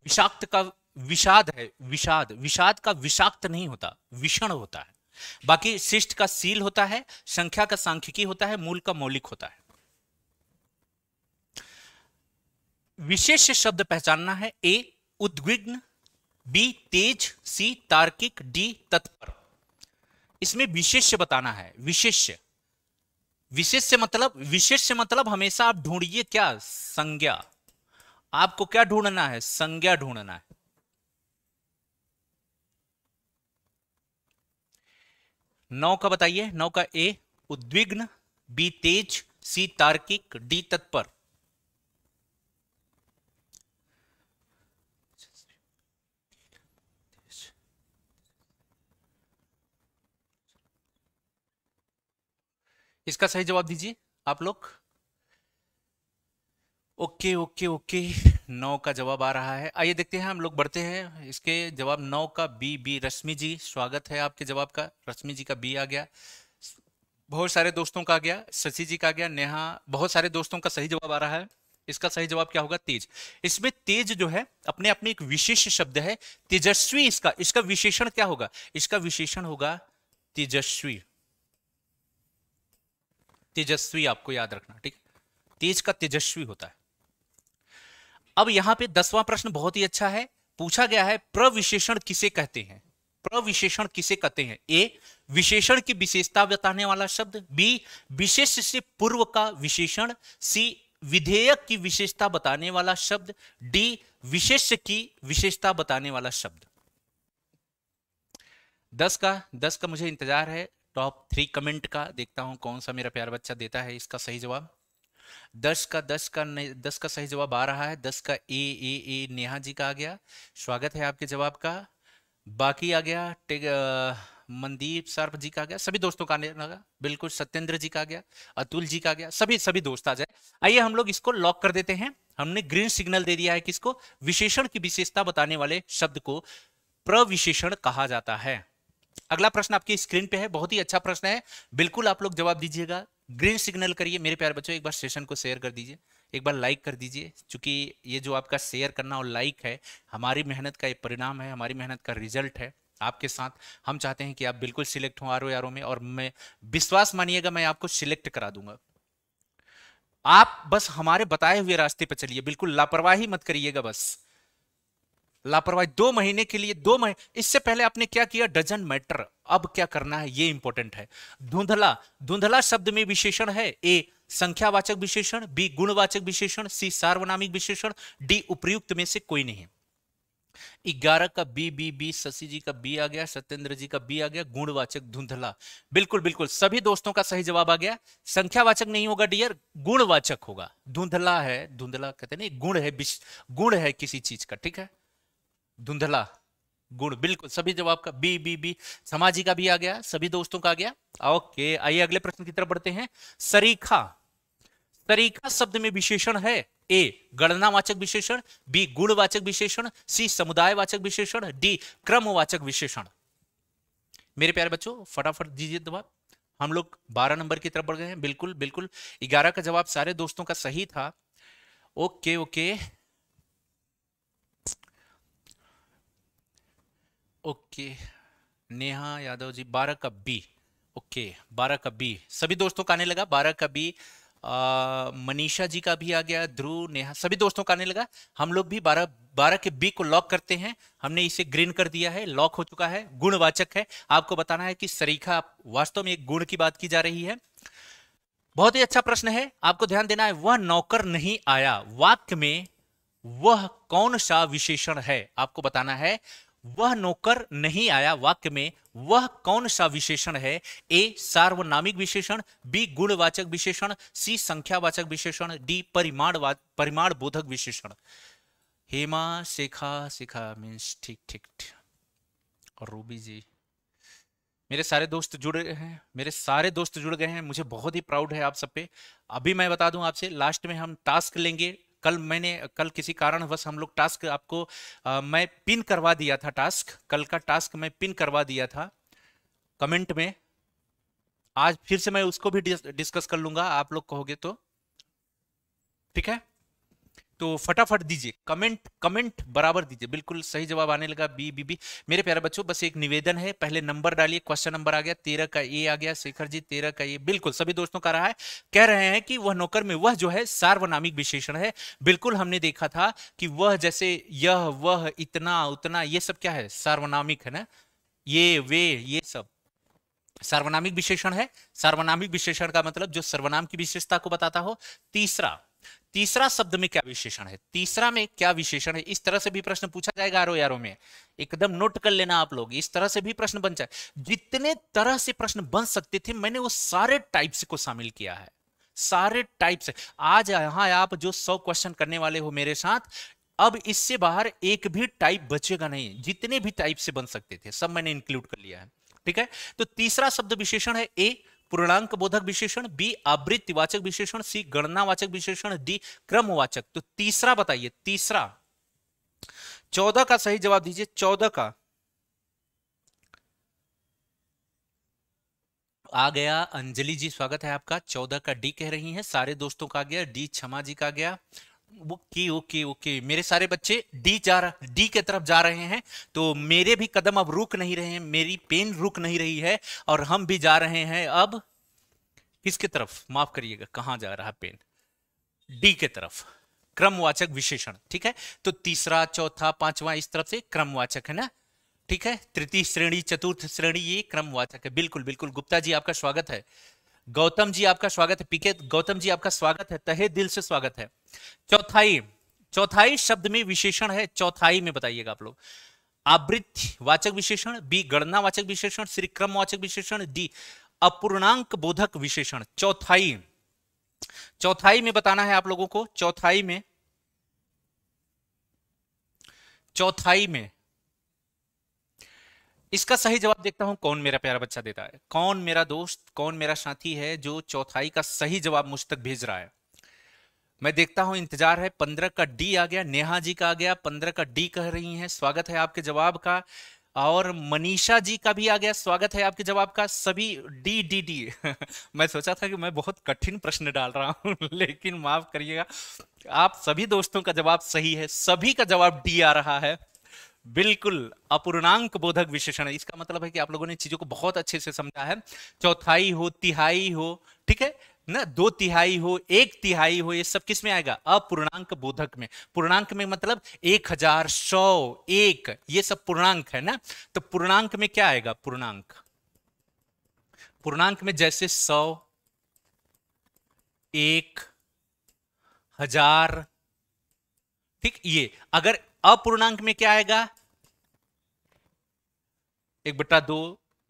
विषाक्त का विषाद है विषाद विषाद का विषाक्त नहीं होता विषण होता है बाकी शिष्ट का सील होता है संख्या का सांख्यिकी होता है मूल का मौलिक होता है विशेष शब्द पहचानना है ए उद्विग्न बी तेज सी तार्किक डी तत्पर इसमें विशेष्य बताना है विशेष्य विशेष मतलब विशेष मतलब हमेशा आप ढूंढिए क्या संज्ञा आपको क्या ढूंढना है संज्ञा ढूंढना है नौ का बताइए नौ का ए उद्विग्न बी तेज सी तार्किक डी तत्पर इसका सही जवाब दीजिए आप लोग ओके ओके ओके नौ का जवाब आ रहा है आइए देखते हैं हम लोग बढ़ते हैं इसके जवाब नौ का बी बी रश्मि जी स्वागत है आपके जवाब का रश्मि जी का बी आ गया बहुत सारे दोस्तों का आ गया शशि जी का आ गया नेहा बहुत सारे दोस्तों का सही जवाब आ रहा है इसका सही जवाब क्या होगा तेज इसमें तेज जो है अपने अपने एक विशेष शब्द है तेजस्वी इसका इसका विशेषण क्या होगा इसका विशेषण होगा तेजस्वी तेजस्वी आपको याद रखना ठीक तेज का तेजस्वी होता है अब यहां पे दसवां प्रश्न बहुत ही अच्छा है पूछा गया है प्रविशेषण किसे कहते हैं प्रविशेषण किसे कहते हैं ए विशेषण की विशेषता बताने वाला शब्द बी विशेष से पूर्व का विशेषण सी विधेयक की विशेषता बताने वाला शब्द डी विशेष की विशेषता बताने वाला शब्द दस का दस का मुझे इंतजार है टॉप थ्री कमेंट का देखता हूं कौन सा मेरा प्यार बच्चा देता है इसका सही जवाब दस का दस का दस का सही जवाब आ रहा है दस का ए ए ए नेहा जी का आ गया स्वागत है आपके जवाब का बाकी आ गया मनदीप सर्फ जी का आ गया सभी दोस्तों का आने बिल्कुल सत्येंद्र जी का आ गया अतुल जी का आ गया सभी सभी दोस्त आ जाए आइए हम लोग इसको लॉक कर देते हैं हमने ग्रीन सिग्नल दे दिया है कि इसको विशेषण की विशेषता बताने वाले शब्द को प्रविशेषण कहा जाता है अगला प्रश्न आपकी स्क्रीन पे है बहुत ही अच्छा प्रश्न है बिल्कुल आप लोग जवाब दीजिएगा ग्रीन सिग्नल करिए मेरे प्यारे बच्चों एक बार सेशन को शेयर कर दीजिए एक बार लाइक कर दीजिए क्योंकि ये जो आपका शेयर करना और लाइक है हमारी मेहनत का ये परिणाम है हमारी मेहनत का रिजल्ट है आपके साथ हम चाहते हैं कि आप बिल्कुल सिलेक्ट हों आर ओ में और मैं विश्वास मानिएगा मैं आपको सिलेक्ट करा दूंगा आप बस हमारे बताए हुए रास्ते पर चलिए बिल्कुल लापरवाही मत करिएगा बस लापरवाही दो महीने के लिए दो महीने इससे पहले आपने क्या किया डजन मैटर अब क्या करना है ये इंपॉर्टेंट है धुंधला धुंधला शब्द में विशेषण है ए संख्यावाचक विशेषण बी गुणवाचक विशेषण सी सार्वनामिक विशेषण डी उपयुक्त में से कोई नहीं ग्यारह का B B B Shashi ji का बी आ गया सत्येंद्र जी का बी आ गया गुणवाचक धुंधला बिल्कुल बिल्कुल सभी दोस्तों का सही जवाब आ गया संख्यावाचक नहीं होगा डियर गुणवाचक होगा धुंधला है धुंधला कहते नहीं गुण है गुण है किसी चीज का ठीक है धुंधला गुण बिल्कुल सभी जवाब का बी बी बी समाजी का भी आ गया सभी दोस्तों का आ गया ओके आइए अगले प्रश्न की तरफ बढ़ते हैं सरीखा सरीखा शब्द में विशेषण है ए गणनावाचक विशेषण बी गुणवाचक विशेषण सी समुदायवाचक विशेषण डी क्रमवाचक विशेषण मेरे प्यारे बच्चों फटाफट दीजिए जवाब हम लोग बारह नंबर की तरफ बढ़ गए हैं बिल्कुल बिल्कुल ग्यारह का जवाब सारे दोस्तों का सही था okay okay okay Neha Yadav ji बारह का बी ओके बारह का बी सभी दोस्तों का आने लगा बारह का बी मनीषा जी का भी आ गया ध्रुव नेहा सभी दोस्तों का आने लगा हम लोग भी बारह बारह के बी को लॉक करते हैं हमने इसे ग्रीन कर दिया है लॉक हो चुका है गुणवाचक है आपको बताना है कि सरीखा वास्तव में एक गुण की बात की जा रही है बहुत ही अच्छा प्रश्न है आपको ध्यान देना है वह नौकर नहीं आया वाक्य में वह कौन सा विशेषण है आपको बताना है वह नौकर नहीं आया वाक्य में वह कौन सा विशेषण है ए सार्वनामिक विशेषण बी गुणवाचक विशेषण सी संख्यावाचक विशेषण डी परिमाण परिमाण बोधक विशेषण हेमा शेखा शेखा मीन्स ठीक ठीक और रूबी जी मेरे सारे दोस्त जुड़े हैं मेरे सारे दोस्त जुड़ गए हैं मुझे बहुत ही प्राउड है आप सब पे अभी मैं बता दूं आपसे लास्ट में हम टास्क लेंगे कल मैंने कल किसी कारणवश हम लोग टास्क आपको आ, मैं पिन करवा दिया था टास्क कल का टास्क मैं पिन करवा दिया था कमेंट में आज फिर से मैं उसको भी डिस्कस कर लूंगा आप लोग कहोगे तो ठीक है तो फटाफट दीजिए कमेंट कमेंट बराबर दीजिए बिल्कुल सही जवाब आने लगा बी बी बी मेरे प्यारे बच्चों बस एक निवेदन है पहले नंबर डालिए क्वेश्चन नंबर आ गया तेरह का ए आ गया शेखर जी तेरह का ए बिल्कुल सभी दोस्तों का रहा है कह रहे हैं कि वह नौकर में वह जो है सार्वनामिक विशेषण है बिल्कुल हमने देखा था कि वह जैसे यह वह इतना उतना ये सब क्या है सार्वनामिक है ना ये वे ये सब सार्वनामिक विशेषण है सार्वनामिक विशेषण का मतलब जो सर्वनाम की विशेषता को बताता हो तीसरा तीसरा शब्द में क्या विशेषण है तीसरा में क्या विशेषण है इस तरह से भी प्रश्न पूछा जाएगा आरो यारो में एकदम नोट कर लेना आप लोग इस तरह से भी प्रश्न बन जाए जितने तरह से प्रश्न बन सकते थे मैंने वो सारे टाइप्स को शामिल किया है सारे टाइप्स आज यहां आप जो सौ क्वेश्चन करने वाले हो मेरे साथ अब इससे बाहर एक भी टाइप बचेगा नहीं जितने भी टाइप से बन सकते थे सब मैंने इंक्लूड कर लिया है ठीक है तो तीसरा शब्द विशेषण है ए पूर्णांक बोधक विशेषण बी आवृत्तिवाचक विशेषण सी गणनावाचक विशेषण डी क्रमवाचक तो तीसरा बताइए तीसरा चौदह का सही जवाब दीजिए चौदह का आ गया अंजलि जी स्वागत है आपका चौदह का डी कह रही हैं सारे दोस्तों का आ गया डी क्षमा जी का गया ओके ओके ओके मेरे सारे बच्चे डी जा डी के तरफ जा रहे हैं तो मेरे भी कदम अब रुक नहीं रहे हैं मेरी पेन रुक नहीं रही है और हम भी जा रहे हैं अब किसके तरफ माफ करिएगा कहां जा रहा पेन डी के तरफ क्रमवाचक विशेषण ठीक है तो तीसरा चौथा पांचवा इस तरफ से क्रमवाचक है ना ठीक है तृतीय श्रेणी चतुर्थ श्रेणी ये क्रमवाचक है बिल्कुल बिल्कुल गुप्ता जी आपका स्वागत है गौतम जी आपका स्वागत है पीके गौतम जी आपका स्वागत है तहे दिल से स्वागत है चौथाई चौथाई शब्द में विशेषण है चौथाई में बताइएगा आप लोग आवृत्ति वाचक विशेषण बी गणना वाचक विशेषण श्री क्रम वाचक विशेषण डी अपूर्णांक बोधक विशेषण चौथाई चौथाई में बताना है आप लोगों को चौथाई में चौथाई में इसका सही जवाब देखता हूं कौन मेरा प्यारा बच्चा देता है कौन मेरा दोस्त कौन मेरा साथी है जो चौथाई का सही जवाब मुझ तक भेज रहा है मैं देखता हूं इंतजार है पंद्रह का डी आ गया नेहा जी का आ गया पंद्रह का डी कह रही हैं स्वागत है आपके जवाब का और मनीषा जी का भी आ गया स्वागत है आपके जवाब का सभी डी डी डी मैं सोचा था कि मैं बहुत कठिन प्रश्न डाल रहा हूं [LAUGHS] लेकिन माफ करिएगा आप सभी दोस्तों का जवाब सही है सभी का जवाब डी आ रहा है बिल्कुल अपूर्णांक बोधक विशेषण है इसका मतलब है कि आप लोगों ने चीजों को बहुत अच्छे से समझा है चौथाई हो तिहाई हो ठीक है ना दो तिहाई हो एक तिहाई हो ये सब किस में आएगा अपूर्णांक बोधक में पूर्णांक में मतलब एक हजार सौ एक ये सब पूर्णांक है ना तो पूर्णांक में क्या आएगा पूर्णांक पूर्णांक में जैसे सौ एक हजार ठीक ये अगर अपूर्णांक में क्या आएगा एक बटा दो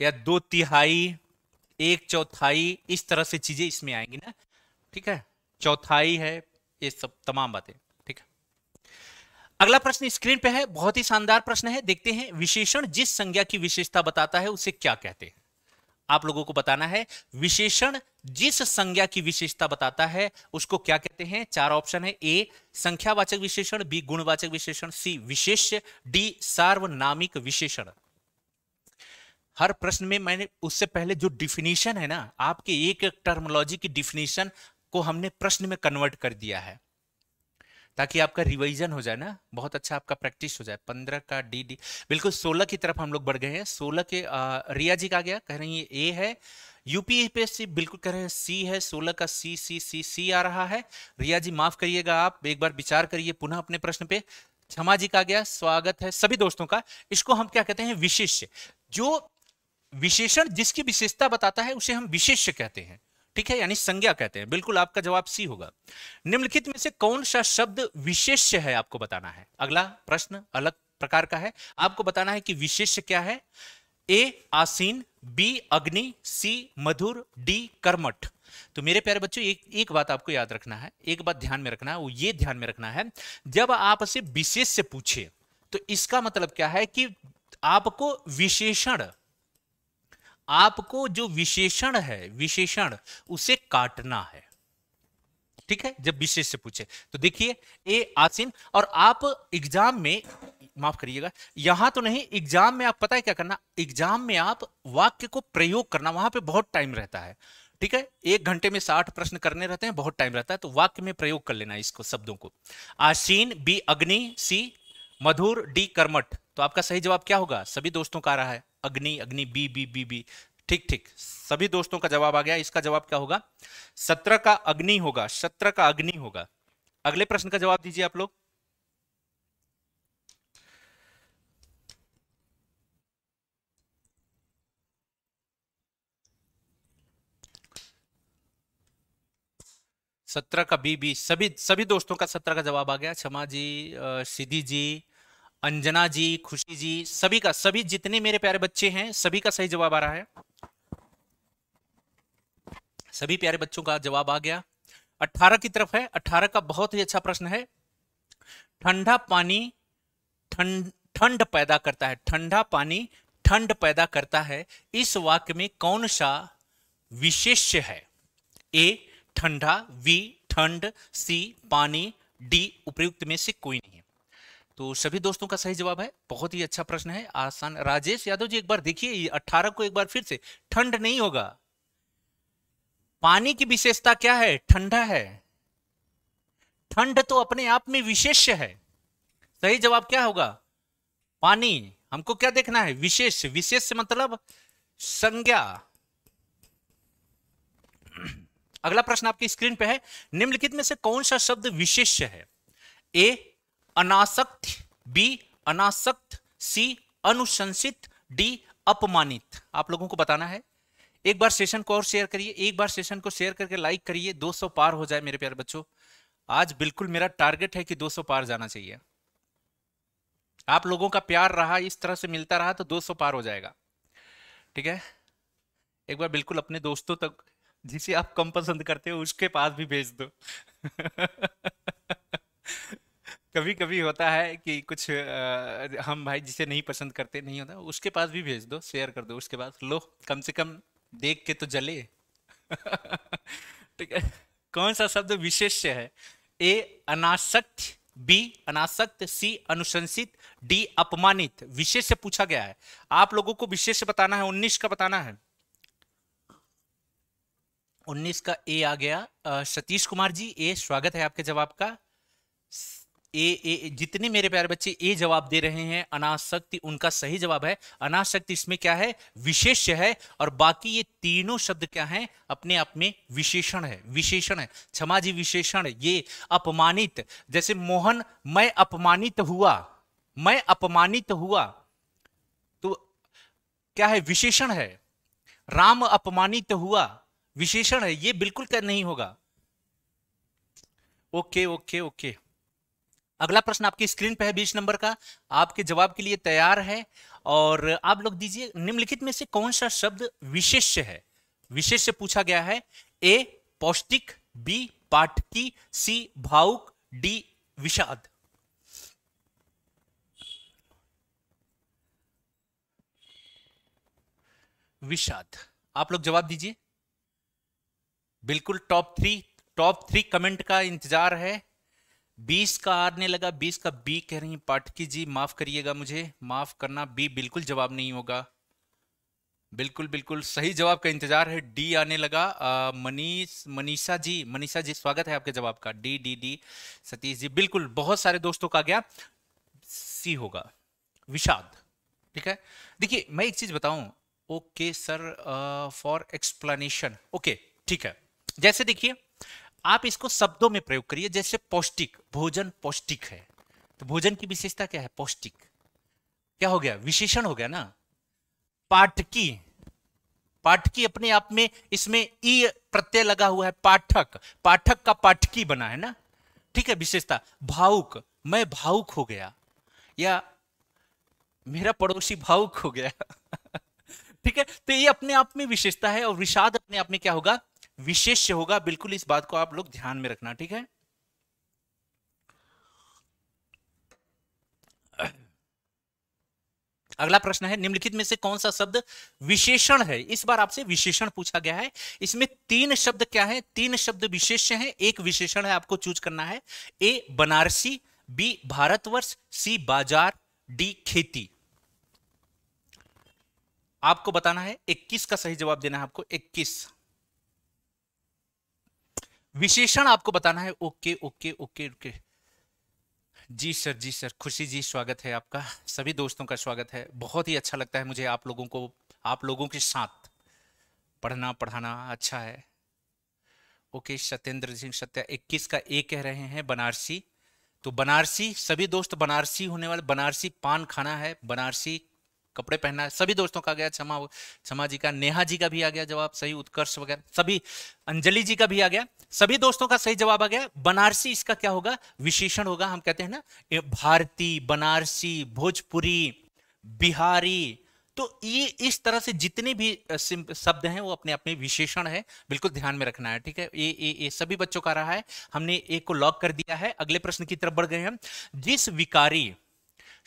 या दो तिहाई एक चौथाई इस तरह से चीजें इसमें आएंगी ना ठीक है चौथाई है ये सब तमाम बातें ठीक है अगला प्रश्न स्क्रीन पे है बहुत ही शानदार प्रश्न है देखते हैं विशेषण जिस संज्ञा की विशेषता बताता है उसे क्या कहते हैं आप लोगों को बताना है विशेषण जिस संज्ञा की विशेषता बताता है उसको क्या कहते हैं चार ऑप्शन है ए संख्यावाचक विशेषण बी गुणवाचक विशेषण सी विशेष डी सार्वनामिक विशेषण हर प्रश्न में मैंने उससे पहले जो डिफिनीशन है ना आपके एक एक टर्मोलॉजी की डिफिनीशन को हमने प्रश्न में कन्वर्ट कर दिया है ताकि आपका रिवीजन हो जाए ना बहुत अच्छा आपका प्रैक्टिस हो जाए पंद्रह का डी डी बिल्कुल सोलह की तरफ हम लोग बढ़ गए हैं सोलह के आ, रिया जी का गया कह रही है ए है यूपीएससी बिल्कुल कह रहे हैं सी है सोलह का सी सी सी सी आ रहा है रिया जी माफ करिएगा आप एक बार विचार करिए पुनः अपने प्रश्न पे क्षमा जी का गया स्वागत है सभी दोस्तों का इसको हम क्या कहते हैं विशिष्य जो विशेषण जिसकी विशेषता बताता है उसे हम विशेष्य कहते हैं ठीक है यानी संज्ञा कहते हैं बिल्कुल आपका जवाब सी होगा निम्नलिखित में से कौन सा शब्द विशेष्य है आपको बताना है अगला प्रश्न अलग प्रकार का है आपको बताना है कि विशेष्य क्या है ए आसीन बी अग्नि सी मधुर डी कर्मठ तो मेरे प्यारे बच्चों एक एक बात आपको याद रखना है एक बात ध्यान में रखना है वो ये ध्यान में रखना है जब आपसे विशेष से पूछे तो इसका मतलब क्या है कि आपको विशेषण आपको जो विशेषण है विशेषण उसे काटना है ठीक है जब विशेष से पूछे तो देखिए ए आसीन और आप एग्जाम में माफ करिएगा यहां तो नहीं एग्जाम में आप पता है क्या करना एग्जाम में आप वाक्य को प्रयोग करना वहां पे बहुत टाइम रहता है ठीक है एक घंटे में साठ प्रश्न करने रहते हैं बहुत टाइम रहता है तो वाक्य में प्रयोग कर लेना इसको शब्दों को आशीन बी अग्नि सी मधुर डी कर्मठ तो आपका सही जवाब क्या होगा सभी दोस्तों का आ रहा है अग्नि अग्नि बी बी बी बी ठीक ठीक सभी दोस्तों का जवाब आ गया इसका जवाब क्या होगा सत्र का अग्नि होगा सत्र का अग्नि होगा अगले प्रश्न का जवाब दीजिए आप लोग सत्रह का बी बी सभी सभी दोस्तों का सत्रह का जवाब आ गया क्षमा जी सिद्धि जी अंजना जी खुशी जी सभी का सभी जितने मेरे प्यारे बच्चे हैं सभी का सही जवाब आ रहा है सभी प्यारे बच्चों का जवाब आ गया अठारह की तरफ है अठारह का बहुत ही अच्छा प्रश्न है ठंडा पानी ठंड ठंड पैदा करता है ठंडा पानी ठंड पैदा करता है इस वाक्य में कौन सा विशेष्य है ए ठंडा वी ठंड सी पानी डी उपयुक्त में से कोई नहीं है तो सभी दोस्तों का सही जवाब है बहुत ही अच्छा प्रश्न है आसान राजेश यादव जी एक बार देखिए अट्ठारह को एक बार फिर से ठंड नहीं होगा पानी की विशेषता क्या है ठंडा है ठंड तो अपने आप में विशेष है सही जवाब क्या होगा पानी हमको क्या देखना है विशेष विशेष मतलब संज्ञा अगला प्रश्न आपकी स्क्रीन पे है निम्नलिखित में से कौन सा शब्द विशेष्य है ए अनासक्त बी अनासक्त सी अनुशंसित डी अपमानित आप लोगों को बताना है एक बार सेशन को और शेयर करिए एक बार सेशन को शेयर करके लाइक करिए 200 पार हो जाए मेरे प्यारे बच्चों आज बिल्कुल मेरा टारगेट है कि 200 पार जाना चाहिए आप लोगों का प्यार रहा इस तरह से मिलता रहा तो 200 पार हो जाएगा ठीक है एक बार बिल्कुल अपने दोस्तों तक जिसे आप कम पसंद करते हो उसके पास भी भेज दो कभी कभी होता है कि कुछ आ, हम भाई जिसे नहीं पसंद करते नहीं होता उसके पास भी भेज दो शेयर कर दो उसके पास लो कम से कम देख के तो जले ठीक है कौन सा शब्द विशेष है ए अनासक्त बी अनासक्त सी अनुशंसित डी अपमानित विशेष से पूछा गया है आप लोगों को विशेष बताना है उन्नीस का बताना है उन्नीस का ए आ गया सतीश कुमार जी ए स्वागत है आपके जवाब का ए ए जितने मेरे प्यारे बच्चे ए जवाब दे रहे हैं अनाशक्ति उनका सही जवाब है अनाशक्ति इसमें क्या है विशेष्य है और बाकी ये तीनों शब्द क्या हैं अपने आप में विशेषण है विशेषण है क्षमा जी विशेषण ये अपमानित जैसे मोहन मैं अपमानित हुआ मैं अपमानित हुआ तो क्या है विशेषण है राम अपमानित हुआ विशेषण है ये बिल्कुल कर नहीं होगा ओके ओके ओके अगला प्रश्न आपकी स्क्रीन पर है बीस नंबर का आपके जवाब के लिए तैयार है और आप लोग दीजिए निम्नलिखित में से कौन सा शब्द विशेष्य है विशेष्य पूछा गया है ए पौष्टिक बी पाठकी सी भावुक डी विषाद विषाद आप लोग जवाब दीजिए बिल्कुल top three top three comment का इंतजार है बीस का आने लगा बीस का बी कह रही पाठकी जी माफ करिएगा मुझे माफ करना बी बिल्कुल जवाब नहीं होगा बिल्कुल बिल्कुल सही जवाब का इंतजार है डी आने लगा मनीष मनीषा जी मनीषा जी स्वागत है आपके जवाब का D D D Satish ji बिल्कुल बहुत सारे दोस्तों का गया सी होगा विषाद ठीक है देखिए मैं एक चीज बताऊं okay sir for explanation okay ठीक है जैसे देखिए आप इसको शब्दों में प्रयोग करिए जैसे पौष्टिक भोजन पौष्टिक है तो भोजन की विशेषता क्या है पौष्टिक क्या हो गया विशेषण हो गया ना पाठकी पाठकी अपने आप में इसमें ई प्रत्यय लगा हुआ है पाठक पाठक का पाठकी बना है ना ठीक है विशेषता भावुक मैं भावुक हो गया या मेरा पड़ोसी भावुक हो गया [LAUGHS] ठीक है तो ये अपने आप में विशेषता है और विषाद अपने आप में क्या होगा विशेष्य होगा बिल्कुल इस बात को आप लोग ध्यान में रखना ठीक है अगला प्रश्न है निम्नलिखित में से कौन सा शब्द विशेषण है इस बार आपसे विशेषण पूछा गया है इसमें तीन शब्द क्या है तीन शब्द विशेष्य है एक विशेषण है आपको चूज करना है A Banarasi B Bharatvarsh C बाजार डी खेती आपको बताना है 21 का सही जवाब देना है आपको 21 विशेषण आपको बताना है ओके ओके ओके ओके जी सर जी सर खुशी जी स्वागत है आपका सभी दोस्तों का स्वागत है बहुत ही अच्छा लगता है मुझे आप लोगों को आप लोगों के साथ पढ़ना पढ़ाना अच्छा है ओके सत्येंद्र सिंह सत्या इक्कीस का ए कह रहे हैं बनारसी तो बनारसी सभी दोस्त बनारसी होने वाले बनारसी पान खाना है बनारसी कपड़े पहना है सभी दोस्तों का गया क्षमा क्षमा जी का नेहा जी का भी आ गया जवाब सही उत्कर्ष वगैरह सभी अंजलि जी का भी आ गया सभी दोस्तों का सही जवाब आ गया बनारसी इसका क्या होगा विशेषण होगा हम कहते हैं ना भारती बनारसी भोजपुरी बिहारी तो ये इस तरह से जितने भी शब्द हैं वो अपने अपने विशेषण है बिल्कुल ध्यान में रखना है ठीक है ये ये ये सभी बच्चों का रहा है हमने एक को लॉक कर दिया है अगले प्रश्न की तरफ बढ़ गए हम जिस विकारी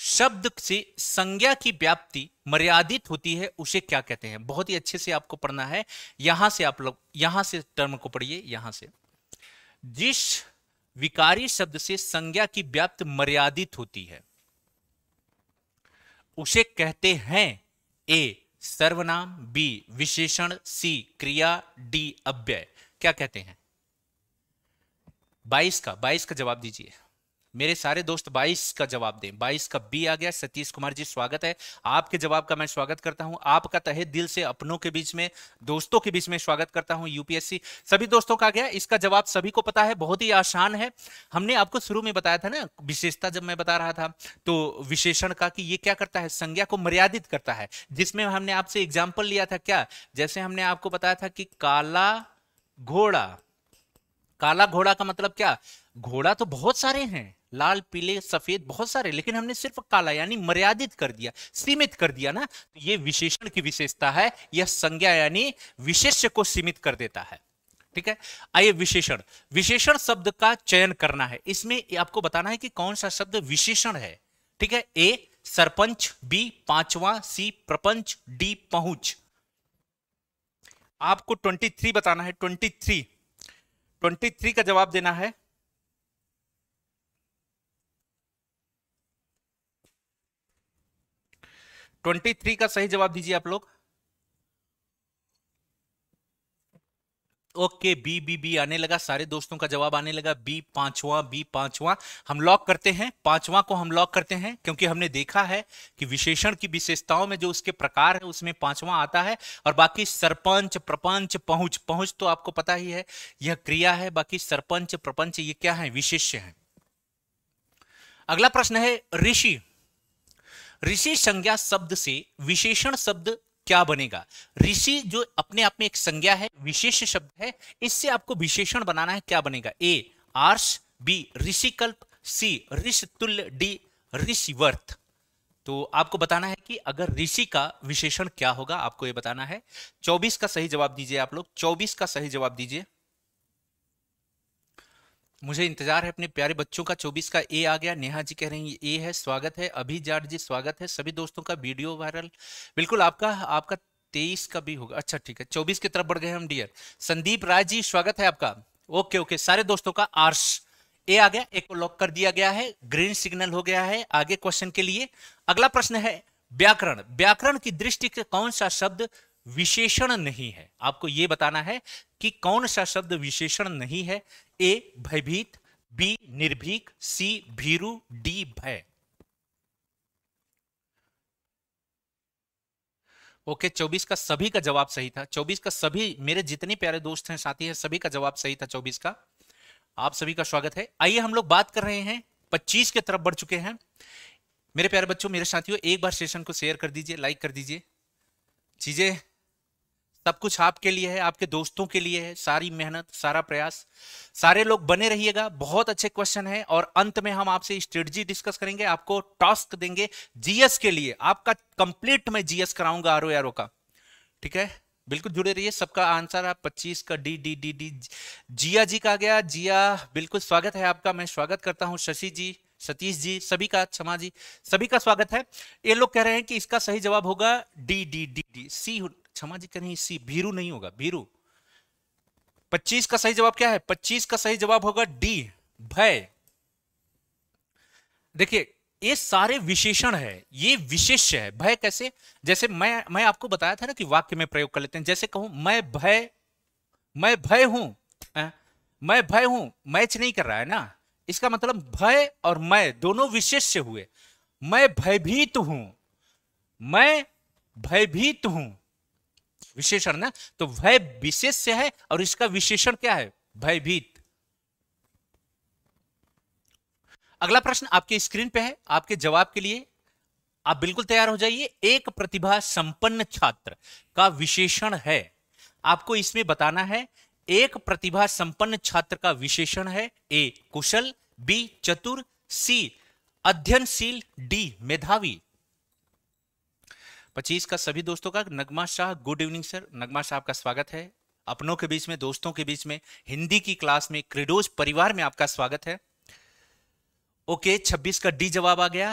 शब्द से संज्ञा की व्याप्ति मर्यादित होती है उसे क्या कहते हैं बहुत ही अच्छे से आपको पढ़ना है यहां से आप लोग यहां से टर्म को पढ़िए यहां से जिस विकारी शब्द से संज्ञा की व्याप्त मर्यादित होती है उसे कहते हैं ए सर्वनाम बी विशेषण सी क्रिया डी अव्यय क्या कहते हैं 22 का 22 का जवाब दीजिए मेरे सारे दोस्त 22 का जवाब दें 22 का बी आ गया सतीश कुमार जी स्वागत है आपके जवाब का मैं स्वागत करता हूं आपका तहे दिल से अपनों के बीच में दोस्तों के बीच में स्वागत करता हूं यूपीएससी सभी दोस्तों का आ गया इसका जवाब सभी को पता है बहुत ही आसान है हमने आपको शुरू में बताया था ना विशेषता जब मैं बता रहा था तो विशेषण का कि ये क्या करता है संज्ञा को मर्यादित करता है जिसमें हमने आपसे एग्जाम्पल लिया था क्या जैसे हमने आपको बताया था कि काला घोड़ा काला घोड़ा का मतलब क्या घोड़ा तो बहुत सारे हैं लाल पीले सफेद बहुत सारे लेकिन हमने सिर्फ काला यानी मर्यादित कर दिया सीमित कर दिया ना तो ये विशेषण की विशेषता है यह संज्ञा यानी विशेष्य को सीमित कर देता है ठीक है आइए विशेषण विशेषण शब्द का चयन करना है इसमें आपको बताना है कि कौन सा शब्द विशेषण है ठीक है ए सरपंच बी पांचवा सी प्रपंच डी पहुंच आपको 23 बताना है 23 23 का जवाब देना है ट्वेंटी थ्री का सही जवाब दीजिए आप लोग ओके बी बी बी आने लगा सारे दोस्तों का जवाब आने लगा बी पांचवा बी पांचवा हम लॉक करते हैं पांचवा को हम लॉक करते हैं क्योंकि हमने देखा है कि विशेषण की विशेषताओं में जो उसके प्रकार है उसमें पांचवा आता है और बाकी सरपंच प्रपंच पहुंच पहुंच तो आपको पता ही है यह क्रिया है बाकी सरपंच प्रपंच ये क्या है विशेष्य है अगला प्रश्न है ऋषि ऋषि संज्ञा शब्द से विशेषण शब्द क्या बनेगा ऋषि जो अपने आप में एक संज्ञा है विशेष शब्द है इससे आपको विशेषण बनाना है क्या बनेगा ए आर्स बी ऋषिकल्प सी ऋषि तुल्य डी ऋषिवर्थ तो आपको बताना है कि अगर ऋषि का विशेषण क्या होगा आपको यह बताना है 24 का सही जवाब दीजिए आप लोग 24 का सही जवाब दीजिए मुझे इंतजार है अपने प्यारे बच्चों का 24 का ए आ गया नेहा जी कह रही हैं ए है स्वागत है अभी जाट जी स्वागत है सभी दोस्तों का वीडियो वायरल बिल्कुल आपका आपका तेईस का भी होगा अच्छा ठीक है चौबीस की तरफ बढ़ गए हम डियर संदीप राय जी स्वागत है आपका ओके ओके सारे दोस्तों का आर्स ए आ गया एक को लॉक कर दिया गया है ग्रीन सिग्नल हो गया है आगे क्वेश्चन के लिए अगला प्रश्न है व्याकरण व्याकरण की दृष्टि से कौन सा शब्द विशेषण नहीं है आपको यह बताना है कि कौन सा शब्द विशेषण नहीं है ए भयभीत बी निर्भीक सी भीरु डी भय ओके चौबीस का सभी का जवाब सही था चौबीस का सभी मेरे जितने प्यारे दोस्त हैं साथी हैं सभी का जवाब सही था चौबीस का आप सभी का स्वागत है आइए हम लोग बात कर रहे हैं पच्चीस के तरफ बढ़ चुके हैं मेरे प्यारे बच्चों मेरे साथियों एक बार सेशन को शेयर कर दीजिए लाइक कर दीजिए चीजें सब कुछ आपके लिए है आपके दोस्तों के लिए है सारी मेहनत सारा प्रयास सारे लोग बने रहिएगा बहुत अच्छे क्वेश्चन है और अंत में हम आपसे स्ट्रेटजी डिस्कस करेंगे आपको टास्क देंगे जीएस के लिए आपका कंप्लीट मैं जीएस कराऊंगा आर ओ का ठीक है बिल्कुल जुड़े रहिए सबका आंसर आप 25 का D D D D Jiya ji का गया जिया बिल्कुल स्वागत है आपका मैं स्वागत करता हूं शशि जी सतीश जी सभी का क्षमा जी सभी का स्वागत है ये लोग कह रहे हैं कि इसका सही जवाब होगा D D D D C Kshama ji कहीं सी भीरू नहीं होगा भीरू 25 का सही जवाब क्या है 25 का सही जवाब होगा डी भय देखिए ये सारे विशेषण है ये विशेष्य है भय कैसे जैसे मैं मैं आपको बताया था ना कि वाक्य में प्रयोग कर लेते हैं जैसे कहूं मैं भय मैं भय हूं मैं भय हूं मैच नहीं कर रहा है ना इसका मतलब भय और मैं दोनों विशेष्य हुए मैं भयभीत हूं मैं भयभीत हूं विशेषण ना तो भय विशेष से है और इसका विशेषण क्या है भयभीत अगला प्रश्न आपके स्क्रीन पे है आपके जवाब के लिए आप बिल्कुल तैयार हो जाइए एक प्रतिभा संपन्न छात्र का विशेषण है आपको इसमें बताना है एक प्रतिभा संपन्न छात्र का विशेषण है ए कुशल बी चतुर सी अध्ययनशील डी मेधावी पच्चीस का सभी दोस्तों का Nagma Shah good evening sir Nagma Shah आपका स्वागत है अपनों के बीच में दोस्तों के बीच में हिंदी की क्लास में क्रिडोज परिवार में आपका स्वागत है ओके okay, 26 का डी जवाब आ गया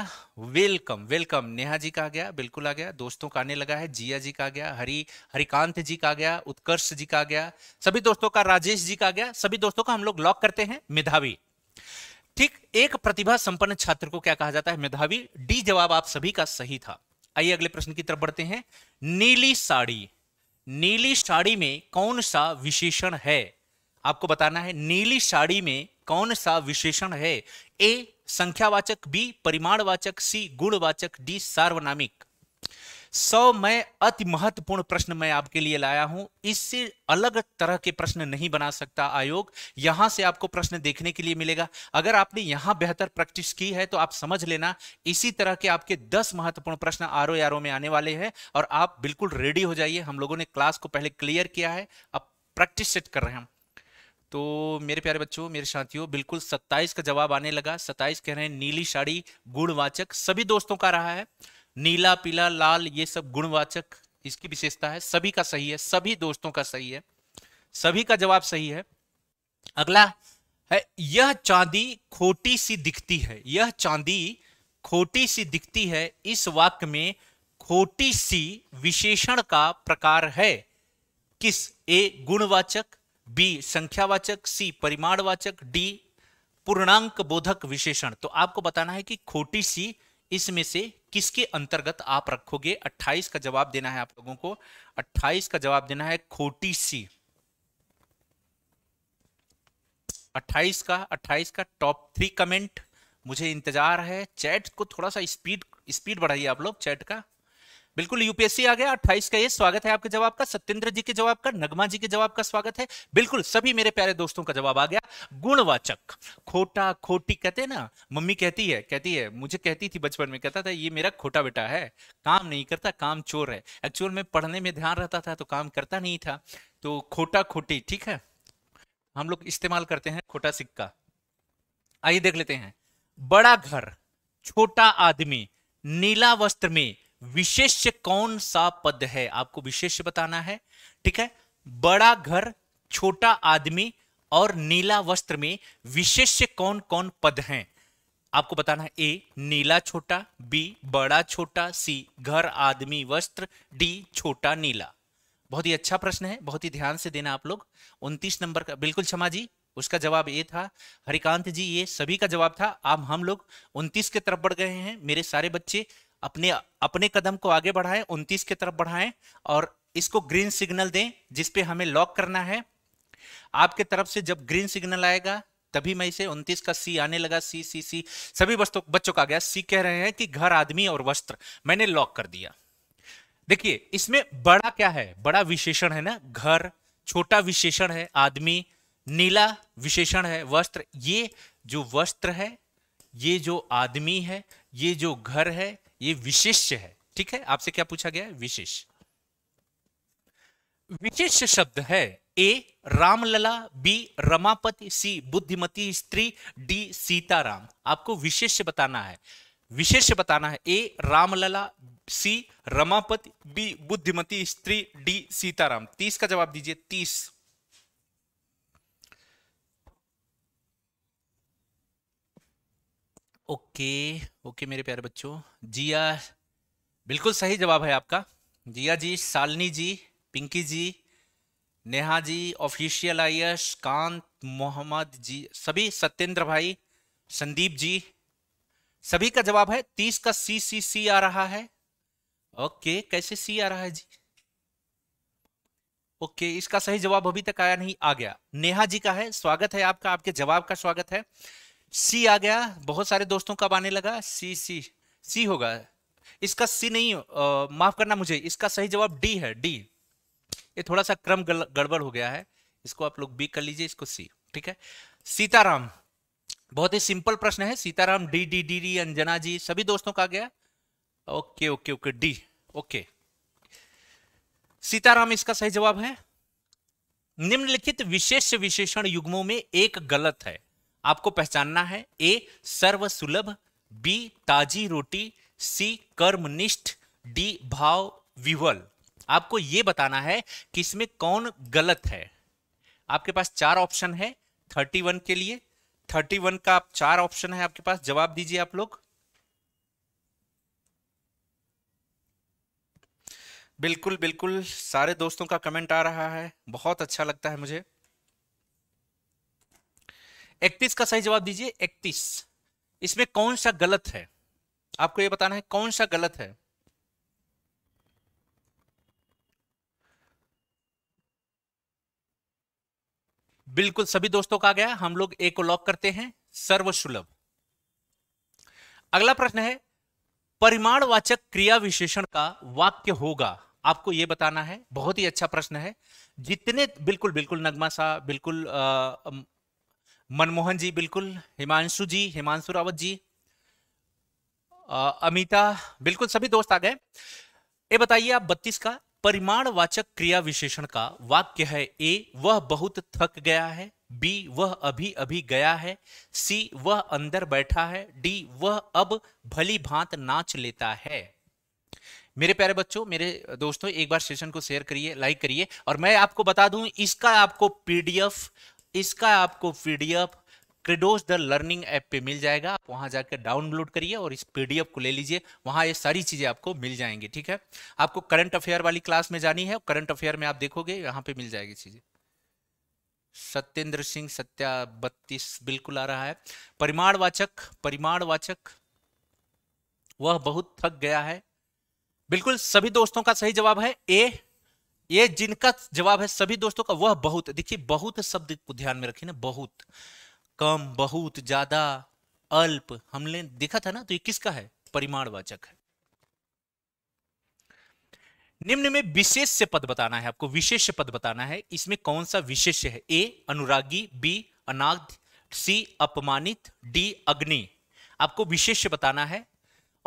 वेलकम वेलकम नेहा जी का आ गया बिल्कुल आ गया दोस्तों का आने लगा है जिया जी का आ गया हरि हरिकांत जी का आ गया उत्कर्ष जी का आ गया सभी दोस्तों का राजेश जी का आ गया सभी दोस्तों का हम लोग लॉक करते हैं मेधावी ठीक एक प्रतिभा संपन्न छात्र को क्या कहा जाता है मेधावी डी जवाब आप सभी का सही था आइए अगले प्रश्न की तरफ बढ़ते हैं नीली साड़ी नीली साड़ी में कौन सा विशेषण है आपको बताना है नीली साड़ी में कौन सा विशेषण है ए संख्यावाचक बी परिमाणवाचक सी गुणवाचक डी सार्वनामिक सौ मैं अति महत्वपूर्ण प्रश्न मैं आपके लिए लाया हूं इससे अलग तरह के प्रश्न नहीं बना सकता आयोग यहां से आपको प्रश्न देखने के लिए मिलेगा अगर आपने यहां बेहतर प्रैक्टिस की है तो आप समझ लेना इसी तरह के आपके दस महत्वपूर्ण प्रश्न आरो आरओ में आने वाले हैं और आप बिल्कुल रेडी हो जाइए हम लोगों ने क्लास को पहले क्लियर किया है अब प्रैक्टिस सेट कर रहे हैं हम तो मेरे प्यारे बच्चों मेरे साथियों बिल्कुल 27 का जवाब आने लगा 27 कह रहे हैं नीली साड़ी गुणवाचक सभी दोस्तों का रहा है नीला पीला लाल ये सब गुणवाचक इसकी विशेषता है सभी का सही है सभी दोस्तों का सही है सभी का जवाब सही है अगला है यह चांदी खोटी सी दिखती है यह चांदी खोटी सी दिखती है इस वाक्य में खोटी सी विशेषण का प्रकार है किस ए गुणवाचक बी संख्यावाचक सी परिमाणवाचक डी पूर्णांक बोधक विशेषण तो आपको बताना है कि खोटी सी इसमें से किसके अंतर्गत आप रखोगे 28 का जवाब देना है आप लोगों को 28 का जवाब देना है खोटी सी 28 का 28 का टॉप थ्री कमेंट मुझे इंतजार है चैट को थोड़ा सा स्पीड स्पीड बढ़ाइए आप लोग चैट का बिल्कुल यूपीएससी आ गया अट्ठाईस का ये स्वागत है आपके जवाब का सत्येंद्र जी के जवाब का नगमा जी के जवाब का स्वागत है बिल्कुल सभी मेरे प्यारे दोस्तों का जवाब आ गया गुणवाचक खोटा खोटी कहते ना मम्मी कहती है कहती है मुझे कहती थी बचपन में कहता था ये मेरा खोटा बेटा है काम नहीं करता काम चोर है एक्चुअल में पढ़ने में ध्यान रहता था तो काम करता नहीं था तो खोटा खोटी ठीक है हम लोग इस्तेमाल करते हैं खोटा सिक्का आइए देख लेते हैं बड़ा घर छोटा आदमी नीला वस्त्र में विशेष कौन सा पद है आपको विशेष बताना है ठीक है बड़ा घर छोटा आदमी और नीला वस्त्र में विशेष कौन कौन पद हैं आपको बताना है ए नीला छोटा बी बड़ा छोटा सी घर आदमी वस्त्र डी छोटा नीला बहुत ही अच्छा प्रश्न है बहुत ही ध्यान से देना आप लोग उनतीस नंबर का बिल्कुल क्षमा जी उसका जवाब ये था हरिकांत जी ये सभी का जवाब था अब हम लोग उनतीस के तरफ बढ़ गए हैं मेरे सारे बच्चे अपने अपने कदम को आगे बढ़ाएं उनतीस की तरफ बढ़ाएं और इसको ग्रीन सिग्नल दें जिसपे हमें लॉक करना है आपके तरफ से जब ग्रीन सिग्नल आएगा तभी मैं इसे उनतीस का सी आने लगा सी सी सी सभी वस्तु बच्चों का गया सी कह रहे हैं कि घर आदमी और वस्त्र मैंने लॉक कर दिया देखिए इसमें बड़ा क्या है बड़ा विशेषण है ना घर छोटा विशेषण है आदमी नीला विशेषण है वस्त्र ये जो वस्त्र है ये जो आदमी है ये जो घर है ये विशिष्य है ठीक है आपसे क्या पूछा गया है विशेष विशेष शब्द है A Ramlala B Ramapati C बुद्धिमती स्त्री डी सीताराम आपको विशेष बताना है विशेष बताना है A Ramlala C Ramapati B बुद्धिमती स्त्री डी सीताराम तीस का जवाब दीजिए तीस ओके ओके मेरे प्यारे बच्चों जिया बिल्कुल सही जवाब है आपका जिया जी सालनी जी पिंकी जी नेहा जी ऑफिशियल आयश कांत मोहम्मद जी सभी सत्येंद्र भाई संदीप जी सभी का जवाब है तीस का सी सी सी आ रहा है ओके कैसे सी आ रहा है जी ओके okay, इसका सही जवाब अभी तक आया नहीं आ गया नेहा जी का है स्वागत है आपका आपके जवाब का स्वागत है सी आ गया बहुत सारे दोस्तों कब आने लगा सी सी सी होगा इसका सी नहीं माफ करना मुझे इसका सही जवाब डी है डी ये थोड़ा सा क्रम गड़बड़ हो गया है इसको आप लोग बी कर लीजिए इसको सी ठीक है सीताराम बहुत ही सिंपल प्रश्न है Sitaram D D D D Anjana ji सभी दोस्तों का आ गया okay okay okay D okay Sitaram इसका सही जवाब है निम्नलिखित विशेष विशेषण युग्मों में एक गलत है आपको पहचानना है ए सर्वसुलभ बी ताजी रोटी सी कर्मनिष्ठ डी भाव विवल आपको ये बताना है कि इसमें कौन गलत है आपके पास चार ऑप्शन है थर्टी वन के लिए थर्टी वन का आप चार ऑप्शन है आपके पास जवाब दीजिए आप लोग बिल्कुल बिल्कुल सारे दोस्तों का कमेंट आ रहा है बहुत अच्छा लगता है मुझे इकतीस का सही जवाब दीजिए इकतीस इसमें कौन सा गलत है आपको यह बताना है कौन सा गलत है बिल्कुल सभी दोस्तों का आ गया हम लोग ए को लॉक करते हैं सर्वसुलभ अगला प्रश्न है परिमाणवाचक क्रिया विशेषण का वाक्य होगा आपको यह बताना है बहुत ही अच्छा प्रश्न है जितने बिल्कुल बिल्कुल नगमा सा बिल्कुल मनमोहन जी बिल्कुल हिमांशु जी हिमांशु रावत जी अमिता बिल्कुल सभी दोस्त आ गए ये बताइए आप बत्तीस का परिमाणवाचक क्रिया विशेषण का वाक्य है ए वह बहुत थक गया है बी वह अभी अभी गया है सी वह अंदर बैठा है डी वह अब भली भांत नाच लेता है मेरे प्यारे बच्चों मेरे दोस्तों एक बार सेशन को शेयर करिए लाइक करिए और मैं आपको बता दूं इसका आपको पीडीएफ इसका आपको पीडीएफ क्रिडोज द लर्निंग ऐप पे मिल जाएगा आप वहां जाकर डाउनलोड करिए और इस पीडीएफ को ले लीजिए वहां ये सारी चीजें आपको मिल जाएंगी ठीक है आपको करंट अफेयर वाली क्लास में जानी है करंट अफेयर में आप देखोगे यहाँ पे मिल जाएगी चीजें सत्येंद्र सिंह सत्या बत्तीस बिल्कुल आ रहा है परिमाणवाचक परिमाणवाचक वह बहुत थक गया है बिल्कुल सभी दोस्तों का सही जवाब है ए ये जिनका जवाब है सभी दोस्तों का वह बहुत देखिए बहुत शब्द को ध्यान में रखिए ना बहुत कम बहुत ज्यादा अल्प हमने देखा था ना तो ये किसका है परिमाणवाचक है निम्न में विशेष्य पद बताना है आपको विशेष्य पद बताना है इसमें कौन सा विशेष्य है ए अनुरागी बी अनाग सी अपमानित डी अग्नि आपको विशेष्य बताना है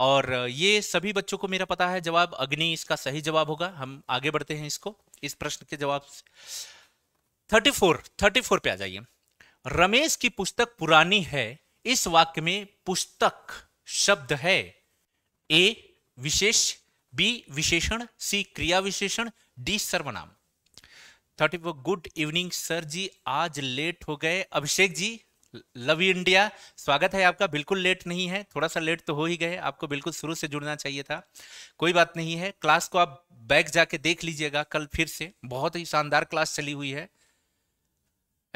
और ये सभी बच्चों को मेरा पता है जवाब अग्नि इसका सही जवाब होगा हम आगे बढ़ते हैं इसको इस प्रश्न के जवाब थर्टी फोर थर्टी फोर पे आ जाइए रमेश की पुस्तक पुरानी है इस वाक्य में पुस्तक शब्द है ए विशेष बी विशेषण सी क्रिया विशेषण डी सर्वनाम thirty four good evening sir जी आज लेट हो गए Abhishek ji love you India स्वागत है आपका बिल्कुल लेट नहीं है थोड़ा सा लेट तो हो ही गए आपको बिल्कुल शुरू से जुड़ना चाहिए था कोई बात नहीं है क्लास को आप बैक जाके देख लीजिएगा कल फिर से बहुत ही शानदार क्लास चली हुई है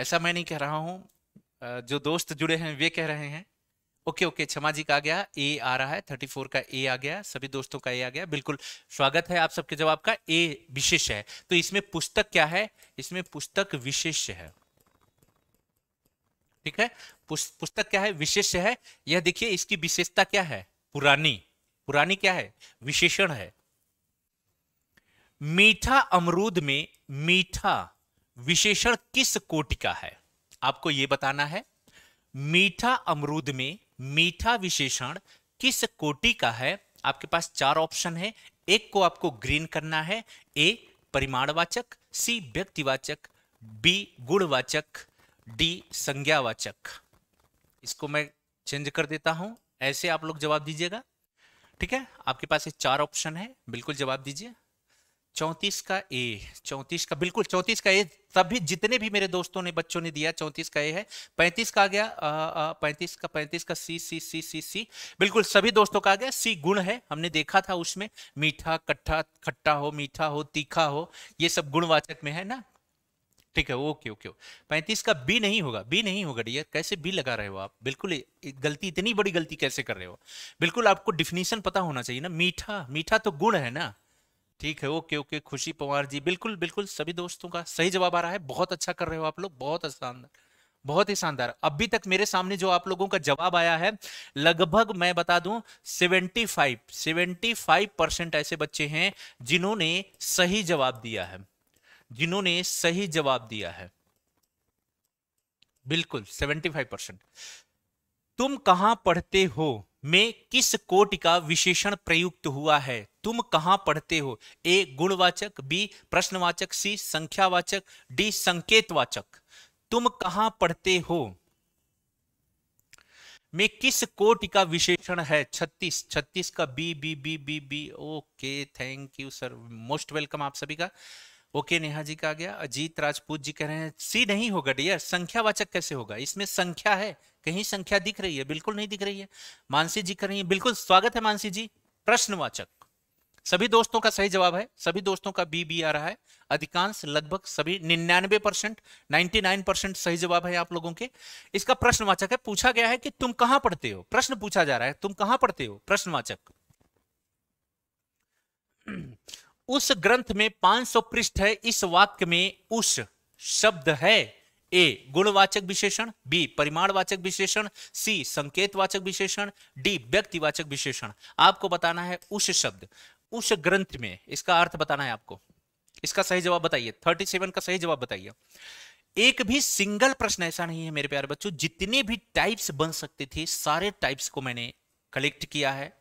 ऐसा मैं नहीं कह रहा हूँ जो दोस्त जुड़े हैं वे कह रहे हैं ओके ओके क्षमा जी का आ गया ए आ रहा है थर्टी फोर का ए आ गया सभी दोस्तों का ए आ गया बिल्कुल स्वागत है आप सबके जवाब का ए विशेष है तो इसमें पुस्तक क्या है इसमें पुस्तक विशेष है ठीक है पुस्तक क्या है विशेष है यह देखिए इसकी विशेषता क्या है पुरानी पुरानी क्या है विशेषण है मीठा अमरूद में मीठा विशेषण किस कोटि का है आपको यह बताना है मीठा अमरूद में मीठा विशेषण किस कोटि का है आपके पास चार ऑप्शन है एक को आपको ग्रीन करना है ए परिमाणवाचक सी व्यक्तिवाचक बी गुणवाचक डी संज्ञावाचक इसको मैं चेंज कर देता हूं ऐसे आप लोग जवाब दीजिएगा ठीक है आपके पास ये चार ऑप्शन है बिल्कुल जवाब दीजिए चौंतीस का ए चौंतीस का बिल्कुल चौंतीस का ए तभी जितने भी मेरे दोस्तों ने बच्चों ने दिया चौंतीस का ए है पैंतीस का आ गया पैंतीस का पैंतीस का सी सी सी सी सी बिल्कुल सभी दोस्तों का आ गया सी गुण है हमने देखा था उसमें मीठा कट्ठा खट्टा हो मीठा हो तीखा हो ये सब गुणवाचक में है ना ठीक है ओके ओके पैंतीस का बी नहीं होगा बी नहीं होगा डियर कैसे बी लगा रहे हो आप बिल्कुल गलती इतनी बड़ी गलती कैसे कर रहे हो बिल्कुल आपको डिफिनीशन पता होना चाहिए ना मीठा मीठा तो गुण है ना ठीक है ओके ओके खुशी पवार जी बिल्कुल बिल्कुल सभी दोस्तों का सही जवाब आ रहा है बहुत अच्छा कर रहे हो आप लोग बहुत शानदार बहुत ही शानदार अभी तक मेरे सामने जो आप लोगों का जवाब आया है लगभग मैं बता दूं 75 75 परसेंट ऐसे बच्चे हैं जिन्होंने सही जवाब दिया है जिन्होंने सही जवाब दिया है बिल्कुल 75 परसेंट तुम कहां पढ़ते हो में किस कोटि का विशेषण प्रयुक्त हुआ है तुम कहां पढ़ते हो ए गुणवाचक बी प्रश्नवाचक सी संख्यावाचक डी संकेतवाचक तुम कहां पढ़ते हो में किस कोटि का विशेषण है 36 36 का B B B B B okay thank you sir most welcome आप सभी का ओके नेहा जी का आ गया अजीत राजपूत जी कह रहे हैं सी नहीं होगा डियर संख्यावाचक कैसे होगा इसमें संख्या है कहीं संख्या दिख रही है बिल्कुल नहीं दिख रही है मानसी जी कह रही है बिल्कुल स्वागत है मानसी जी प्रश्नवाचक सभी दोस्तों का सही जवाब है सभी दोस्तों का बी बी आ रहा है अधिकांश लगभग सभी निन्यानवे परसेंट नाइनटी नाइन परसेंट सही जवाब है आप लोगों के इसका प्रश्नवाचक है पूछा गया है कि तुम कहां पढ़ते हो प्रश्न पूछा जा रहा है तुम कहां पढ़ते हो प्रश्नवाचक उस ग्रंथ में 500 पृष्ठ है इस वाक्य में उस शब्द है ए गुणवाचक विशेषण बी परिमाणवाचक विशेषण सी संकेतवाचक विशेषण डी व्यक्तिवाचक विशेषण आपको बताना है उस शब्द उस ग्रंथ में इसका अर्थ बताना है आपको इसका सही जवाब बताइए 37 का सही जवाब बताइए एक भी सिंगल प्रश्न ऐसा नहीं है मेरे प्यारे बच्चों जितने भी टाइप्स बन सकते थे सारे टाइप्स को मैंने कलेक्ट किया है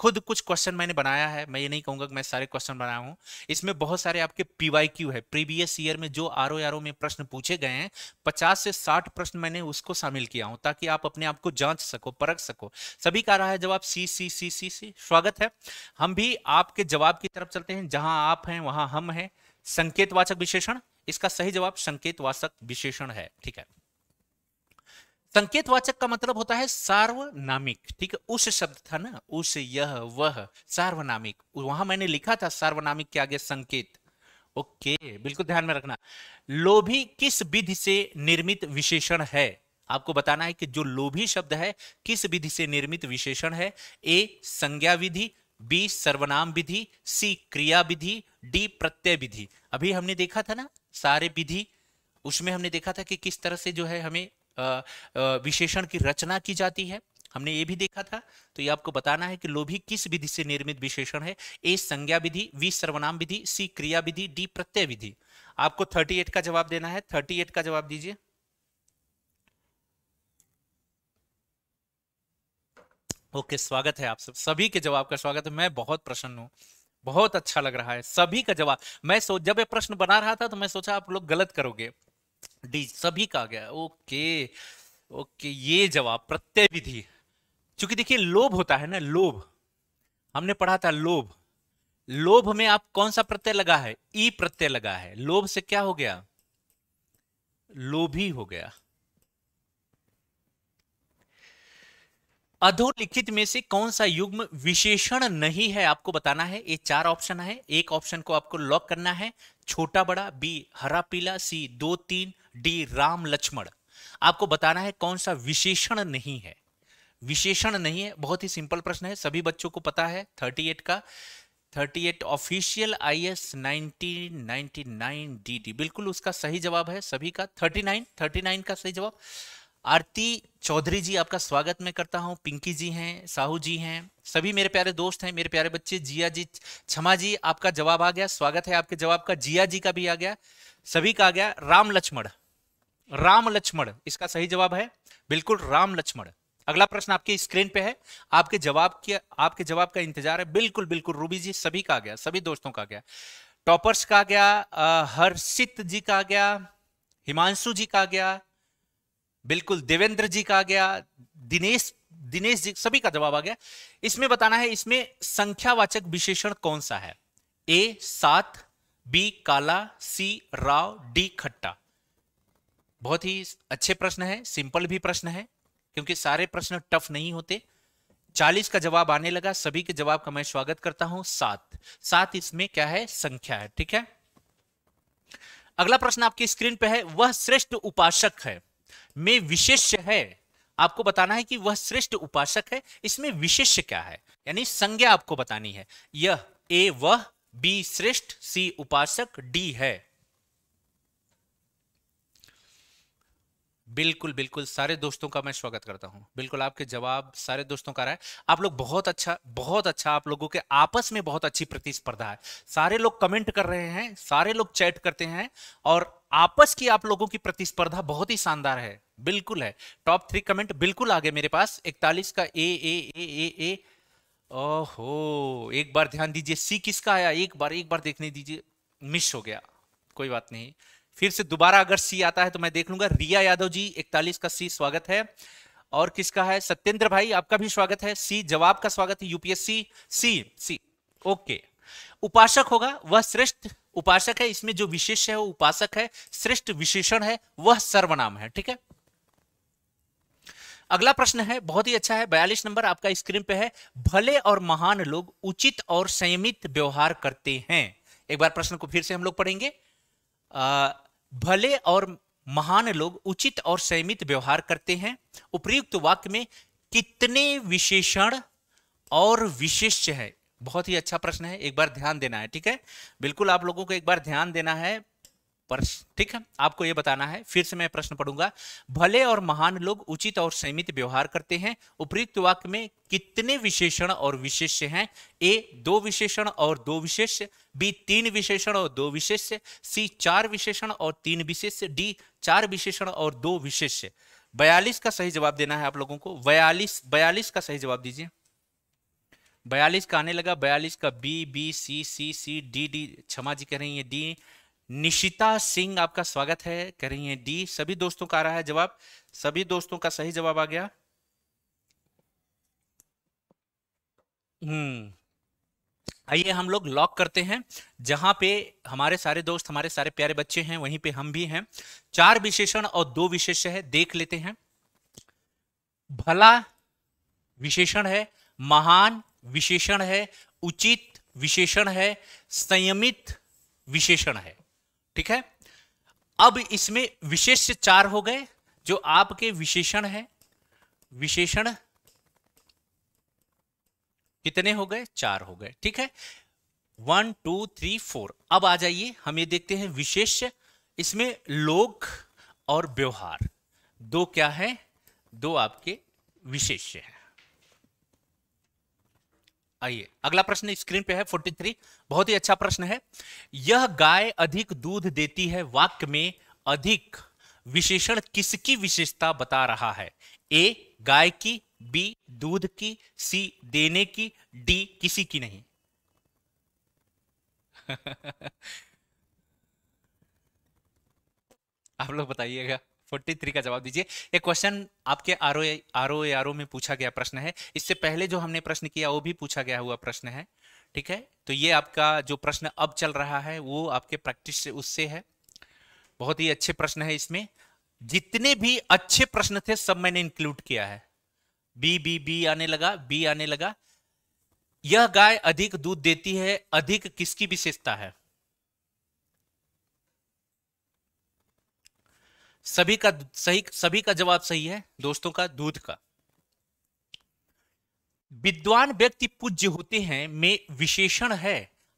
खुद कुछ क्वेश्चन मैंने बनाया है मैं ये नहीं कहूंगा कि मैं सारे क्वेश्चन बनाया हूँ इसमें बहुत सारे आपके पीवाईक्यू है प्रीवियस ईयर में जो आर ओ में प्रश्न पूछे गए हैं पचास से साठ प्रश्न मैंने उसको शामिल किया हूँ ताकि आप अपने आप को जांच सको परख सको सभी का रहा है जवाब सी सी सी सी सी स्वागत है हम भी आपके जवाब की तरफ चलते हैं जहां आप हैं वहां हम हैं संकेतवाचक विशेषण इसका सही जवाब संकेतवाचक विशेषण है ठीक है संकेतवाचक का मतलब होता है सार्वनामिक ठीक है उस शब्द था ना उस यह वह सार्वनामिक वहां मैंने लिखा था सार्वनामिक के आगे संकेत ओके बिल्कुल ध्यान में रखना लोभी किस विधि से निर्मित विशेषण है आपको बताना है कि जो लोभी शब्द है किस विधि से निर्मित विशेषण है ए संज्ञा विधि बी सर्वनाम विधि सी क्रिया विधि डी प्रत्यय विधि अभी हमने देखा था ना सारे विधि उसमें हमने देखा था कि किस तरह से जो है हमें विशेषण की रचना की जाती है हमने ये भी देखा था तो ये आपको बताना है कि लोभी किस विधि से निर्मित विशेषण है ए संज्ञा विधि वी सर्वनाम विधि सी क्रिया विधि डी प्रत्यय विधि आपको 38 का जवाब देना है 38 का जवाब दीजिए ओके स्वागत है आप सब सभी के जवाब का स्वागत है मैं बहुत प्रसन्न हूं बहुत अच्छा लग रहा है सभी का जवाब मैं सोच जब ये प्रश्न बना रहा था तो मैं सोचा आप लोग गलत करोगे डी सभी कहा गया ओके ओके ये जवाब प्रत्यय विधि क्योंकि देखिए लोभ होता है ना लोभ हमने पढ़ा था लोभ लोभ में आप कौन सा प्रत्यय लगा है ई प्रत्यय लगा है लोभ से क्या हो गया लोभी हो गया अधोलिखित में से कौन सा युग्म विशेषण नहीं है आपको बताना है ये चार ऑप्शन है एक ऑप्शन को आपको लॉक करना है छोटा बड़ा बी हरा पीला सी दो तीन डी राम लक्ष्मण आपको बताना है कौन सा विशेषण नहीं है विशेषण नहीं है बहुत ही सिंपल प्रश्न है सभी बच्चों को पता है 38 का 38 ऑफिशियल आईएएस 1999 डीडी बिल्कुल उसका सही जवाब है सभी का 39 39 का सही जवाब आरती चौधरी जी आपका स्वागत मैं करता हूं पिंकी जी हैं साहू जी हैं सभी मेरे प्यारे दोस्त हैं मेरे प्यारे बच्चे जिया जी क्षमा जी आपका जवाब आ गया स्वागत है आपके जवाब का जिया जी का भी आ गया सभी का आ गया राम लक्ष्मण राम लक्ष्मण इसका सही जवाब है बिल्कुल राम लक्ष्मण अगला प्रश्न आपके स्क्रीन पे है आपके जवाब के आपके जवाब का इंतजार है बिल्कुल बिल्कुल रूबी जी सभी का आ गया सभी दोस्तों का आ गया टॉपर्स का आ गया हर्षित जी का आ गया हिमांशु जी का आ गया बिल्कुल देवेंद्र जी का आ गया दिनेश दिनेश जी सभी का जवाब आ गया इसमें बताना है इसमें संख्यावाचक विशेषण कौन सा है ए सात बी काला सी राव डी खट्टा बहुत ही अच्छे प्रश्न है सिंपल भी प्रश्न है क्योंकि सारे प्रश्न टफ नहीं होते चालीस का जवाब आने लगा सभी के जवाब का मैं स्वागत करता हूं सात सात इसमें क्या है संख्या है ठीक है अगला प्रश्न आपकी स्क्रीन पे है वह श्रेष्ठ उपासक है में विशेष है आपको बताना है कि वह श्रेष्ठ उपासक है इसमें विशेष क्या है यानी संज्ञा आपको बतानी है यह ए वह बी श्रेष्ठ सी उपासक डी है बिल्कुल बिल्कुल सारे दोस्तों का मैं स्वागत करता हूं बिल्कुल आपके जवाब सारे दोस्तों का रहा है आप लोग बहुत अच्छा बहुत अच्छा आप लोगों के आपस में बहुत अच्छी प्रतिस्पर्धा है सारे लोग कमेंट कर रहे हैं सारे लोग चैट करते हैं और आपस की आप लोगों की प्रतिस्पर्धा बहुत ही शानदार है बिल्कुल है टॉप थ्री कमेंट बिल्कुल आ गए मेरे पास इकतालीस का ए ए ए ए ए ओहो एक बार ध्यान दीजिए सी किसका आया एक बार एक बार देखने दीजिए मिस हो गया कोई बात नहीं फिर से दोबारा अगर सी आता है तो मैं देख लूंगा रिया यादव जी इकतालीस का सी स्वागत है और किसका है सत्येंद्र भाई आपका भी स्वागत है सी जवाब का स्वागत है यूपीएससी सी सी ओके उपासक होगा वह श्रेष्ठ उपासक है इसमें जो विशेष है वो उपासक है श्रेष्ठ विशेषण है वह सर्वनाम है ठीक है अगला प्रश्न है बहुत ही अच्छा है बयालीस नंबर आपका स्क्रीन पे है भले और महान लोग उचित और संयमित व्यवहार करते हैं एक बार प्रश्न को फिर से हम लोग पढ़ेंगे भले और महान लोग उचित और संयमित व्यवहार करते हैं उपयुक्त वाक्य में कितने विशेषण और विशिष्ट है बहुत ही अच्छा प्रश्न है एक बार ध्यान देना है ठीक है बिल्कुल आप लोगों को एक बार ध्यान देना है वर्ष ठीक है आपको ये बताना है फिर से मैं प्रश्न पढ़ूंगा भले और महान लोग उचित और सीमित व्यवहार करते हैं उपरुक्त वाक्य में कितने विशेषण और विशेष्य हैं ए दो विशेषण और दो विशेष्य बी तीन विशेषण और दो विशेष्य सी चार विशेषण और तीन विशेष्य डी चार विशेषण और दो विशेष्य बयालीस का सही जवाब देना है आप लोगों को बयालीस बयालीस का सही जवाब दीजिए बयालीस का आने लगा बयालीस का B B C C C D D Kshama ji कह रही है डी निशिता सिंह आपका स्वागत है कह रही है डी सभी दोस्तों का आ रहा है जवाब सभी दोस्तों का सही जवाब आ गया हम्म आइए हम लोग लॉक करते हैं जहां पे हमारे सारे दोस्त हमारे सारे प्यारे बच्चे हैं वहीं पे हम भी हैं चार विशेषण और दो विशेष है देख लेते हैं भला विशेषण है महान विशेषण है उचित विशेषण है संयमित विशेषण है ठीक है अब इसमें विशेष चार हो गए जो आपके विशेषण है विशेषण कितने हो गए चार हो गए ठीक है वन टू थ्री फोर अब आ जाइए हम ये देखते हैं विशेष इसमें लोक और व्यवहार दो क्या है दो आपके विशेष हैं आइए अगला प्रश्न स्क्रीन पे है फोर्टी थ्री बहुत ही अच्छा प्रश्न है यह गाय अधिक दूध देती है वाक्य में अधिक विशेषण किसकी विशेषता बता रहा है ए गाय की बी दूध की सी देने की डी किसी की नहीं [LAUGHS] आप लोग बताइएगा 43 का जवाब दीजिए ये क्वेश्चन आपके आरओ आरओ आरओ में पूछा गया प्रश्न है इससे पहले जो हमने प्रश्न किया वो भी पूछा गया हुआ प्रश्न है ठीक है तो ये आपका जो प्रश्न अब चल रहा है वो आपके प्रैक्टिस से उससे है बहुत ही अच्छे प्रश्न है इसमें जितने भी अच्छे प्रश्न थे सब मैंने इंक्लूड किया है बी बी बी आने लगा बी आने लगा यह गाय अधिक दूध देती है अधिक किसकी विशेषता है सभी का सही सभी का जवाब सही है दोस्तों का दूध का विद्वान व्यक्ति पूज्य होते हैं में विशेषण है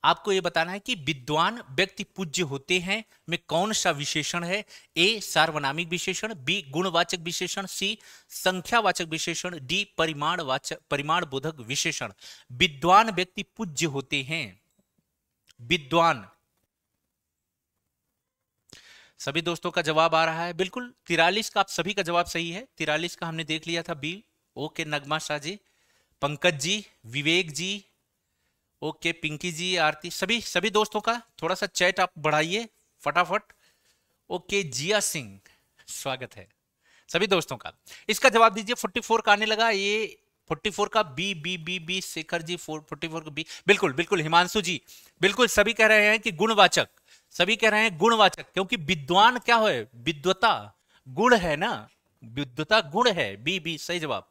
आपको यह बताना है कि विद्वान व्यक्ति पूज्य होते हैं में कौन सा विशेषण है ए सार्वनामिक विशेषण बी गुणवाचक विशेषण सी संख्यावाचक विशेषण डी परिमाण वाचक परिमाण बोधक विशेषण विद्वान व्यक्ति पूज्य होते हैं विद्वान सभी दोस्तों का जवाब आ रहा है बिल्कुल तिरालीस का आप सभी का जवाब सही है तिरालीस का हमने देख लिया था B okay Nagma Shah ji Pankaj ji Vivek ji okay Pinky ji Aarti सभी सभी दोस्तों का थोड़ा सा चैट आप बढ़ाइए फटाफट ओके जिया सिंह स्वागत है सभी दोस्तों का इसका जवाब दीजिए 44 का आने लगा ये 44 का B B B B Shekhar ji four forty का बी बिल्कुल बिल्कुल हिमांशु जी बिल्कुल सभी कह रहे हैं कि गुणवाचक सभी कह रहे हैं गुणवाचक क्योंकि विद्वान क्या है विद्वता गुण है ना विद्वता गुण है बी बी सही जवाब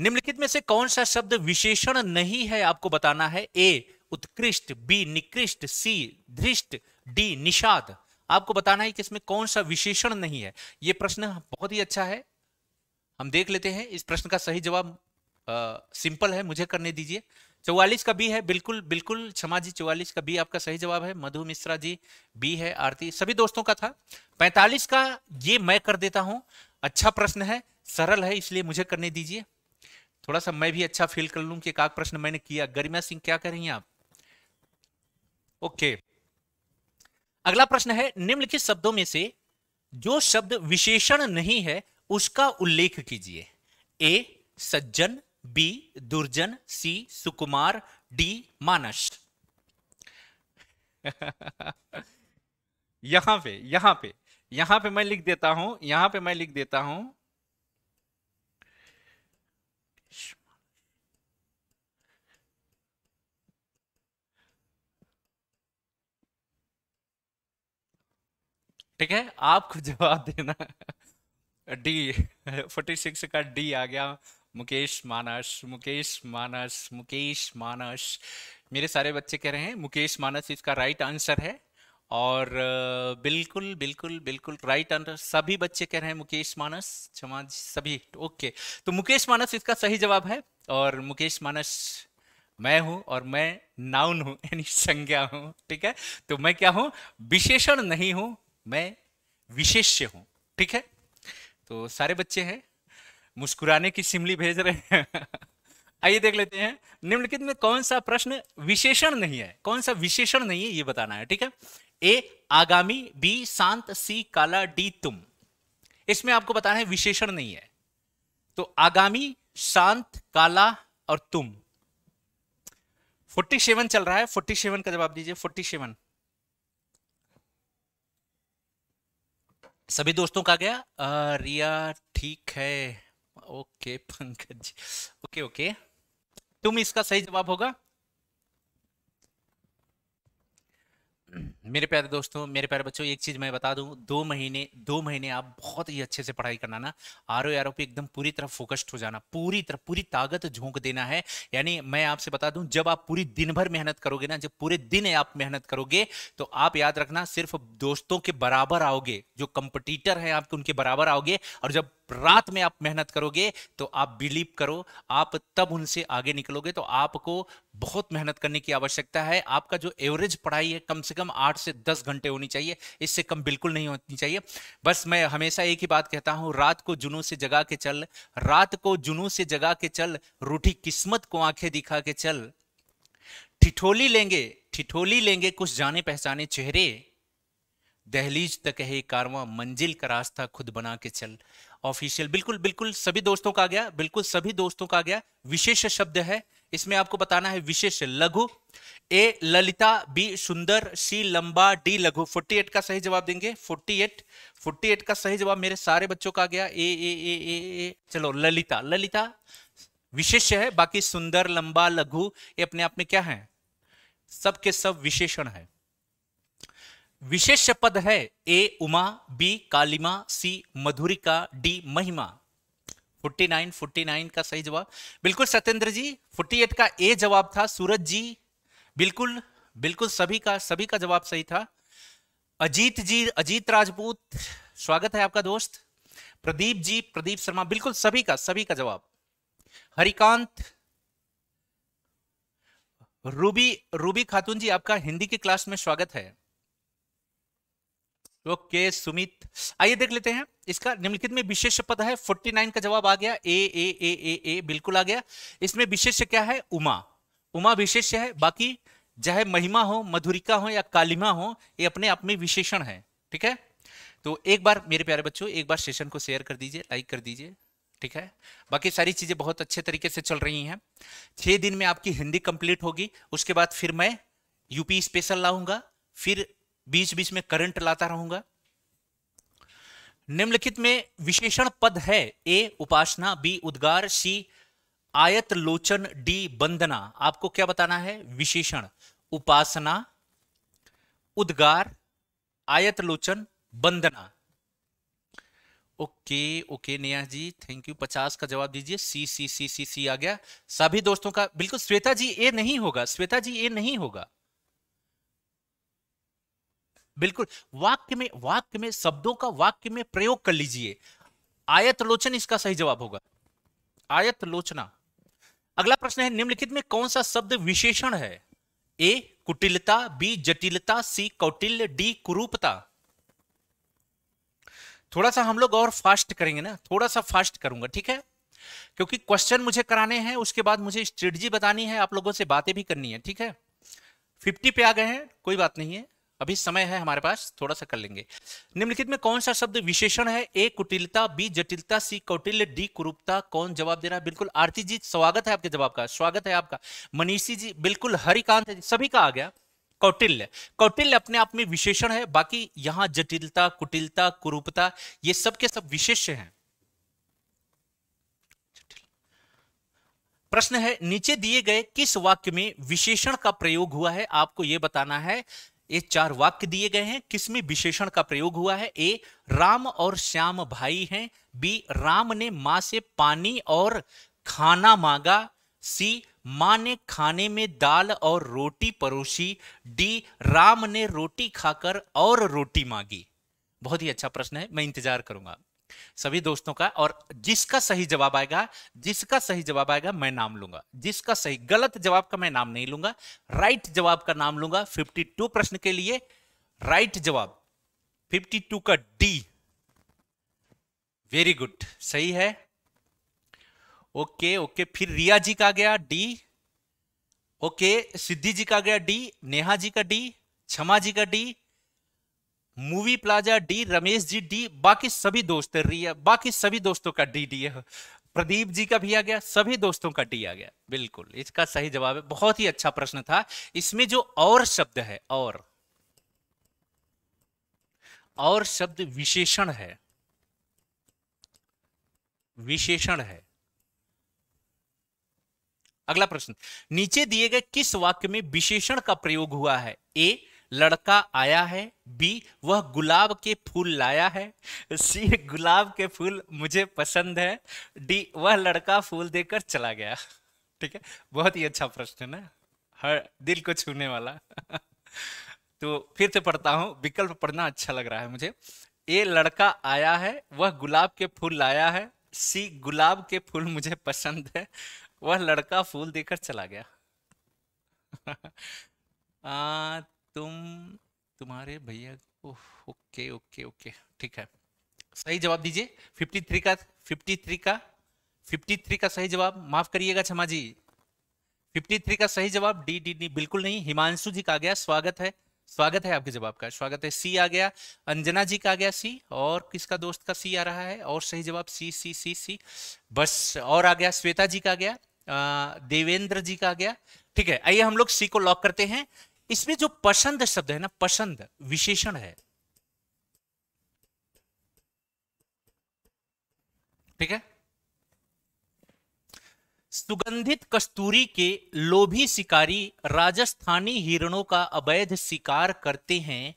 निम्नलिखित में से कौन सा शब्द विशेषण नहीं है आपको बताना है ए उत्कृष्ट बी निकृष्ट सी धृष्ट डी निषाद आपको बताना है कि इसमें कौन सा विशेषण नहीं है यह प्रश्न बहुत ही अच्छा है हम देख लेते हैं इस प्रश्न का सही जवाब सिंपल है मुझे करने दीजिए चौवालीस का बी है बिल्कुल बिल्कुल क्षमा जी चौवालीस का बी आपका सही जवाब है मधु मिश्रा जी बी है आरती सभी दोस्तों का था पैंतालीस का ये मैं कर देता हूं अच्छा प्रश्न है सरल है इसलिए मुझे करने दीजिए थोड़ा सा मैं भी अच्छा फील कर लूं कि एक प्रश्न मैंने किया गरिमा सिंह क्या कह रही हैं आप ओके अगला प्रश्न है निम्नलिखित शब्दों में से जो शब्द विशेषण नहीं है उसका उल्लेख कीजिए ए सज्जन बी दुर्जन सी सुकुमार डी मानस [LAUGHS] यहां पे यहां पे यहां पे मैं लिख देता हूं यहां पे मैं लिख देता हूं ठीक है आपको जवाब देना डी फोर्टी सिक्स का डी आ गया मुकेश मानस मुकेश मानस मुकेश मानस मेरे सारे बच्चे कह रहे हैं मुकेश मानस इसका राइट आंसर है और बिल्कुल बिल्कुल बिल्कुल राइट आंसर सभी बच्चे कह रहे हैं मुकेश मानस क्षमा सभी ओके तो मुकेश मानस इसका सही जवाब है और मुकेश मानस मैं हूं और मैं नाउन हूं यानी संज्ञा हूं ठीक है तो मैं क्या हूं विशेषण नहीं हूं मैं विशेष्य हूँ ठीक है तो सारे बच्चे हैं मुस्कुराने की सिमली भेज रहे हैं [LAUGHS] आइए देख लेते हैं निम्नलिखित में कौन सा प्रश्न विशेषण नहीं है कौन सा विशेषण नहीं है ये बताना है ठीक है ए आगामी बी शांत सी काला डी तुम इसमें आपको बताना है विशेषण नहीं है तो आगामी शांत काला और तुम 47 चल रहा है 47 का जवाब दीजिए 47 सभी दोस्तों का गया आ, रिया ठीक है okay Pankaj ji okay okay तुम इसका सही जवाब होगा मेरे प्यारे दोस्तों मेरे प्यारे बच्चों एक चीज़ मैं बता दूं दो महीने दो महीने आप बहुत ही अच्छे से पढ़ाई करना ना आर ओ आर ओ पे एकदम पूरी तरह फोकस्ड हो जाना पूरी तरह पूरी ताकत झोंक देना है यानी मैं आपसे बता दूं जब आप पूरी दिन भर मेहनत करोगे ना जब पूरे दिन आप मेहनत करोगे तो आप याद रखना सिर्फ दोस्तों के बराबर आओगे जो कंपटीटर है आपके उनके बराबर आओगे और जब रात में आप मेहनत करोगे तो आप बिलीव करो आप तब उनसे आगे निकलोगे तो आपको बहुत मेहनत करने की आवश्यकता है आपका जो एवरेज पढ़ाई है कम से कम आठ से दस घंटे होनी चाहिए इससे कम बिल्कुल नहीं होनी चाहिए बस मैं हमेशा एक ही बात कहता हूं रात को जुनू से जगा के चल रात को जुनू से जगा के चल रूठी किस्मत को आंखें दिखा के चल ठिठोली लेंगे ठिठोली लेंगे कुछ जाने पहचाने चेहरे दहलीज तक है कारवा मंजिल का रास्ता खुद बना के चल ऑफिशियल बिल्कुल बिल्कुल सभी दोस्तों का आ गया बिल्कुल सभी दोस्तों का आ गया विशेष शब्द है इसमें आपको बताना है विशेष लघु ए ललिता बी सुंदर सी लंबा डी लघु 48 का सही जवाब देंगे 48 48 का सही जवाब मेरे सारे बच्चों का आ गया ए ए ए ए ए चलो ललिता ललिता विशेष है बाकी सुंदर लंबा लघु ये अपने आप में क्या है सबके सब विशेषण है विशेष पद है ए उमा बी कालिमा सी मधुरिका डी महिमा 49 49 का सही जवाब बिल्कुल सत्येंद्र जी 48 का ए जवाब था सूरज जी बिल्कुल बिल्कुल सभी का सभी का जवाब सही था अजीत जी अजीत राजपूत स्वागत है आपका दोस्त प्रदीप जी प्रदीप शर्मा बिल्कुल सभी का सभी का जवाब हरिकांत रूबी रूबी खातून जी आपका हिंदी की क्लास में स्वागत है ओके सुमित आइए देख लेते हैं इसका निम्नलिखित में विशेष पद है 49 का जवाब आ गया ए ए ए ए ए बिल्कुल आ गया इसमें विशेष क्या है उमा उमा विशेष है बाकी चाहे महिमा हो मधुरिका हो या कालिमा हो ये अपने आप में विशेषण है ठीक है तो एक बार मेरे प्यारे बच्चों एक बार सेशन को शेयर कर दीजिए लाइक कर दीजिए ठीक है बाकी सारी चीजें बहुत अच्छे तरीके से चल रही हैं छह दिन में आपकी हिंदी कंप्लीट होगी उसके बाद फिर मैं यूपी स्पेशल लाऊंगा फिर बीच बीच में करंट लाता रहूंगा निम्नलिखित में विशेषण पद है ए उपासना बी उद्गार सी आयत लोचन डी बंदना आपको क्या बताना है विशेषण उपासना उद्गार आयत लोचन बंदना okay okay Neha ji thank you पचास का जवाब दीजिए सी सी सी सी सी आ गया सभी दोस्तों का बिल्कुल श्वेता जी ए नहीं होगा श्वेता जी ए नहीं होगा बिल्कुल वाक्य में वाक्य में शब्दों का वाक्य में प्रयोग कर लीजिए आयत लोचन इसका सही जवाब होगा आयत लोचना अगला प्रश्न है निम्नलिखित में कौन सा शब्द विशेषण है ए कुटिलता बी जटिलता सी कौटिल्य डी कुरूपता थोड़ा सा हम लोग और फास्ट करेंगे ना थोड़ा सा फास्ट करूंगा ठीक है क्योंकि क्वेश्चन मुझे कराने हैं उसके बाद मुझे स्ट्रेटजी बतानी है आप लोगों से बातें भी करनी है ठीक है फिफ्टी पे आ गए हैं कोई बात नहीं है अभी समय है हमारे पास थोड़ा सा कर लेंगे निम्नलिखित में कौन सा शब्द विशेषण है ए कुटिलता बी जटिलता सी कौटिल्य डी कुरूपता कौन जवाब दे रहा है बिल्कुल आरती जी स्वागत है आपके जवाब का स्वागत है आपका मनीषी जी बिल्कुल हरिकांत जी सभी का आ गया कौटिल्य कौटिल्य अपने आप में विशेषण है बाकी यहाँ जटिलता कुटिलता कुरूपता ये सब के सब विशेष हैं प्रश्न है नीचे दिए गए किस वाक्य में विशेषण का प्रयोग हुआ है आपको यह बताना है ये चार वाक्य दिए गए हैं किसमें विशेषण का प्रयोग हुआ है ए राम और श्याम भाई हैं बी राम ने माँ से पानी और खाना मांगा सी मां ने खाने में दाल और रोटी परोसी डी राम ने रोटी खाकर और रोटी मांगी बहुत ही अच्छा प्रश्न है मैं इंतजार करूंगा सभी दोस्तों का और जिसका सही जवाब आएगा जिसका सही जवाब आएगा मैं नाम लूंगा जिसका सही गलत जवाब का मैं नाम नहीं लूंगा राइट जवाब का नाम लूंगा 52 प्रश्न के लिए राइट जवाब 52 का डी वेरी गुड सही है ओके ओके फिर रिया जी का गया डी ओके सिद्धि जी का गया डी नेहा जी का डी क्षमा जी का D movie plaza D Ramesh ji D बाकी सभी दोस्त रिया बाकी सभी दोस्तों का डी डी है प्रदीप जी का भी आ गया सभी दोस्तों का डी आ गया बिल्कुल इसका सही जवाब है बहुत ही अच्छा प्रश्न था इसमें जो और शब्द है और और शब्द विशेषण है विशेषण है अगला प्रश्न नीचे दिए गए किस वाक्य में विशेषण का प्रयोग हुआ है ए लड़का आया है बी वह गुलाब के फूल लाया है सी गुलाब के फूल मुझे पसंद है डी वह लड़का फूल देकर चला गया ठीक है बहुत ही अच्छा प्रश्न है हर दिल को छूने वाला तो फिर से पढ़ता हूँ विकल्प पढ़ना अच्छा लग रहा है मुझे ए लड़का आया है वह गुलाब के फूल लाया है सी गुलाब के फूल मुझे पसंद है वह लड़का फूल देकर चला गया [LAUGHS] आ, तुम तुम्हारे भैया को ओके ओके ओके ठीक है सही जवाब दीजिए 53 का 53 का 53 का सही जवाब माफ करिएगा क्षमा जी 53 का सही जवाब डी डी डी बिल्कुल नहीं हिमांशु जी का आ गया स्वागत है स्वागत है आपके जवाब का स्वागत है सी आ गया अंजना जी का आ गया सी और किसका दोस्त का सी आ रहा है और सही जवाब सी सी सी सी बस और आ गया श्वेता जी का आ गया देवेंद्र जी का आ गया ठीक है आइए हम लोग सी को लॉक करते हैं इसमें जो पसंद शब्द है ना पसंद विशेषण है ठीक है सुगंधित कस्तूरी के लोभी शिकारी राजस्थानी हिरणों का अवैध शिकार करते हैं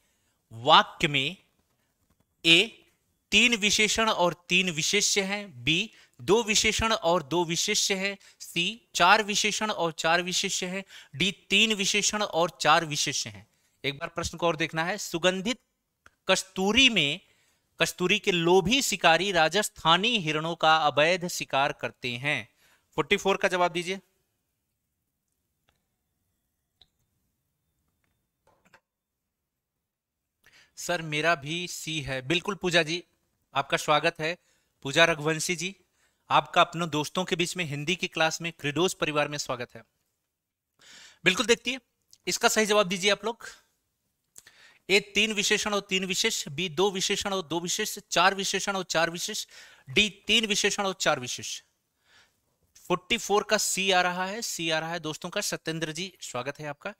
वाक्य में ए तीन विशेषण और तीन विशेष्य हैं बी दो विशेषण और दो विशेष्य हैं सी चार विशेषण और चार विशेष्य है डी तीन विशेषण और चार विशेष्य है एक बार प्रश्न को और देखना है सुगंधित कस्तूरी में कस्तूरी के लोभी शिकारी राजस्थानी हिरणों का अवैध शिकार करते हैं 44 का जवाब दीजिए सर मेरा भी सी है बिल्कुल पूजा जी आपका स्वागत है पूजा रघुवंशी जी आपका अपने दोस्तों के बीच में हिंदी की क्लास में क्रिडोज परिवार में स्वागत है बिल्कुल देखती है इसका सही जवाब दीजिए आप लोग ए तीन विशेषण और तीन विशेष बी दो विशेषण और दो विशेष चार विशेषण और चार विशेष डी तीन विशेषण और चार विशेष 44 का सी आ रहा है सी आ रहा है दोस्तों का सत्येंद्र जी स्वागत है आपका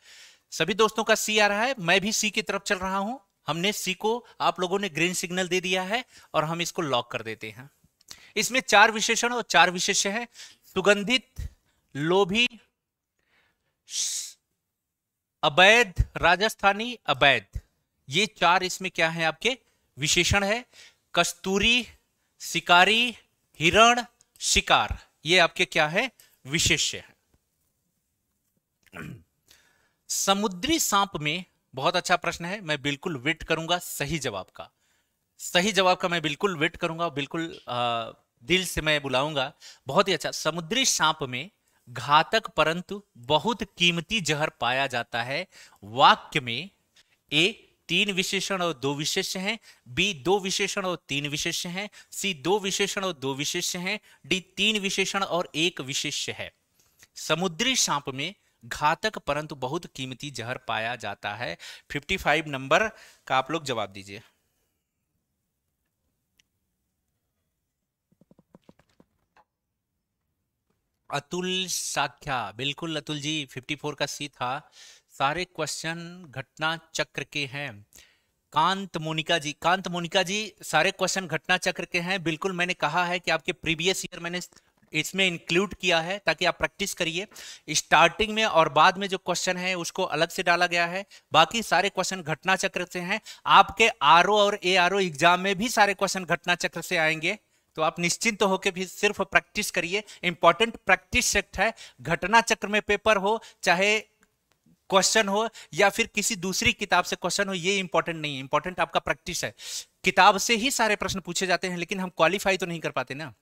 सभी दोस्तों का सी आ रहा है मैं भी सी की तरफ चल रहा हूं हमने सी को आप लोगों ने ग्रीन सिग्नल दे दिया है और हम इसको लॉक कर देते हैं इसमें चार विशेषण और चार विशेष्य है सुगंधित लोभी अवैध राजस्थानी अवैध ये चार इसमें क्या है आपके विशेषण है कस्तूरी शिकारी हिरण शिकार ये आपके क्या है विशेष्य है समुद्री सांप में बहुत अच्छा प्रश्न है मैं बिल्कुल वेट करूंगा सही जवाब का सही जवाब का मैं बिल्कुल वेट करूंगा बिल्कुल आ, दिल से मैं बुलाऊंगा बहुत ही अच्छा समुद्री सांप में घातक परंतु बहुत कीमती जहर पाया जाता है वाक्य में ए तीन विशेषण और दो विशेष्य हैं बी दो विशेषण और तीन विशेष्य हैं सी दो विशेषण और दो विशेष्य हैं डी तीन विशेषण और एक विशेष्य है समुद्री सांप में घातक परंतु बहुत कीमती जहर पाया जाता है 55 नंबर का आप लोग जवाब दीजिए अतुल साख्या बिल्कुल अतुल जी 54 का सी था सारे क्वेश्चन घटना चक्र के हैं कांत मोनिका जी कांत मोनिका जी सारे क्वेश्चन घटना चक्र के हैं बिल्कुल मैंने कहा है कि आपके प्रीवियस ईयर मैंने इसमें इंक्लूड किया है ताकि आप प्रैक्टिस करिए स्टार्टिंग में और बाद में जो क्वेश्चन है उसको अलग से डाला गया है बाकी सारे क्वेश्चन घटना चक्र से हैं आपके आर और ए एग्जाम में भी सारे क्वेश्चन घटना चक्र से आएंगे तो आप निश्चिंत तो होकर भी सिर्फ प्रैक्टिस करिए इंपॉर्टेंट प्रैक्टिस सेक्ट है घटना चक्र में पेपर हो चाहे क्वेश्चन हो या फिर किसी दूसरी किताब से क्वेश्चन हो ये इंपॉर्टेंट नहीं है इंपॉर्टेंट आपका प्रैक्टिस है किताब से ही सारे प्रश्न पूछे जाते हैं लेकिन हम क्वालिफाई तो नहीं कर पाते ना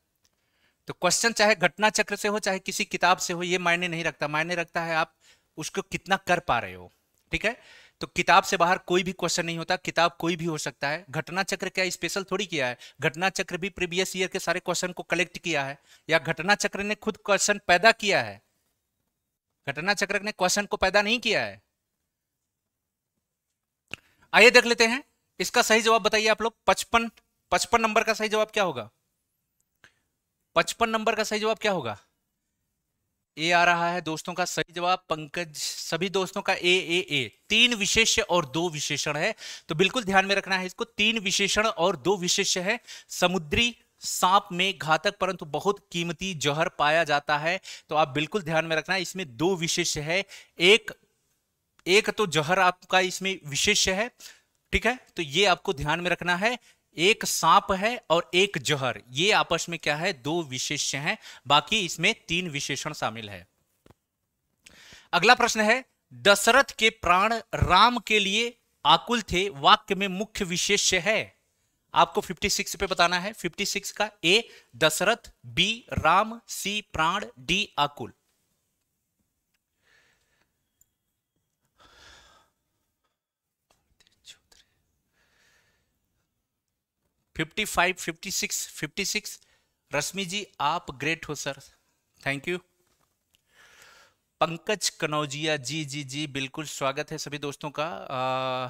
तो क्वेश्चन चाहे घटना चक्र से हो चाहे किसी किताब से हो ये मायने नहीं रखता मायने रखता है आप उसको कितना कर पा रहे हो ठीक है तो किताब से बाहर कोई भी क्वेश्चन नहीं होता किताब कोई भी हो सकता है घटना चक्र क्या स्पेशल थोड़ी किया है घटना चक्र भी प्रीवियस ईयर के सारे क्वेश्चन को कलेक्ट किया है या घटना चक्र ने खुद क्वेश्चन पैदा किया है घटना चक्र ने क्वेश्चन को पैदा नहीं किया है आइए देख लेते हैं इसका सही जवाब बताइए आप लोग पचपन पचपन नंबर का सही जवाब क्या होगा पचपन नंबर का सही जवाब क्या होगा ए आ रहा है दोस्तों का सही जवाब पंकज सभी दोस्तों का ए ए ए तीन विशेष और दो विशेषण है तो बिल्कुल ध्यान में रखना है इसको तीन विशेषण और दो विशेष है समुद्री सांप में घातक परंतु बहुत कीमती जहर पाया जाता है तो आप बिल्कुल ध्यान में रखना इसमें दो विशेष है एक एक तो जहर आपका इसमें विशेष है ठीक है तो ये आपको ध्यान में रखना है एक सांप है और एक जहर ये आपस में क्या है दो विशेष्य हैं बाकी इसमें तीन विशेषण शामिल है अगला प्रश्न है दशरथ के प्राण राम के लिए आकुल थे वाक्य में मुख्य विशेष्य है आपको 56 पे बताना है 56 का A Dasharath B Ram C प्राण डी आकुल six fifty six Rashmi ji आप ग्रेट हो sir thank you Pankaj Kanaujia ji जी जी बिल्कुल स्वागत है सभी दोस्तों का आ,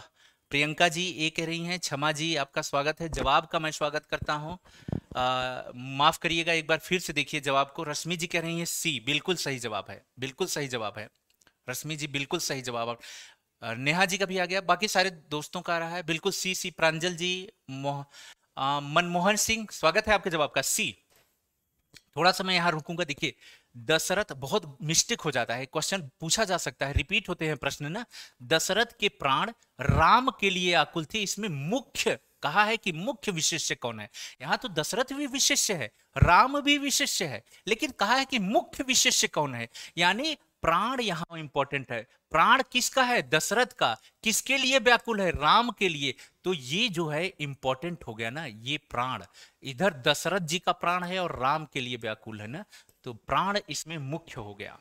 प्रियंका जी ये कह रही हैं क्षमा जी आपका स्वागत है जवाब का मैं स्वागत करता हूँ माफ करिएगा एक बार फिर से देखिए जवाब को रश्मि जी कह रही हैं सी बिल्कुल सही जवाब है बिल्कुल सही जवाब है रश्मि जी बिल्कुल सही जवाब नेहा जी का भी आ गया बाकी सारे दोस्तों का आ रहा है बिल्कुल सी सी प्रांजल जी मोह मनमोहन सिंह स्वागत है आपके जवाब का सी थोड़ा सा मैं यहाँ रुकूंगा देखिए दशरथ बहुत मिस्टेक हो जाता है क्वेश्चन पूछा जा सकता है रिपीट होते हैं प्रश्न ना दशरथ के प्राण राम के लिए आकुल थे इसमें मुख्य कहा है कि मुख्य विशेष्य कौन है यहाँ तो दशरथ भी विशेष्य है राम भी विशेष्य है लेकिन कहा है कि मुख्य विशेष्य कौन है यानी प्राण यहाँ इंपॉर्टेंट है प्राण किसका है दशरथ का किसके लिए व्याकुल है राम के लिए तो ये जो है इंपॉर्टेंट हो गया ना ये प्राण इधर दशरथ जी का प्राण है और राम के लिए व्याकुल है ना तो प्राण इसमें मुख्य हो गया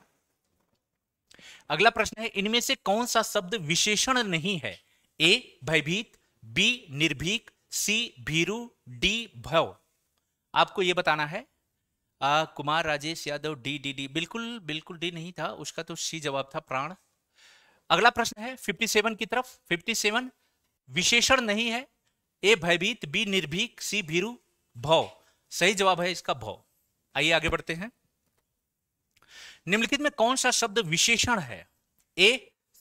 अगला प्रश्न है इनमें से कौन सा शब्द विशेषण नहीं है ए भयभीत बी निर्भीक सी भीरु डी भव आपको यह बताना है आ, Kumar Rajesh Yadav D D D बिल्कुल बिल्कुल डी नहीं था उसका तो सी जवाब था प्राण अगला प्रश्न है 57 की तरफ 57 विशेषण नहीं है ए भयभीत बी निर्भीक सी भीरू भव सही जवाब है इसका भव आइए आगे बढ़ते हैं निम्नलिखित में कौन सा शब्द विशेषण है ए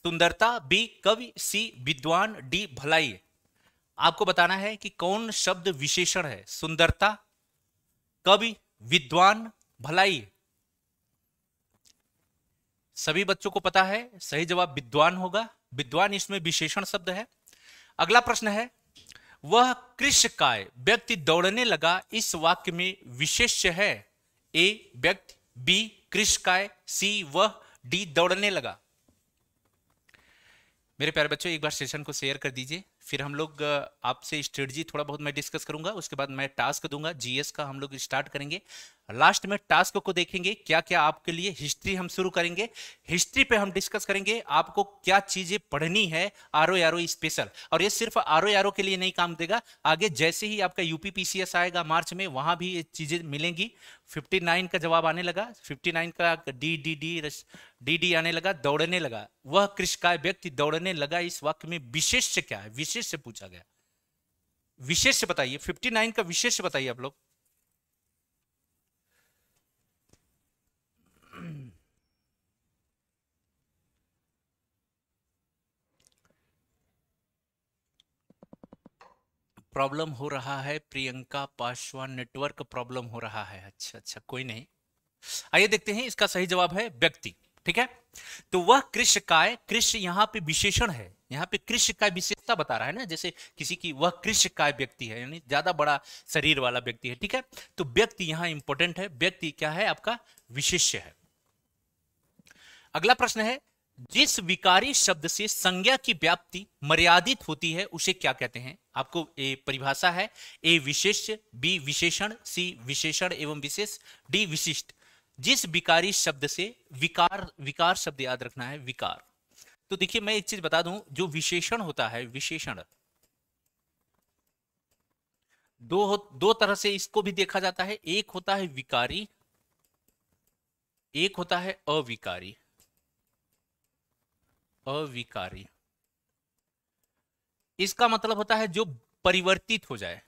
सुंदरता बी कवि सी विद्वान डी भलाई आपको बताना है कि कौन शब्द विशेषण है सुंदरता कवि विद्वान भलाई सभी बच्चों को पता है सही जवाब विद्वान होगा विद्वान इसमें विशेषण शब्द है अगला प्रश्न है वह कृष्ण काय व्यक्ति दौड़ने लगा इस वाक्य में विशेष है ए व्यक्ति बी कृष्ण काय सी वह डी दौड़ने लगा मेरे प्यारे बच्चों एक बार सेशन को शेयर कर दीजिए फिर हम लोग आपसे स्ट्रेटजी थोड़ा बहुत मैं डिस्कस करूंगा उसके बाद मैं टास्क दूंगा जीएस का हम लोग स्टार्ट करेंगे लास्ट में टास्क को देखेंगे क्या क्या आपके लिए हिस्ट्री हम शुरू करेंगे हिस्ट्री पे हम डिस्कस करेंगे आपको क्या चीजें पढ़नी है R O R O special और ये सिर्फ आर ओ आर ओ के लिए नहीं काम देगा आगे जैसे ही आपका यूपी पीसीएस आएगा मार्च में वहां भी ये चीजें मिलेंगी 59 का जवाब आने लगा 59 का D D D D D आने लगा दौड़ने लगा वह कृषकाय व्यक्ति दौड़ने लगा इस वाक्य में विशेष क्या है विशेष से पूछा गया विशेष बताइए नाइन का विशेष बताइए आप लोग प्रॉब्लम हो रहा है प्रियंका पासवान नेटवर्क प्रॉब्लम हो रहा है अच्छा अच्छा कोई नहीं आइए देखते हैं इसका सही जवाब है व्यक्ति ठीक है तो वह कृष्ण काय कृष्ण यहाँ पे विशेषण है यहाँ पे कृष्ण का विशेषता बता रहा है ना जैसे किसी की वह कृष्ण काय व्यक्ति है यानी ज्यादा बड़ा शरीर वाला व्यक्ति है ठीक है तो व्यक्ति यहाँ इंपोर्टेंट है व्यक्ति क्या है आपका विशेष्य है अगला प्रश्न है जिस विकारी शब्द से संज्ञा की व्याप्ति मर्यादित होती है उसे क्या कहते हैं आपको ए परिभाषा है ए विशेष बी विशेषण सी विशेषण एवं विशेष डी विशिष्ट जिस विकारी शब्द से विकार विकार शब्द याद रखना है विकार तो देखिए मैं एक चीज बता दूं जो विशेषण होता है विशेषण दो दो तरह से इसको भी देखा जाता है एक होता है विकारी एक होता है अविकारी अविकारी इसका मतलब होता है जो परिवर्तित हो जाए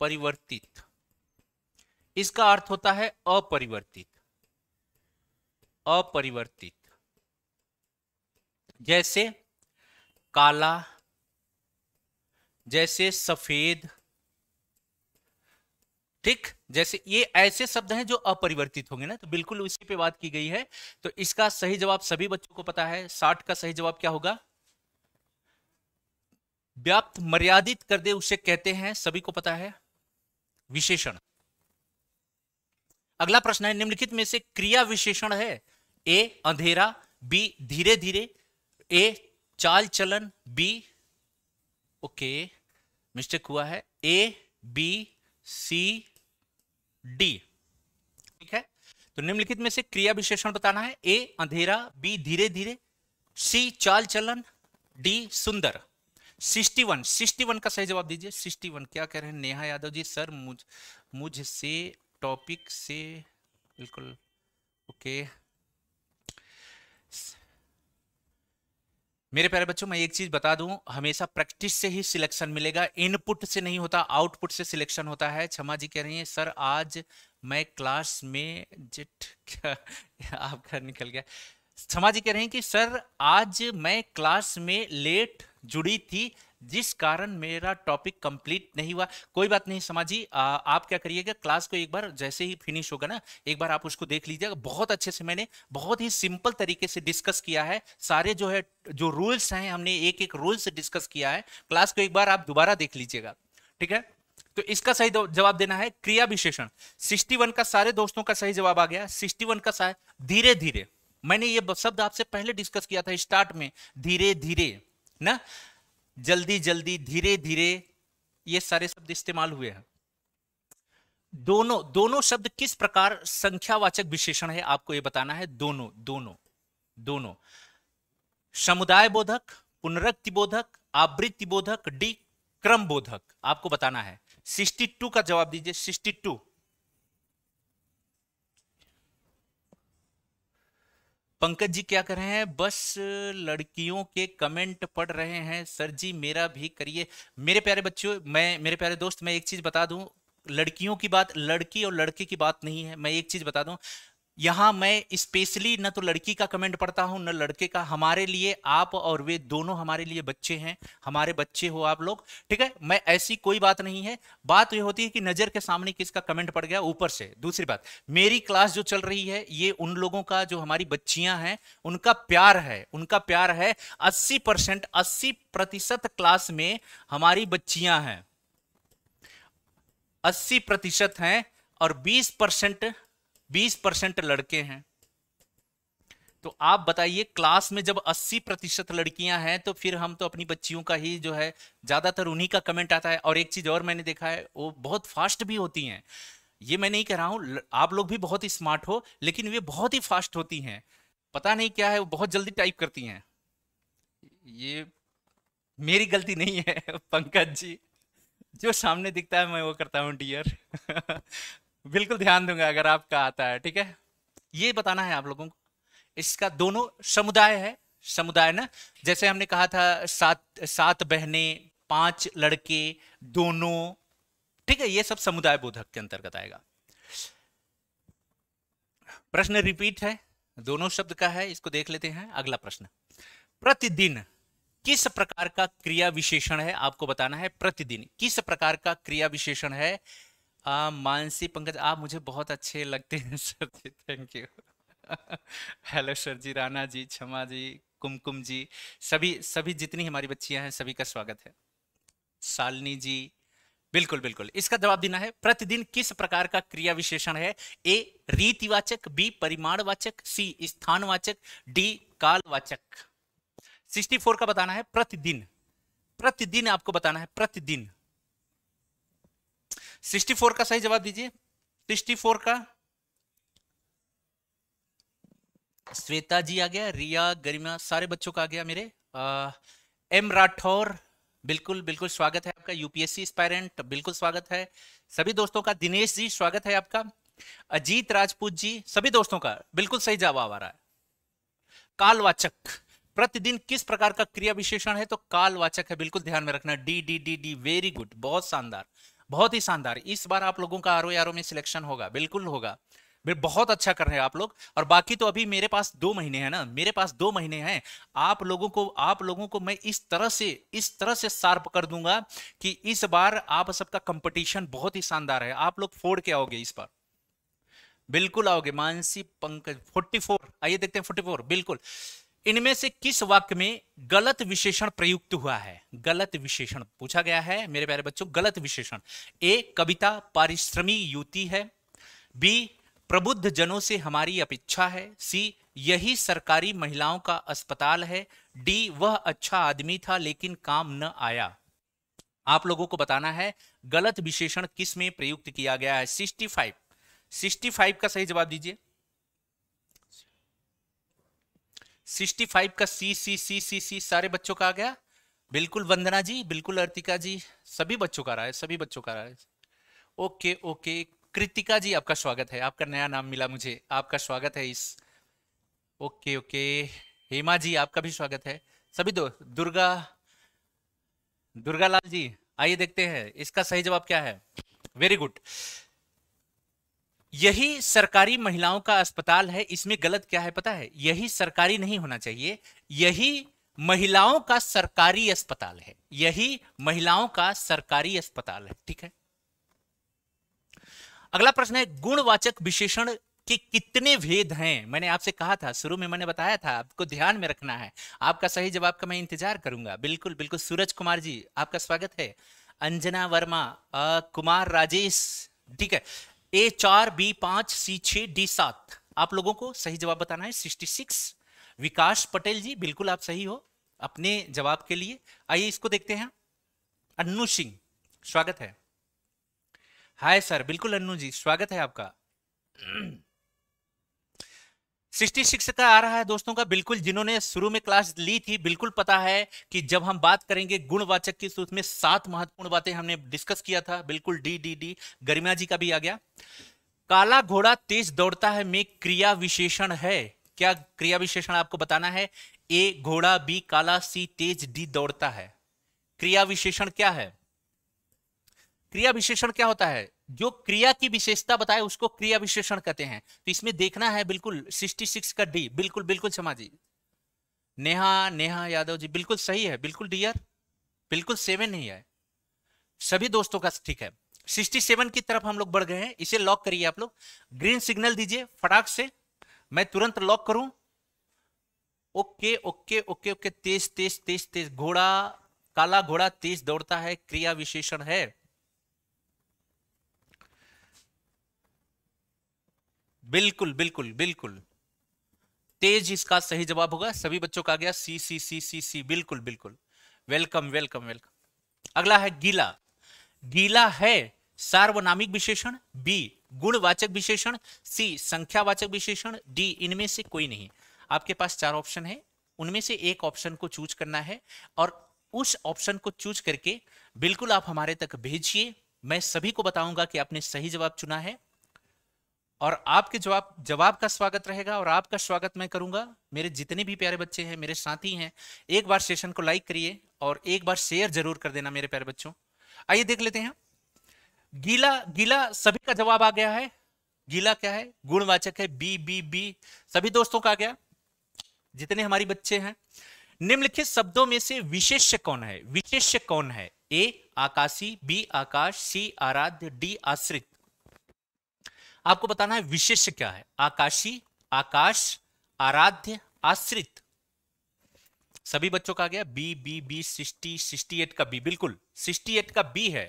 परिवर्तित इसका अर्थ होता है अपरिवर्तित अपरिवर्तित जैसे काला जैसे सफेद ठीक जैसे ये ऐसे शब्द हैं जो अपरिवर्तित होंगे ना तो बिल्कुल उसी पे बात की गई है तो इसका सही जवाब सभी बच्चों को पता है साठ का सही जवाब क्या होगा व्याप्त मर्यादित कर दे उसे कहते हैं सभी को पता है विशेषण अगला प्रश्न है निम्नलिखित में से क्रिया विशेषण है ए अंधेरा बी धीरे धीरे ए चाल चलन बी ओके मिस्टेक हुआ है ए बी सी डी ठीक है तो निम्नलिखित में से क्रिया विशेषण बताना है ए अंधेरा बी धीरे धीरे सी चाल चलन डी सुंदर सिक्सटी वन सिक्सटी वन का सही जवाब दीजिए सिक्सटी वन क्या कह रहे हैं नेहा यादव जी सर मुझ मुझसे टॉपिक से बिल्कुल ओके मेरे प्यारे बच्चों मैं एक चीज बता दूं हमेशा प्रैक्टिस से ही सिलेक्शन मिलेगा इनपुट से नहीं होता आउटपुट से सिलेक्शन होता है क्षमा जी कह रही हैं सर आज मैं क्लास में जिट क्या आपका निकल गया क्षमा जी कह रहे हैं कि सर आज मैं क्लास में लेट जुड़ी थी जिस कारण मेरा टॉपिक कंप्लीट नहीं हुआ कोई बात नहीं समाजी आ, आप क्या करिएगा क्लास को एक बार जैसे ही फिनिश होगा ना एक बार आप उसको देख लीजिएगा बहुत अच्छे से मैंने बहुत ही सिंपल तरीके से डिस्कस किया है सारे जो है जो रूल्स हैं हमने एक एक रूल से डिस्कस किया है क्लास को एक बार आप दोबारा देख लीजिएगा ठीक है तो इसका सही जवाब देना है क्रिया विशेषण 61 का सारे दोस्तों का सही जवाब आ गया 61 का धीरे धीरे मैंने ये शब्द आपसे पहले डिस्कस किया था स्टार्ट में धीरे धीरे ना जल्दी जल्दी धीरे धीरे ये सारे शब्द इस्तेमाल हुए हैं दोनों दोनों शब्द किस प्रकार संख्यावाचक विशेषण है आपको ये बताना है दोनों दोनों दोनों समुदाय बोधक पुनरक्ति बोधक आवृत्ति बोधक डी क्रम बोधक आपको बताना है सिक्सटी टू का जवाब दीजिए सिक्सटी टू पंकज जी क्या कर रहे हैं बस लड़कियों के कमेंट पढ़ रहे हैं सर जी मेरा भी करिए मेरे प्यारे बच्चों मैं मेरे प्यारे दोस्त मैं एक चीज बता दूं लड़कियों की बात लड़की और लड़के की बात नहीं है मैं एक चीज बता दूं यहां मैं स्पेशली न तो लड़की का कमेंट पढ़ता हूं न लड़के का हमारे लिए आप और वे दोनों हमारे लिए बच्चे हैं हमारे बच्चे हो आप लोग ठीक है मैं ऐसी कोई बात नहीं है बात यह होती है कि नजर के सामने किसका कमेंट पड़ गया ऊपर से दूसरी बात मेरी क्लास जो चल रही है ये उन लोगों का जो हमारी बच्चियां हैं उनका प्यार है उनका प्यार है अस्सी परसेंट अस्सी प्रतिशत क्लास में हमारी बच्चियां हैं अस्सी प्रतिशत हैं और बीस परसेंट 20 परसेंट लड़के हैं तो आप बताइए क्लास में जब 80 प्रतिशत लड़कियां हैं तो फिर हम तो अपनी बच्चियों का ही जो है ज्यादातर उन्हीं का कमेंट आता है और एक चीज और मैंने देखा है वो बहुत फास्ट भी होती हैं ये मैं नहीं कह रहा हूं आप लोग भी बहुत ही स्मार्ट हो लेकिन वे बहुत ही फास्ट होती हैं पता नहीं क्या है वो बहुत जल्दी टाइप करती हैं ये मेरी गलती नहीं है [LAUGHS] पंकज जी जो सामने दिखता है मैं वो करता हूँ डियर [LAUGHS] बिल्कुल ध्यान दूंगा अगर आपका आता है ठीक है ये बताना है आप लोगों को इसका दोनों समुदाय है समुदाय ना जैसे हमने कहा था सात सात बहने पांच लड़के दोनों ठीक है ये सब समुदाय बोधक के अंतर्गत आएगा प्रश्न रिपीट है दोनों शब्द का है इसको देख लेते हैं अगला प्रश्न प्रतिदिन किस प्रकार का क्रिया विशेषण है आपको बताना है प्रतिदिन किस प्रकार का क्रिया विशेषण है आ, मानसी पंकज आप मुझे बहुत अच्छे लगते हैं सर जी थैंक यू हेलो सर जी राणा जी क्षमा जी कुमकुम जी सभी सभी जितनी हमारी बच्चियां हैं सभी का स्वागत है सालनी जी बिल्कुल बिल्कुल इसका जवाब देना है प्रतिदिन किस प्रकार का क्रिया विशेषण है ए रीतिवाचक बी परिमाणवाचक सी स्थानवाचक डी कालवाचक 64 का बताना है प्रतिदिन प्रतिदिन आपको बताना है प्रतिदिन सिक्सटी फोर का सही जवाब दीजिए सिक्सटी फोर का श्वेता जी आ गया रिया गरिमा सारे बच्चों का आ गया मेरे आ, एम राठौर बिल्कुल बिल्कुल स्वागत है आपका यूपीएससी स्पायरेंट बिल्कुल स्वागत है सभी दोस्तों का दिनेश जी स्वागत है आपका अजीत राजपूत जी सभी दोस्तों का बिल्कुल सही जवाब आ रहा है कालवाचक प्रतिदिन किस प्रकार का क्रिया विशेषण है तो कालवाचक है बिल्कुल ध्यान में रखना D D D D very good बहुत शानदार बहुत ही शानदार इस बार आप लोगों का आर ओ में सिलेक्शन होगा बिल्कुल होगा बहुत अच्छा कर रहे हैं आप लोग और बाकी तो अभी मेरे पास दो महीने हैं ना मेरे पास दो महीने हैं आप लोगों को आप लोगों को मैं इस तरह से इस तरह से शार्प कर दूंगा कि इस बार आप सबका कंपटीशन बहुत ही शानदार है आप लोग फोड़ के आओगे इस बार बिल्कुल आओगे मानसी पंकज 44 आइए देखते हैं 44 बिल्कुल इनमें से किस वाक्य में गलत विशेषण प्रयुक्त हुआ है गलत विशेषण पूछा गया है मेरे प्यारे बच्चों गलत विशेषण ए कविता पारिश्रमी युति है बी प्रबुद्ध जनों से हमारी अपेक्षा है सी यही सरकारी महिलाओं का अस्पताल है डी वह अच्छा आदमी था लेकिन काम न आया आप लोगों को बताना है गलत विशेषण किस में प्रयुक्त किया गया है सिक्सटी फाइव सिक्सटी फाइव का सही जवाब दीजिए सिक्सटी फाइव का सी सी सी सी सी सारे बच्चों का आ गया बिल्कुल वंदना जी बिल्कुल अर्तिका जी सभी बच्चों का रहा है सभी बच्चों का रहा है ओके ओके कृतिका जी आपका स्वागत है आपका नया नाम मिला मुझे आपका स्वागत है इस ओके ओके हेमा जी आपका भी स्वागत है सभी दो दुर्गा दुर्गा लाल जी आइए देखते हैं इसका सही जवाब क्या है वेरी गुड यही सरकारी महिलाओं का अस्पताल है इसमें गलत क्या है पता है यही सरकारी नहीं होना चाहिए यही महिलाओं का सरकारी अस्पताल है यही महिलाओं का सरकारी अस्पताल है ठीक है अगला प्रश्न है गुणवाचक विशेषण के कितने भेद हैं मैंने आपसे कहा था शुरू में मैंने बताया था आपको ध्यान में रखना है आपका सही जवाब का मैं इंतजार करूंगा बिल्कुल बिल्कुल सूरज कुमार जी आपका स्वागत है अंजना वर्मा आ, कुमार राजेश ठीक है ए चार बी पांच सी छ डी सात आप लोगों को सही जवाब बताना है सिक्सटी सिक्स विकास पटेल जी बिल्कुल आप सही हो अपने जवाब के लिए आइए इसको देखते हैं अन्नू सिंह स्वागत है हाय सर बिल्कुल अन्नू जी स्वागत है आपका सिक्सटी सिक्स का तो आ रहा है दोस्तों का बिल्कुल जिन्होंने शुरू में क्लास ली थी बिल्कुल पता है कि जब हम बात करेंगे गुणवाचक की तो उसमें सात महत्वपूर्ण बातें हमने डिस्कस किया था बिल्कुल D D D Garima ji का भी आ गया काला घोड़ा तेज दौड़ता है में क्रिया विशेषण है क्या क्रिया विशेषण आपको बताना है ए घोड़ा बी काला सी तेज डी दौड़ता है क्रिया विशेषण क्या है क्रिया विशेषण क्या होता है जो क्रिया की विशेषता बताए उसको क्रिया विशेषण कहते हैं तो इसमें देखना है बिल्कुल 66 का डी बिल्कुल बिल्कुल क्षमा जी नेहा नेहा यादव जी बिल्कुल सही है बिल्कुल डियर बिल्कुल सेवन नहीं है सभी दोस्तों का ठीक है 67 की तरफ हम लोग बढ़ गए हैं इसे लॉक करिए आप लोग ग्रीन सिग्नल दीजिए फटाक से मैं तुरंत लॉक करूं ओके ओके ओके ओके तेज तेज तेज तेज घोड़ा काला घोड़ा तेज दौड़ता है क्रिया विशेषण है बिल्कुल बिल्कुल बिल्कुल तेज इसका सही जवाब होगा सभी बच्चों का गया सी सी सी सी सी बिल्कुल बिल्कुल वेलकम वेलकम वेलकम अगला है गीला गीला है सार्वनामिक विशेषण बी गुणवाचक विशेषण सी संख्यावाचक विशेषण डी इनमें से कोई नहीं आपके पास चार ऑप्शन है उनमें से एक ऑप्शन को चूज करना है और उस ऑप्शन को चूज करके बिल्कुल आप हमारे तक भेजिए मैं सभी को बताऊंगा कि आपने सही जवाब चुना है और आपके जवाब जवाब का स्वागत रहेगा और आपका स्वागत मैं करूंगा मेरे जितने भी प्यारे बच्चे हैं मेरे साथी हैं एक बार सेशन को लाइक करिए और एक बार शेयर जरूर कर देना मेरे प्यारे बच्चों आइए देख लेते हैं गीला गीला सभी का जवाब आ गया है गीला क्या है गुणवाचक है बी बी बी सभी दोस्तों का आ गया जितने हमारी बच्चे हैं निम्नलिखित शब्दों में से विशेष्य कौन है विशेष्य कौन है ए आकाशी बी आकाश सी आराध्य डी आश्रित आपको बताना है विशेष क्या है आकाशी आकाश आराध्य आश्रित सभी बच्चों का आ गया B B B sixty sixty eight का बी बिल्कुल सिक्सटी एट का बी है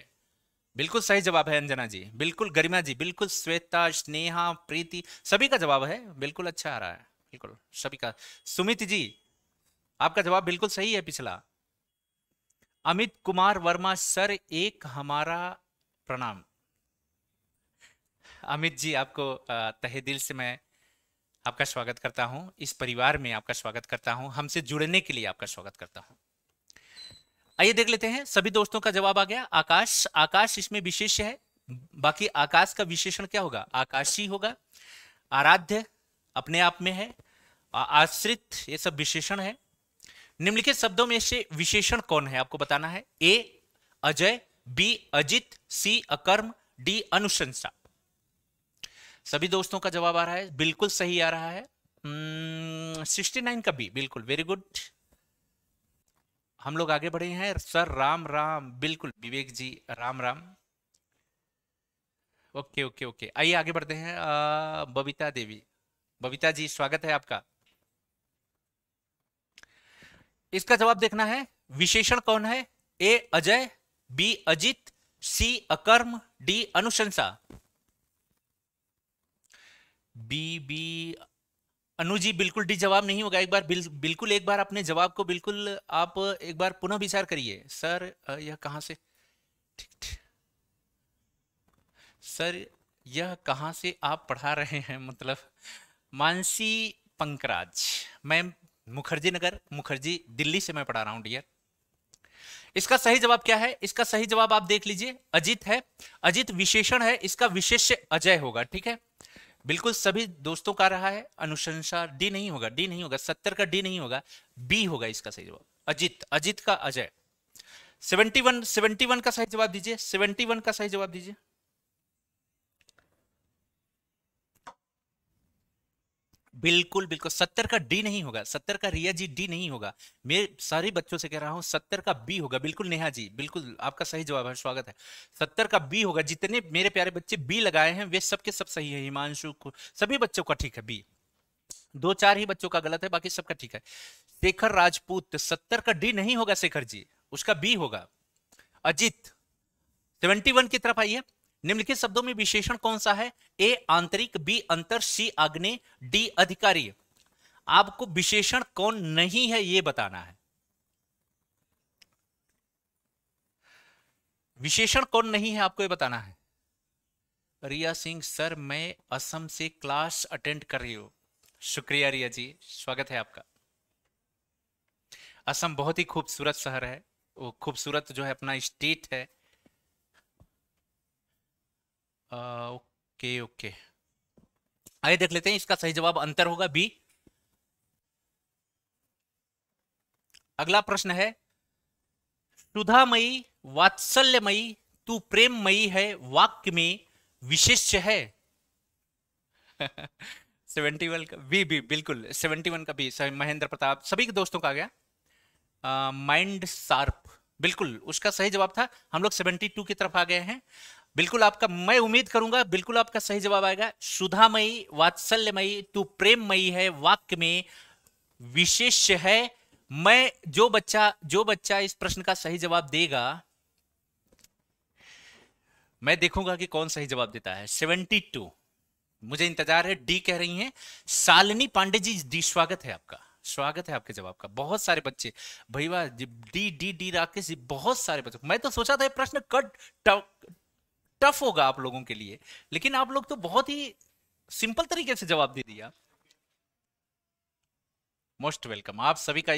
बिल्कुल सही जवाब है अंजना जी बिल्कुल गरिमा जी बिल्कुल श्वेता स्नेहा प्रीति सभी का जवाब है बिल्कुल अच्छा आ रहा है बिल्कुल सभी का सुमित जी आपका जवाब बिल्कुल सही है पिछला अमित कुमार वर्मा सर एक हमारा प्रणाम अमित जी आपको तहे दिल से मैं आपका स्वागत करता हूं इस परिवार में आपका स्वागत करता हूं हमसे जुड़ने के लिए आपका स्वागत करता हूं आइए देख लेते हैं सभी दोस्तों का जवाब आ गया आकाश आकाश इसमें विशेष है बाकी आकाश का विशेषण क्या होगा आकाशी होगा आराध्य अपने आप में है आश्रित ये सब विशेषण है निम्नलिखित शब्दों में से विशेषण कौन है आपको बताना है A Ajay B Ajit C अकर्म डी अनुशंसा सभी दोस्तों का जवाब आ रहा है बिल्कुल सही आ रहा है हम्म, सिक्सटी नाइन का बी बिल्कुल वेरी गुड हम लोग आगे बढ़े हैं सर राम राम बिल्कुल Vivek ji Ram Ram okay okay okay आइए आगे बढ़ते हैं आ, बबीता देवी बबीता जी स्वागत है आपका इसका जवाब देखना है विशेषण कौन है A Ajay B Ajit C अकर्म डी अनुशंसा बी बी अनु जी बिल्कुल डी जवाब नहीं होगा एक बार बिल, बिल्कुल एक बार अपने जवाब को बिल्कुल आप एक बार पुनः विचार करिए सर यह कहां से ठीक ठीक सर यह कहां से आप पढ़ा रहे हैं मतलब मानसी पंकराज मैं मुखर्जी नगर मुखर्जी दिल्ली से मैं पढ़ा रहा हूं डियर इसका सही जवाब क्या है इसका सही जवाब आप देख लीजिए अजित है अजित विशेषण है इसका विशेष अजय होगा ठीक है बिल्कुल सभी दोस्तों का रहा है अनुशंसा डी नहीं होगा डी नहीं होगा सत्तर का डी नहीं होगा बी होगा इसका सही जवाब अजित अजित का अजय वन सेवेंटी वन का सही जवाब दीजिए सेवेंटी वन का सही जवाब दीजिए बिल्कुल बिल्कुल सत्तर का डी नहीं होगा सत्तर का रिया जी डी नहीं होगा मैं सारे बच्चों से कह रहा हूँ सत्तर का बी होगा बिल्कुल नेहा जी बिल्कुल आपका सही जवाब है स्वागत है सत्तर का बी होगा जितने मेरे प्यारे बच्चे बी लगाए हैं वे सबके सब सही है हिमांशु को सभी बच्चों का ठीक है बी दो चार ही बच्चों का गलत है बाकी सबका ठीक है शेखर राजपूत सत्तर का डी नहीं होगा शेखर जी उसका बी होगा अजीत सेवेंटी वन की तरफ आइए निम्नलिखित शब्दों में विशेषण कौन सा है ए आंतरिक बी अंतर सी आग्ने डी अधिकारी आपको विशेषण कौन नहीं है यह बताना है विशेषण कौन नहीं है आपको ये बताना है रिया सिंह सर मैं असम से क्लास अटेंड कर रही हूं शुक्रिया रिया जी स्वागत है आपका असम बहुत ही खूबसूरत शहर है वो खूबसूरत जो है अपना स्टेट है ओके ओके आइए देख लेते हैं इसका सही जवाब अंतर होगा बी अगला प्रश्न है सुधामयी वात्सल्यमयी तू प्रेमयी है वाक्य में विशेष है [LAUGHS] सेवेंटी वन का बी बी बिल्कुल सेवेंटी वन का बी महेंद्र प्रताप सभी के दोस्तों का आ गया माइंड शार्प बिल्कुल उसका सही जवाब था हम लोग सेवेंटी टू की तरफ आ गए हैं बिल्कुल आपका मैं उम्मीद करूंगा बिल्कुल आपका सही जवाब आएगा सुधामयी वात्सल्यमयी तू प्रेममयी है वाक्य में विशेष है मैं जो बच्चा जो बच्चा इस प्रश्न का सही जवाब देगा मैं देखूंगा कि कौन सही जवाब देता है सेवेंटी टू मुझे इंतजार है डी कह रही हैं सालिनी पांडे जी डी स्वागत है आपका स्वागत है आपके जवाब का बहुत सारे बच्चे भैया D D D Rakesh ji बहुत सारे बच्चे मैं तो सोचा था प्रश्न कट टफ होगा आप लोगों के लिए लेकिन आप लोग तो बहुत ही सिंपल तरीके से जवाब दे दिया मोस्ट वेलकम आप सभी का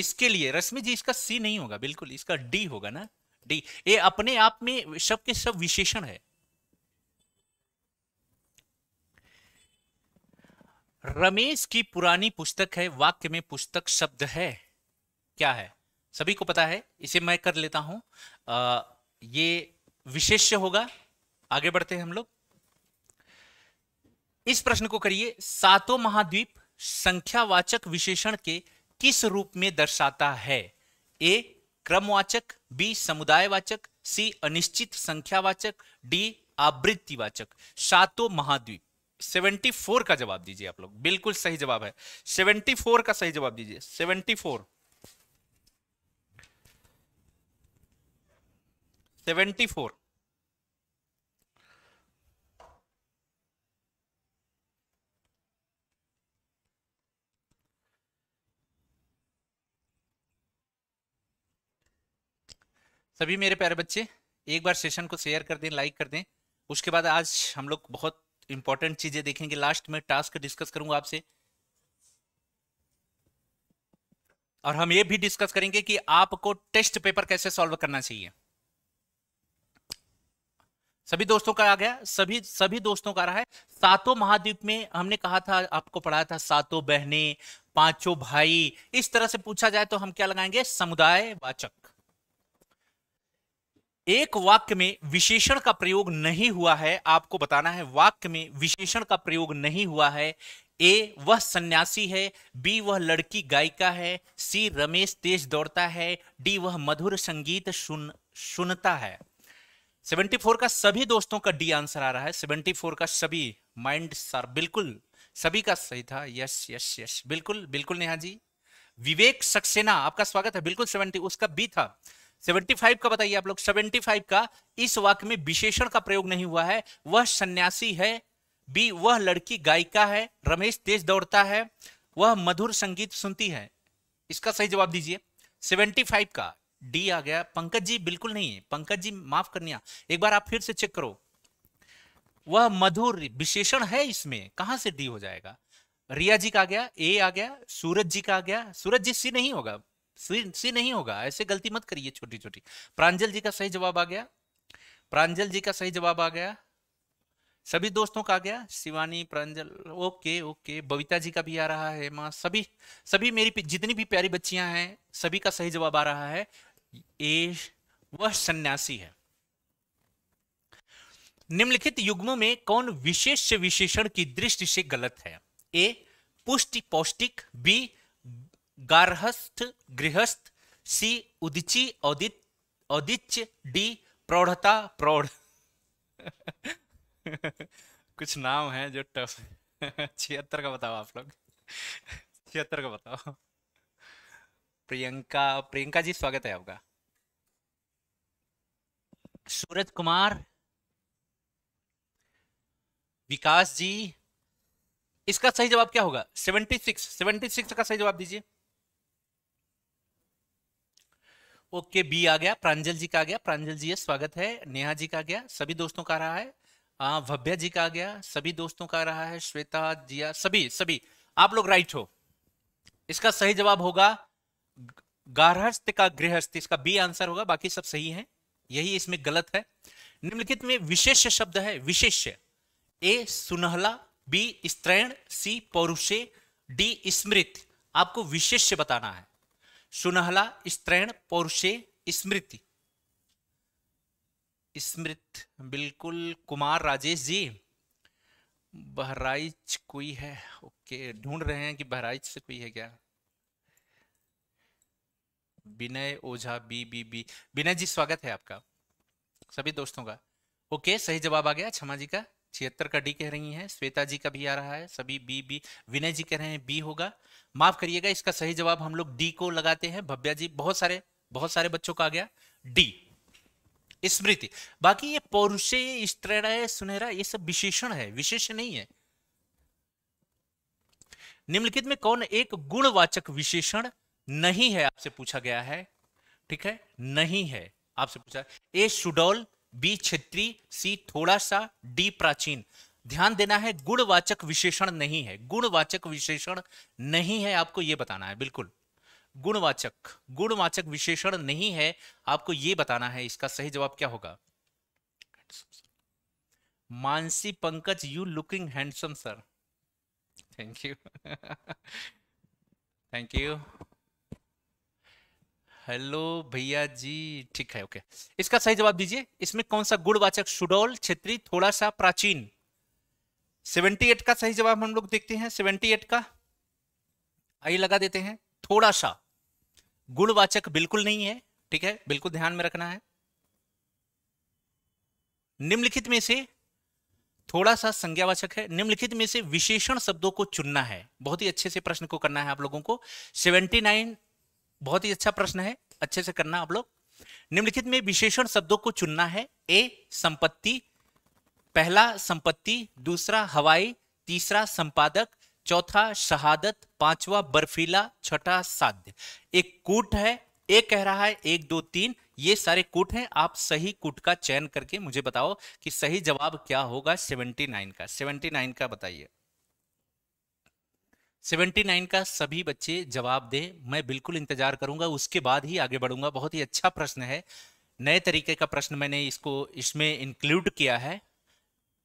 इसके लिए रश्मि जी इसका सी नहीं होगा बिल्कुल इसका डी होगा ना डी ये अपने आप में सब के सब विशेषण है रमेश की पुरानी पुस्तक है वाक्य में पुस्तक शब्द है क्या है सभी को पता है इसे मैं कर लेता हूं आ, ये विशेष्य होगा आगे बढ़ते हैं हम लोग इस प्रश्न को करिए सातों महाद्वीप संख्यावाचक विशेषण के किस रूप में दर्शाता है ए क्रमवाचक बी समुदायवाचक सी अनिश्चित संख्यावाचक डी आवृत्तिवाचक सातों महाद्वीप 74 का जवाब दीजिए आप लोग बिल्कुल सही जवाब है 74 का सही जवाब दीजिए 74 सेवेंटी फोर सभी मेरे प्यारे बच्चे एक बार सेशन को शेयर कर दें लाइक कर दें उसके बाद आज हम लोग बहुत इंपॉर्टेंट चीजें देखेंगे लास्ट में टास्क डिस्कस करूंगा आपसे और हम ये भी डिस्कस करेंगे कि आपको टेस्ट पेपर कैसे सॉल्व करना चाहिए सभी दोस्तों का आ गया सभी सभी दोस्तों का रहा है सातों महाद्वीप में हमने कहा था आपको पढ़ाया था सातों बहने पांचों भाई इस तरह से पूछा जाए तो हम क्या लगाएंगे समुदाय वाचक एक वाक्य में विशेषण का प्रयोग नहीं हुआ है आपको बताना है वाक्य में विशेषण का प्रयोग नहीं हुआ है ए वह सन्यासी है बी वह लड़की गायिका है सी रमेश तेज दौड़ता है डी वह मधुर संगीत सुन सुनता है 74 का सभी दोस्तों का डी आंसर आ रहा है 74 का सभी माइंड सर बिल्कुल सभी का सही था यस यस यस बिल्कुल बिल्कुल नेहा जी विवेक सक्सेना आपका स्वागत है बिल्कुल 70 उसका बी था 75 का बताइए आप लोग 75 का इस वाक्य में विशेषण का प्रयोग नहीं हुआ है वह सन्यासी है बी वह लड़की गायिका है रमेश तेज दौड़ता है वह मधुर संगीत सुनती है इसका सही जवाब दीजिए 75 का डी आ गया पंकज जी बिल्कुल नहीं है पंकज जी माफ करनिया एक बार आप फिर से चेक करो वह मधुर विशेषण है इसमें कहां से डी हो जाएगा रिया जी का आ गया ए आ गया सूरज जी का आ गया सूरज जी सी नहीं होगा सी नहीं होगा ऐसे गलती मत करिए छोटी छोटी प्रांजल जी का सही जवाब आ गया प्रांजल जी का सही जवाब आ गया सभी दोस्तों का आ गया शिवानी प्रांजल ओके ओके बबीता जी का भी आ रहा है माँ सभी सभी मेरी जितनी भी प्यारी बच्चियां हैं सभी का सही जवाब आ रहा है ए वह सन्यासी है निम्नलिखित युग्मों में कौन विशेष विशेषण की दृष्टि से गलत है ए पुष्टि पौष्टिक बी गारहस्थ गृहस्थ सी उदिची औदित औदिच्य डी प्रौढ़ता प्रौढ़ [LAUGHS] कुछ नाम है जो टफ [LAUGHS] छिहत्तर का बताओ आप लोग [LAUGHS] छिहत्तर का बताओ प्रियंका प्रियंका जी स्वागत है आपका सूरज कुमार विकास जी इसका सही जवाब क्या होगा सेवेंटी सिक्स का सही जवाब दीजिए ओके बी आ गया प्रांजल जी का आ गया प्रांजल जी स्वागत है नेहा जी का आ गया सभी दोस्तों का रहा है भव्या जी का आ गया सभी दोस्तों का रहा है श्वेता जिया सभी सभी आप लोग राइट हो इसका सही जवाब होगा गारहस्थ का गृहस्थ इसका बी आंसर होगा बाकी सब सही है यही इसमें गलत है निम्नलिखित में विशेष शब्द है विशेष ए सुनहला बी स्त्रैण सी पौरुषे डी स्मृत आपको विशेष बताना है सुनहला स्त्रैण पौरुषे स्मृति स्मृत बिल्कुल कुमार राजेश जी बहराइच कोई है ओके ढूंढ रहे हैं कि बहराइच से कोई है क्या Vinay Ojha B B B Vinay ji स्वागत है आपका सभी दोस्तों का ओके सही जवाब आ गया क्षमा जी का छिहत्तर का डी कह रही हैं श्वेता जी का भी आ रहा है सभी बी बी विनय जी कह रहे हैं बी होगा माफ करिएगा इसका सही जवाब हम लोग डी को लगाते हैं भव्या जी बहुत सारे बहुत सारे बच्चों का आ गया डी स्मृति बाकी ये पौरुषे स्त्रेणा सुनहरा ये सब विशेषण है विशेष नहीं है निम्नलिखित में कौन एक गुणवाचक विशेषण नहीं है आपसे पूछा गया है ठीक है नहीं है आपसे पूछा ए सुडौल बी क्षेत्री सी थोड़ा सा डी प्राचीन ध्यान देना है गुणवाचक विशेषण नहीं है गुणवाचक विशेषण नहीं है आपको यह बताना है बिल्कुल गुणवाचक गुणवाचक विशेषण नहीं है आपको यह बताना है इसका सही जवाब क्या होगा Mansi Pankaj you looking handsome sir thank you [LAUGHS] thank you hello भैया जी ठीक है ओके इसका सही जवाब दीजिए इसमें कौन सा गुणवाचक सुडौल क्षेत्री थोड़ा सा प्राचीन 78 का सही जवाब हम लोग देखते हैं 78 का आई लगा देते हैं थोड़ा सा गुणवाचक बिल्कुल नहीं है ठीक है बिल्कुल ध्यान में रखना है निम्नलिखित में से थोड़ा सा संज्ञावाचक है निम्नलिखित में से विशेषण शब्दों को चुनना है बहुत ही अच्छे से प्रश्न को करना है आप लोगों को 79 बहुत ही अच्छा प्रश्न है अच्छे से करना आप लोग निम्नलिखित में विशेषण शब्दों को चुनना है ए संपत्ति पहला संपत्ति दूसरा हवाई तीसरा संपादक चौथा शहादत पांचवा बर्फीला छठा साध्य एक कूट है एक कह रहा है एक दो तीन ये सारे कूट हैं आप सही कूट का चयन करके मुझे बताओ कि सही जवाब क्या होगा सेवेंटी नाइन का नाइन का बताइए सेवेंटी नाइन का सभी बच्चे जवाब दें मैं बिल्कुल इंतजार करूंगा उसके बाद ही आगे बढ़ूंगा बहुत ही अच्छा प्रश्न है नए तरीके का प्रश्न मैंने इसको इसमें इंक्लूड किया है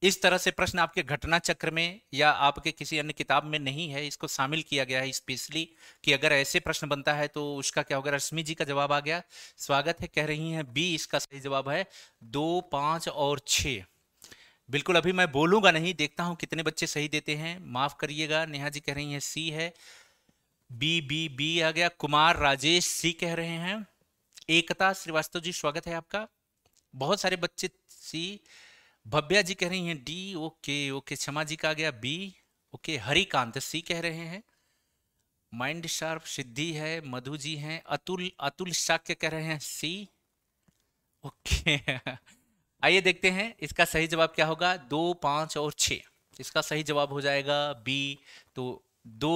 इस तरह से प्रश्न आपके घटना चक्र में या आपके किसी अन्य किताब में नहीं है इसको शामिल किया गया है स्पेशली कि अगर ऐसे प्रश्न बनता है तो उसका क्या होगा रश्मि जी का जवाब आ गया स्वागत है कह रही हैं बी इसका सही जवाब है दो पाँच और छः बिल्कुल अभी मैं बोलूंगा नहीं देखता हूं कितने बच्चे सही देते हैं माफ करिएगा नेहा जी कह रही हैं सी है बी बी बी आ गया कुमार राजेश सी कह रहे हैं एकता श्रीवास्तव जी स्वागत है आपका बहुत सारे बच्चे सी भव्या जी कह रही हैं डी ओके ओके क्षमा जी का गया बी ओके हरिकांत सी कह रहे हैं माइंड शार्प सिद्धि है मधु जी हैं अतुल अतुल शाक्य कह रहे हैं सी ओके [LAUGHS] आइए देखते हैं इसका सही जवाब क्या होगा दो पांच और छ इसका सही जवाब हो जाएगा बी तो दो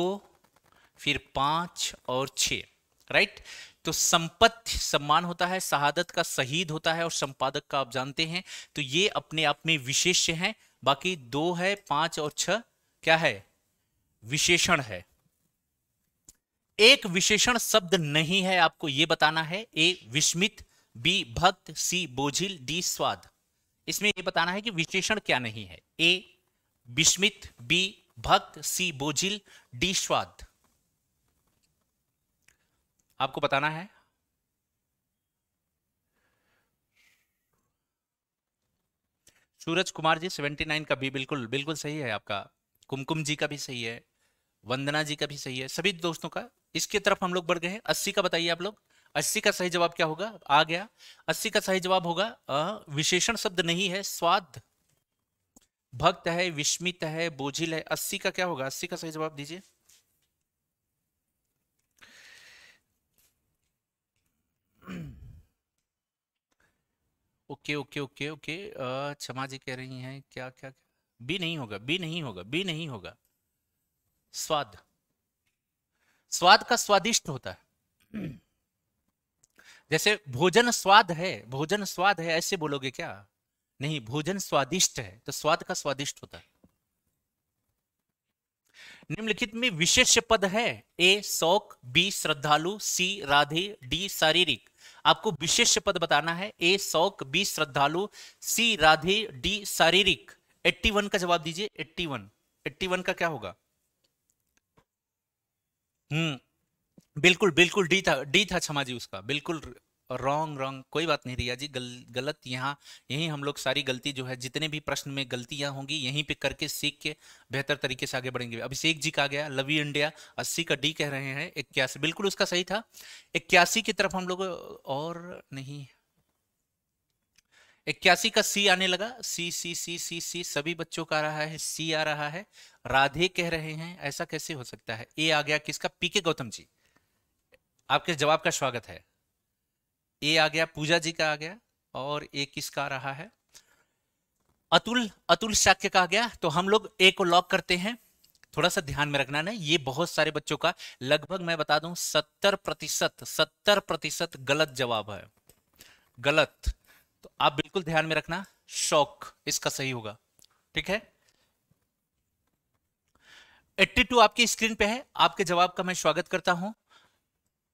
फिर पांच और छ राइट तो संपत्ति सम्मान होता है शहादत का शहीद होता है और संपादक का आप जानते हैं तो ये अपने आप में विशेष हैं बाकी दो है पांच और छ क्या है विशेषण है एक विशेषण शब्द नहीं है आपको यह बताना है ए विस्मित बी भक्त सी बोझिल डी स्वाद इसमें ये बताना है कि विशेषण क्या नहीं है ए विस्मित बी भक्त सी बोझिल डी स्वाद आपको बताना है सूरज कुमार जी 79 का भी बिल्कुल बिल्कुल सही है आपका कुमकुम जी का भी सही है वंदना जी का भी सही है सभी दोस्तों का इसके तरफ हम लोग बढ़ गए हैं अस्सी का बताइए आप लोग अस्सी का सही जवाब क्या होगा आ गया अस्सी का सही जवाब होगा विशेषण शब्द नहीं है स्वाद भक्त है विस्मित है बोझिल है अस्सी का क्या होगा अस्सी का सही जवाब दीजिए ओके ओके ओके ओके क्षमा जी कह रही हैं क्या क्या बी नहीं होगा बी नहीं होगा बी नहीं होगा स्वाद स्वाद का स्वादिष्ट होता है जैसे भोजन स्वाद है भोजन स्वाद है ऐसे बोलोगे क्या नहीं भोजन स्वादिष्ट है तो स्वाद का स्वादिष्ट होता है निम्नलिखित में विशेष पद है ए शौक बी श्रद्धालु सी राधे डी शारीरिक आपको विशेष पद बताना है ए शौक बी श्रद्धालु सी राधे डी शारीरिक 81 का जवाब दीजिए 81 81 का क्या होगा हम्म बिल्कुल बिल्कुल डी था डी था क्षमा जी उसका बिल्कुल रॉन्ग रॉन्ग कोई बात नहीं रिया जी गल, गलत यहाँ यही हम लोग सारी गलती जो है जितने भी प्रश्न में गलतियां होंगी यहीं पे करके सीख के बेहतर तरीके से आगे बढ़ेंगे अभिषेक जी का गया लवी इंडिया अस्सी का डी कह रहे हैं इक्यासी बिल्कुल उसका सही था इक्यासी की तरफ हम लोग और नहीं इक्यासी का सी आने लगा सी सी सी सी सी सभी बच्चों का आ रहा है सी आ रहा है राधे कह रहे हैं ऐसा कैसे हो सकता है ए आ गया किसका पीके गौतम जी आपके जवाब का स्वागत है ए आ गया पूजा जी का आ गया और ए किसका आ रहा है अतुल अतुल शाक्य का आ गया तो हम लोग ए को लॉक करते हैं थोड़ा सा ध्यान में रखना ना ये बहुत सारे बच्चों का लगभग मैं बता दूं सत्तर प्रतिशत सत्तर प्रतिशत गलत जवाब है गलत तो आप बिल्कुल ध्यान में रखना शौक इसका सही होगा ठीक है 82 आपकी स्क्रीन पे है आपके जवाब का मैं स्वागत करता हूं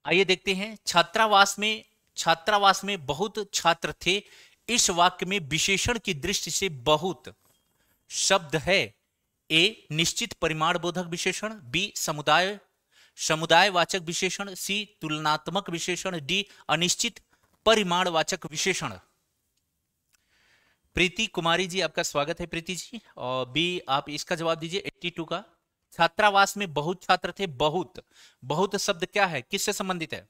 आइए देखते हैं छात्रावास में छात्रावास में बहुत छात्र थे इस वाक्य में विशेषण की दृष्टि से बहुत शब्द है ए निश्चित परिमाण बोधक विशेषण बी समुदाय समुदाय वाचक विशेषण सी तुलनात्मक विशेषण डी अनिश्चित परिमाण वाचक विशेषण प्रीति कुमारी जी आपका स्वागत है प्रीति जी और बी आप इसका जवाब दीजिए 82 का छात्रावास में बहुत छात्र थे बहुत बहुत शब्द क्या है किससे संबंधित है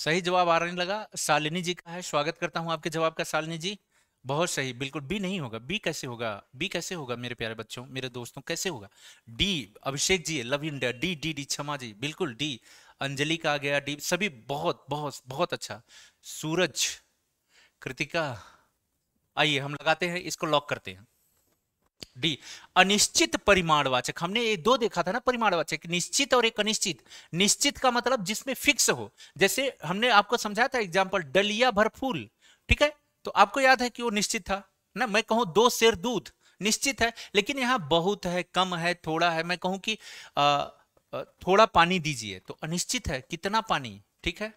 सही जवाब आ रहा नहीं लगा शालिनी जी का है स्वागत करता हूं आपके जवाब का शालिनी जी बहुत सही बिल्कुल बी नहीं होगा बी कैसे होगा बी कैसे होगा मेरे प्यारे बच्चों मेरे दोस्तों कैसे होगा D Abhishek ji love India D D D Kshama ji बिल्कुल डी अंजलि का आ गया डी सभी बहुत बहुत बहुत अच्छा सूरज कृतिका आइए हम लगाते हैं इसको लॉक करते हैं डी अनिश्चित परिमाणवाचक हमने ये दो देखा था ना परिमाणवाचक निश्चित और एक अनिश्चित निश्चित का मतलब जिसमें फिक्स हो जैसे हमने आपको समझाया था एग्जाम्पल डलिया भर फूल ठीक है तो आपको याद है कि वो निश्चित था ना मैं कहूं दो शेर दूध निश्चित है लेकिन यहां बहुत है कम है थोड़ा है मैं कहूं कि आ, थोड़ा पानी दीजिए तो अनिश्चित है कितना पानी ठीक है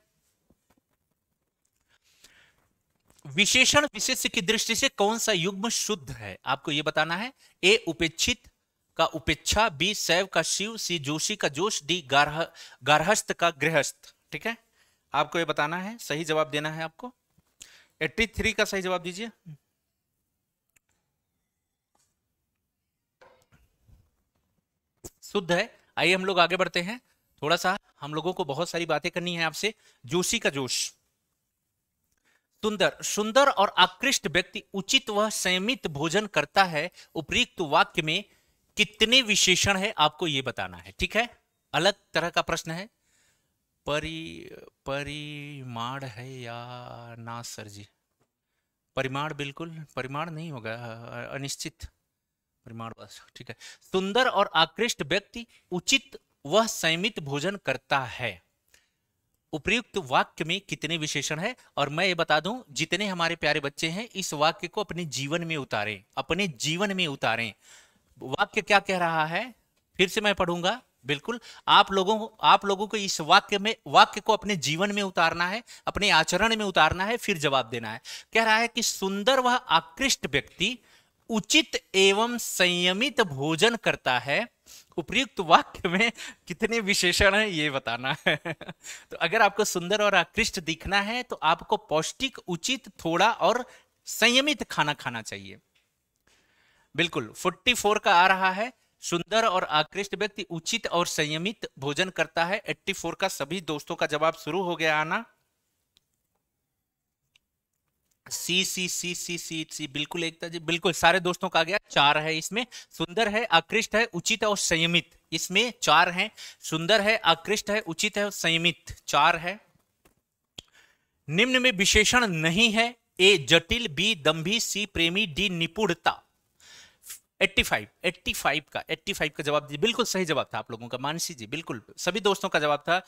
विशेषण विशेष की दृष्टि से कौन सा युग्म शुद्ध है आपको यह बताना है ए उपेक्षित का उपेक्षा बी शैव का शिव सी जोशी का जोश डी गारह गारहस्थ का गृहस्थ ठीक है आपको यह बताना है सही जवाब देना है आपको 83 का सही जवाब दीजिए शुद्ध है आइए हम लोग आगे बढ़ते हैं थोड़ा सा हम लोगों को बहुत सारी बातें करनी है आपसे जोशी का जोश सुंदर सुंदर और आकृष्ट व्यक्ति उचित वह संयमित भोजन करता है उपरुक्त वाक्य में कितने विशेषण है आपको ये बताना है ठीक है अलग तरह का प्रश्न है परि परिमाण है या ना सर जी परिमाण बिल्कुल परिमाण नहीं होगा अनिश्चित परिमाण बस ठीक है सुंदर और आकृष्ट व्यक्ति उचित वह संयमित भोजन करता है उपयुक्त वाक्य में कितने विशेषण है और मैं ये बता दूं जितने हमारे प्यारे बच्चे हैं इस वाक्य को अपने जीवन में उतारें अपने जीवन में उतारें वाक्य क्या कह रहा है फिर से मैं पढ़ूंगा बिल्कुल आप लोगों आप लोगों को इस वाक्य में वाक्य को अपने जीवन में उतारना है अपने आचरण में उतारना है फिर जवाब देना है कह रहा है कि सुंदर वह आकृष्ट व्यक्ति उचित एवं संयमित भोजन करता है उपयुक्त वाक्य में कितने विशेषण है ये बताना है [LAUGHS] तो अगर आपको सुंदर और आकृष्ट दिखना है तो आपको पौष्टिक उचित थोड़ा और संयमित खाना खाना चाहिए बिल्कुल 44 का आ रहा है सुंदर और आकृष्ट व्यक्ति उचित और संयमित भोजन करता है 84 का सभी दोस्तों का जवाब शुरू हो गया आना सी सी सी सी सी सी बिल्कुल एकता जी बिल्कुल सारे दोस्तों का आ गया चार है इसमें सुंदर है आकृष्ट है उचित है और संयमित इसमें चार है सुंदर है आकृष्ट है उचित है और संयमित चार है निम्न में विशेषण नहीं है ए जटिल बी दम्भी सी प्रेमी डी निपुणता 85 85 का 85 का जवाब दीजिए बिल्कुल सही जवाब था आप लोगों का मानसी जी बिल्कुल सभी दोस्तों का जवाब था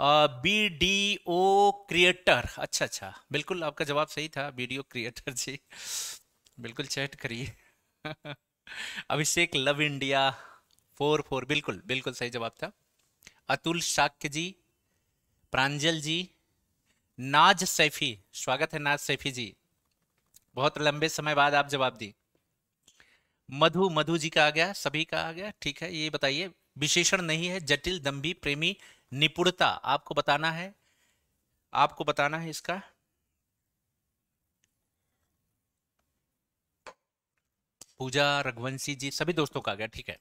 बी डी ओ क्रिएटर अच्छा अच्छा बिल्कुल आपका जवाब सही था बी ओ क्रिएटर जी बिल्कुल चैट करिए Abhishek love India four four बिल्कुल बिल्कुल सही जवाब था अतुल शाक्य जी प्रांजल जी नाज सैफी स्वागत है नाज सैफी जी बहुत लंबे समय बाद आप जवाब दी मधु मधु जी का आ गया सभी का आ गया ठीक है ये बताइए विशेषण नहीं है जटिल दंभी प्रेमी निपुणता आपको बताना है आपको बताना है इसका पूजा रघुवंशी जी सभी दोस्तों का आ गया ठीक है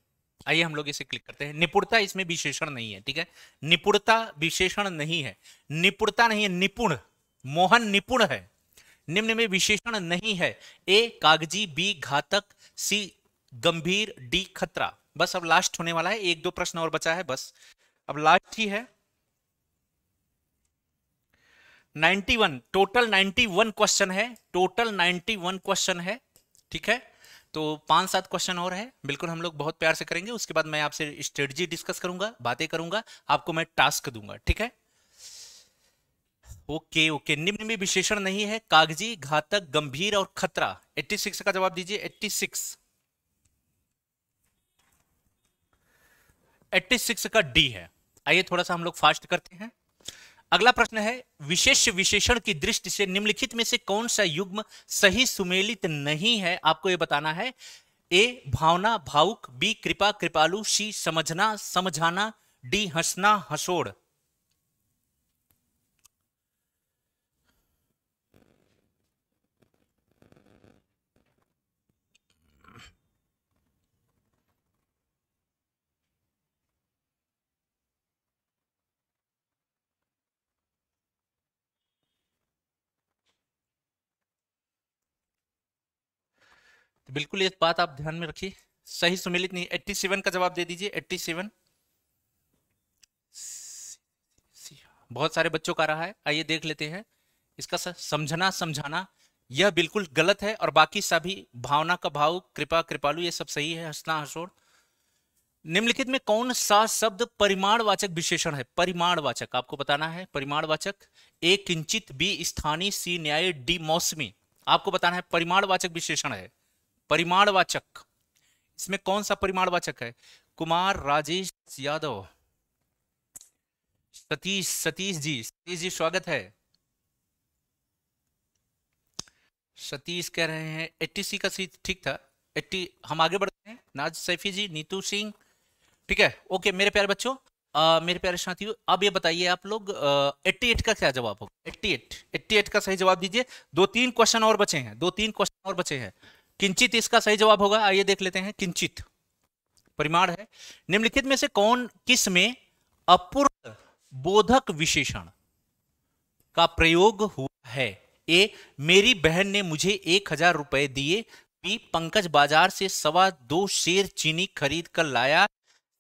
आइए हम लोग इसे क्लिक करते हैं निपुणता इसमें विशेषण नहीं है ठीक है निपुणता विशेषण नहीं है निपुणता नहीं है निपुण मोहन निपुण है निम्न में विशेषण नहीं है ए कागजी बी घातक सी गंभीर डी खतरा बस अब लास्ट होने वाला है एक दो प्रश्न और बचा है बस अब लास्ट ही है 91 टोटल 91 क्वेश्चन है टोटल 91 क्वेश्चन है ठीक है तो पांच सात क्वेश्चन और है बिल्कुल हम लोग बहुत प्यार से करेंगे उसके बाद मैं आपसे स्ट्रेटजी डिस्कस करूंगा बातें करूंगा आपको मैं टास्क दूंगा ठीक है ओके ओके निम्न में विशेषण नहीं है कागजी घातक गंभीर और खतरा 86 का जवाब दीजिए 86 86 का डी है आइए थोड़ा सा हम लोग फास्ट करते हैं अगला प्रश्न है विशेष विशेषण की दृष्टि से निम्नलिखित में से कौन सा युग्म सही सुमेलित नहीं है आपको यह बताना है ए भावना भावुक बी कृपा कृपालु सी समझना समझाना डी हंसना हसोड़ तो बिल्कुल ये बात आप ध्यान में रखिए सही सुमेलित नहीं एट्टी सेवन का जवाब दे दीजिए एट्टी सेवन बहुत सारे बच्चों का रहा है आइए देख लेते हैं इसका समझना समझाना यह बिल्कुल गलत है और बाकी सभी भावना का भाव कृपा कृपालु ये सब सही है हंसना हसोड़ निम्नलिखित में कौन सा शब्द परिमाणवाचक विशेषण है परिमाणवाचक आपको बताना है परिमाणवाचक ए किंचित बी स्थानीय सी न्याय डी मौसमी आपको बताना है परिमाणवाचक विशेषण है परिमाणवाचक इसमें कौन सा परिमाणवाचक है कुमार राजेश यादव सतीश सतीश जी सतीश जी स्वागत है सतीश कह रहे हैं एट्टी सी का सीट ठीक था एट्टी हम आगे बढ़ते हैं नाज सैफी जी नीतू सिंह ठीक है ओके मेरे प्यारे बच्चों आ, मेरे प्यारे साथियों अब ये बताइए आप लोग एट्टी एट का क्या जवाब होगा एट्टी एट एट्टी एट का सही जवाब दीजिए दो तीन क्वेश्चन और बचे हैं दो तीन क्वेश्चन और बचे हैं किंचित इसका सही जवाब होगा आइए देख लेते हैं किंचित परिमाण है निम्नलिखित में से कौन किस में अपूर्ण बोधक विशेषण का प्रयोग हुआ है ए मेरी बहन ने मुझे एक हजार रुपए दिए बी पंकज बाजार से सवा दो शेर चीनी खरीद कर लाया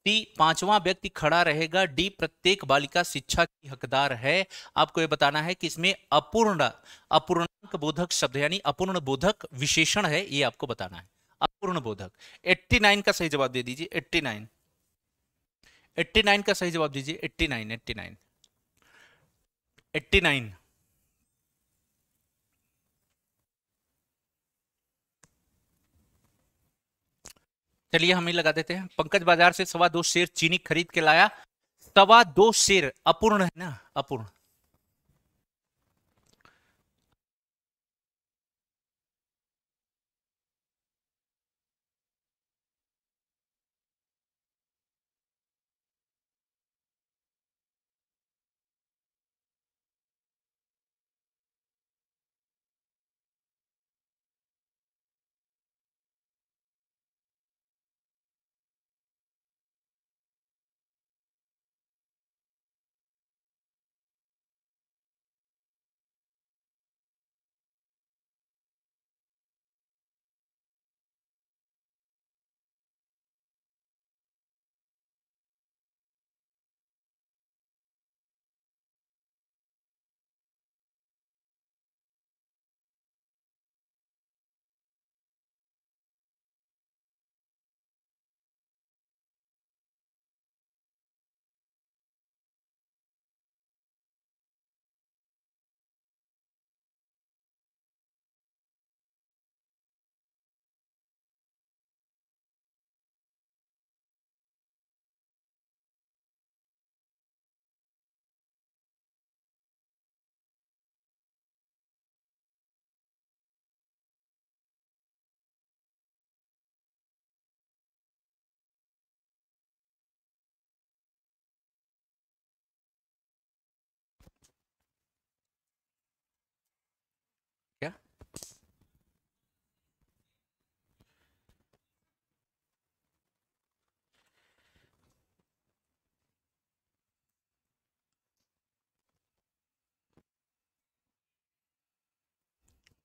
व्यक्ति पांचवा व्यक्ति खड़ा रहेगा डी प्रत्येक बालिका शिक्षा की हकदार है आपको यह बताना है कि इसमें अपूर्ण अपूर्णांक बोधक शब्द यानी अपूर्ण बोधक विशेषण है ये आपको बताना है अपूर्ण बोधक 89 का सही जवाब दे दीजिए 89 89 का सही जवाब दीजिए 89 89 89 चलिए हम ही लगा देते हैं पंकज बाजार से सवा दो शेर चीनी खरीद के लाया सवा दो शेर अपूर्ण है ना अपूर्ण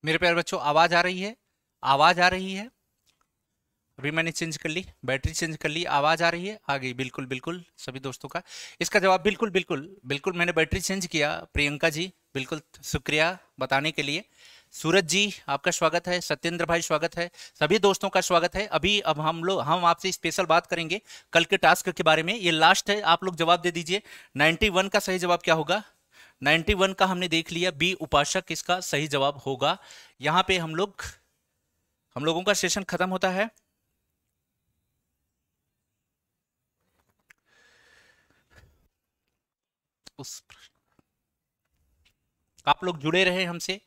मेरे प्यारे बच्चों आवाज़ आ रही है आवाज़ आ रही है अभी मैंने चेंज कर ली बैटरी चेंज कर ली आवाज़ आ रही है आ गई बिल्कुल बिल्कुल सभी दोस्तों का इसका जवाब बिल्कुल बिल्कुल बिल्कुल मैंने बैटरी चेंज किया प्रियंका जी बिल्कुल शुक्रिया बताने के लिए सूरज जी आपका स्वागत है सत्येंद्र भाई स्वागत है सभी दोस्तों का स्वागत है अभी अब हम लोग हम आपसे स्पेशल बात करेंगे कल के टास्क के बारे में ये लास्ट है आप लोग जवाब दे दीजिए 91 का सही जवाब क्या होगा वन का हमने देख लिया बी उपासक इसका सही जवाब होगा यहां पे हम लोग हम लोगों का सेशन खत्म होता है उस आप लोग जुड़े रहे हमसे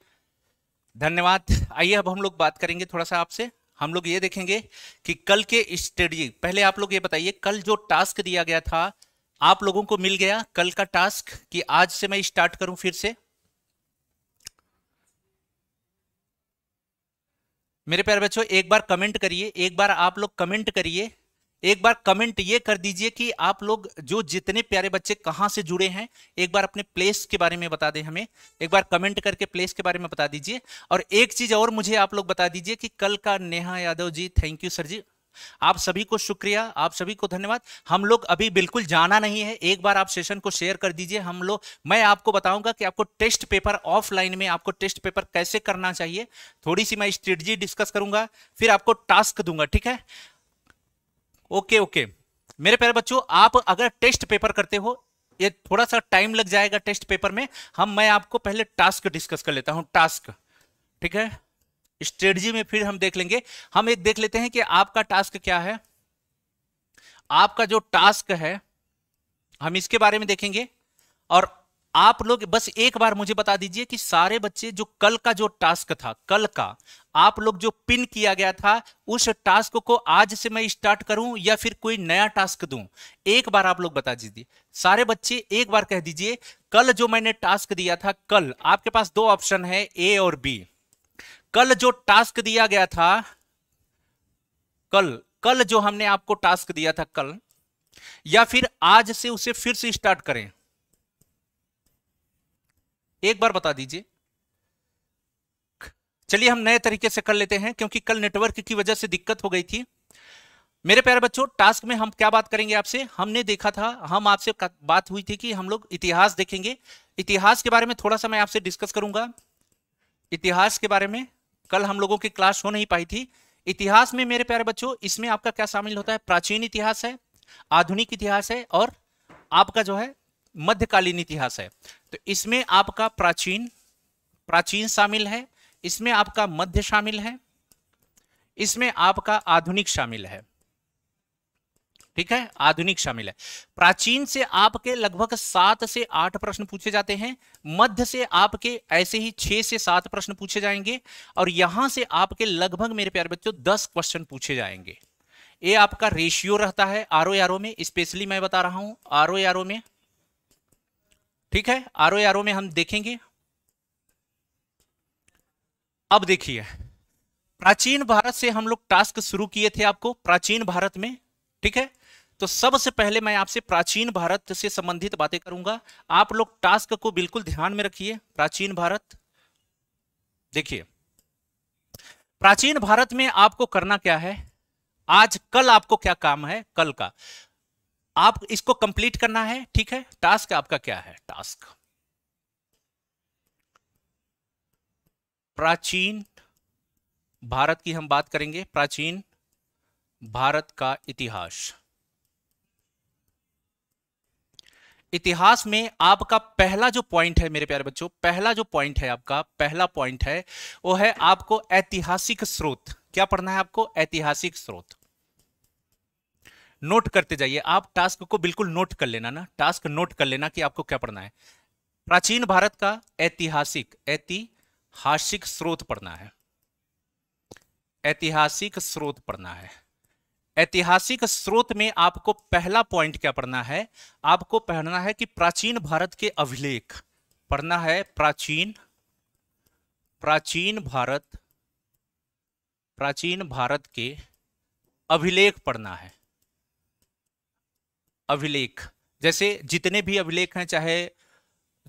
धन्यवाद आइए अब हम लोग बात करेंगे थोड़ा सा आपसे हम लोग ये देखेंगे कि कल के स्टडी पहले आप लोग ये बताइए कल जो टास्क दिया गया था आप लोगों को मिल गया कल का टास्क कि आज से मैं स्टार्ट करूं फिर से मेरे प्यारे बच्चों एक बार कमेंट करिए एक बार आप लोग कमेंट करिए एक बार कमेंट ये कर दीजिए कि आप लोग जो जितने प्यारे बच्चे कहां से जुड़े हैं एक बार अपने प्लेस के बारे में बता दें हमें एक बार कमेंट करके प्लेस के बारे में बता दीजिए और एक चीज और मुझे आप लोग बता दीजिए कि कल का Neha Yadav ji thank you sir जी आप सभी को शुक्रिया आप सभी को धन्यवाद हम लोग अभी बिल्कुल जाना नहीं है एक बार आप सेशन को शेयर कर दीजिए हम लोग मैं आपको बताऊंगा कि आपको टेस्ट पेपर ऑफलाइन में आपको टेस्ट पेपर कैसे करना चाहिए थोड़ी सी मैं स्ट्रेटजी डिस्कस करूंगा फिर आपको टास्क दूंगा ठीक है ओके ओके मेरे प्यारे बच्चों आप अगर टेस्ट पेपर करते हो ये थोड़ा सा टाइम लग जाएगा टेस्ट पेपर में हम मैं आपको पहले टास्क डिस्कस कर लेता हूं टास्क ठीक है स्ट्रेटजी में फिर हम देख लेंगे हम एक देख लेते हैं कि आपका टास्क क्या है आपका जो टास्क है हम इसके बारे में देखेंगे और आप लोग बस एक बार मुझे बता दीजिए कि सारे बच्चे जो कल का जो टास्क था कल का आप लोग जो पिन किया गया था उस टास्क को आज से मैं स्टार्ट करूं या फिर कोई नया टास्क दूं एक बार आप लोग बता दीजिए सारे बच्चे एक बार कह दीजिए कल जो मैंने टास्क दिया था कल आपके पास दो ऑप्शन है ए और बी कल जो टास्क दिया गया था कल कल जो हमने आपको टास्क दिया था कल या फिर आज से उसे फिर से स्टार्ट करें एक बार बता दीजिए चलिए हम नए तरीके से कर लेते हैं क्योंकि कल नेटवर्क की वजह से दिक्कत हो गई थी मेरे प्यारे बच्चों टास्क में हम क्या बात करेंगे आपसे हमने देखा था हम आपसे बात हुई थी कि हम लोग इतिहास देखेंगे इतिहास के बारे में थोड़ा सा मैं आपसे डिस्कस करूंगा इतिहास के बारे में कल हम लोगों की क्लास हो नहीं पाई थी इतिहास में मेरे प्यारे बच्चों इसमें आपका क्या शामिल होता है प्राचीन इतिहास है आधुनिक इतिहास है और आपका जो है मध्यकालीन इतिहास है तो इसमें आपका प्राचीन प्राचीन शामिल है इसमें आपका मध्य शामिल है इसमें आपका आधुनिक शामिल है ठीक है आधुनिक शामिल है प्राचीन से आपके लगभग सात से आठ प्रश्न पूछे जाते हैं मध्य से आपके ऐसे ही छह से सात प्रश्न पूछे जाएंगे और यहां से आपके लगभग मेरे प्यारे बच्चों दस क्वेश्चन पूछे जाएंगे ये आपका रेशियो रहता है आर ओ में स्पेशली मैं बता रहा हूं आरओ आरो में ठीक है आर ओ में हम देखेंगे अब देखिए प्राचीन भारत से हम लोग टास्क शुरू किए थे आपको प्राचीन भारत में ठीक है तो सबसे पहले मैं आपसे प्राचीन भारत से संबंधित बातें करूंगा आप लोग टास्क को बिल्कुल ध्यान में रखिए प्राचीन भारत देखिए प्राचीन भारत में आपको करना क्या है आज कल आपको क्या काम है कल का आप इसको कंप्लीट करना है ठीक है टास्क आपका क्या है टास्क प्राचीन भारत की हम बात करेंगे प्राचीन भारत का इतिहास इतिहास में आपका पहला जो पॉइंट है मेरे प्यारे बच्चों पहला जो पॉइंट है आपका पहला पॉइंट है वो है आपको ऐतिहासिक स्रोत क्या पढ़ना है आपको ऐतिहासिक स्रोत नोट करते जाइए आप टास्क को बिल्कुल नोट कर लेना ना टास्क नोट कर लेना कि आपको क्या पढ़ना है प्राचीन भारत का ऐतिहासिक ऐतिहासिक स्रोत पढ़ना है ऐतिहासिक स्रोत पढ़ना है ऐतिहासिक स्रोत में आपको पहला पॉइंट क्या पढ़ना है आपको पढ़ना है कि प्राचीन भारत के अभिलेख पढ़ना है प्राचीन प्राचीन भारत प्राचीन भारत के अभिलेख पढ़ना है अभिलेख जैसे जितने भी अभिलेख हैं चाहे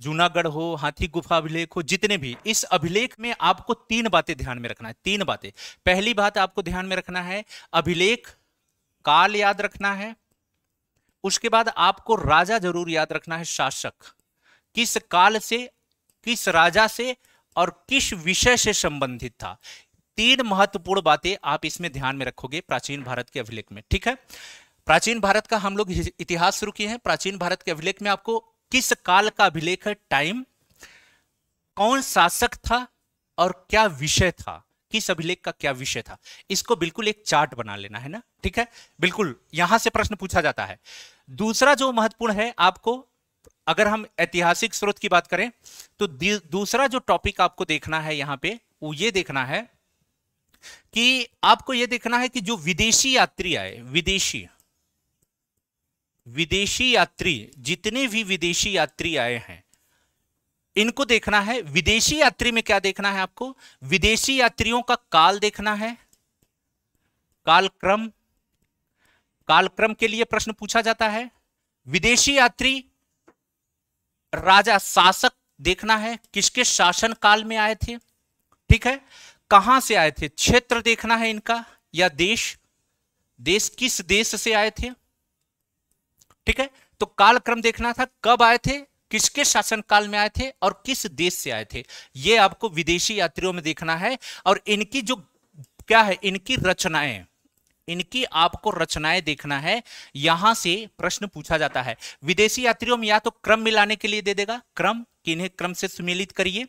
जूनागढ़ हो हाथी गुफा अभिलेख हो जितने भी इस अभिलेख में आपको तीन बातें ध्यान में रखना है तीन बातें पहली बात आपको ध्यान में रखना है अभिलेख काल याद रखना है उसके बाद आपको राजा जरूर याद रखना है शासक किस काल से किस राजा से और किस विषय से संबंधित था तीन महत्वपूर्ण बातें आप इसमें ध्यान में रखोगे प्राचीन भारत के अभिलेख में ठीक है प्राचीन भारत का हम लोग इतिहास शुरू किए हैं प्राचीन भारत के अभिलेख में आपको किस काल का अभिलेख है टाइम कौन शासक था और क्या विषय था किस अभिलेख का क्या विषय था इसको बिल्कुल एक चार्ट बना लेना है ना ठीक है बिल्कुल यहां से प्रश्न पूछा जाता है दूसरा जो महत्वपूर्ण है आपको अगर हम ऐतिहासिक स्रोत की बात करें तो दूसरा जो टॉपिक आपको देखना है यहां पे वो ये देखना है कि आपको यह देखना है कि जो विदेशी यात्री आए विदेशी विदेशी यात्री जितने भी विदेशी यात्री आए हैं इनको देखना है विदेशी यात्री में क्या देखना है आपको विदेशी यात्रियों का काल देखना है कालक्रम कालक्रम के लिए प्रश्न पूछा जाता है विदेशी यात्री राजा शासक देखना है किसके शासन काल में आए थे ठीक है कहां से आए थे क्षेत्र देखना है इनका या देश देश किस देश से आए थे ठीक है तो कालक्रम देखना था कब आए थे किसके शासनकाल में आए थे और किस देश से आए थे ये आपको विदेशी यात्रियों में देखना है और इनकी जो क्या है इनकी रचनाएं इनकी आपको रचनाएं देखना है यहां से प्रश्न पूछा जाता है विदेशी यात्रियों में या तो क्रम मिलाने के लिए दे देगा क्रम किन्हें क्रम से सुमेलित करिए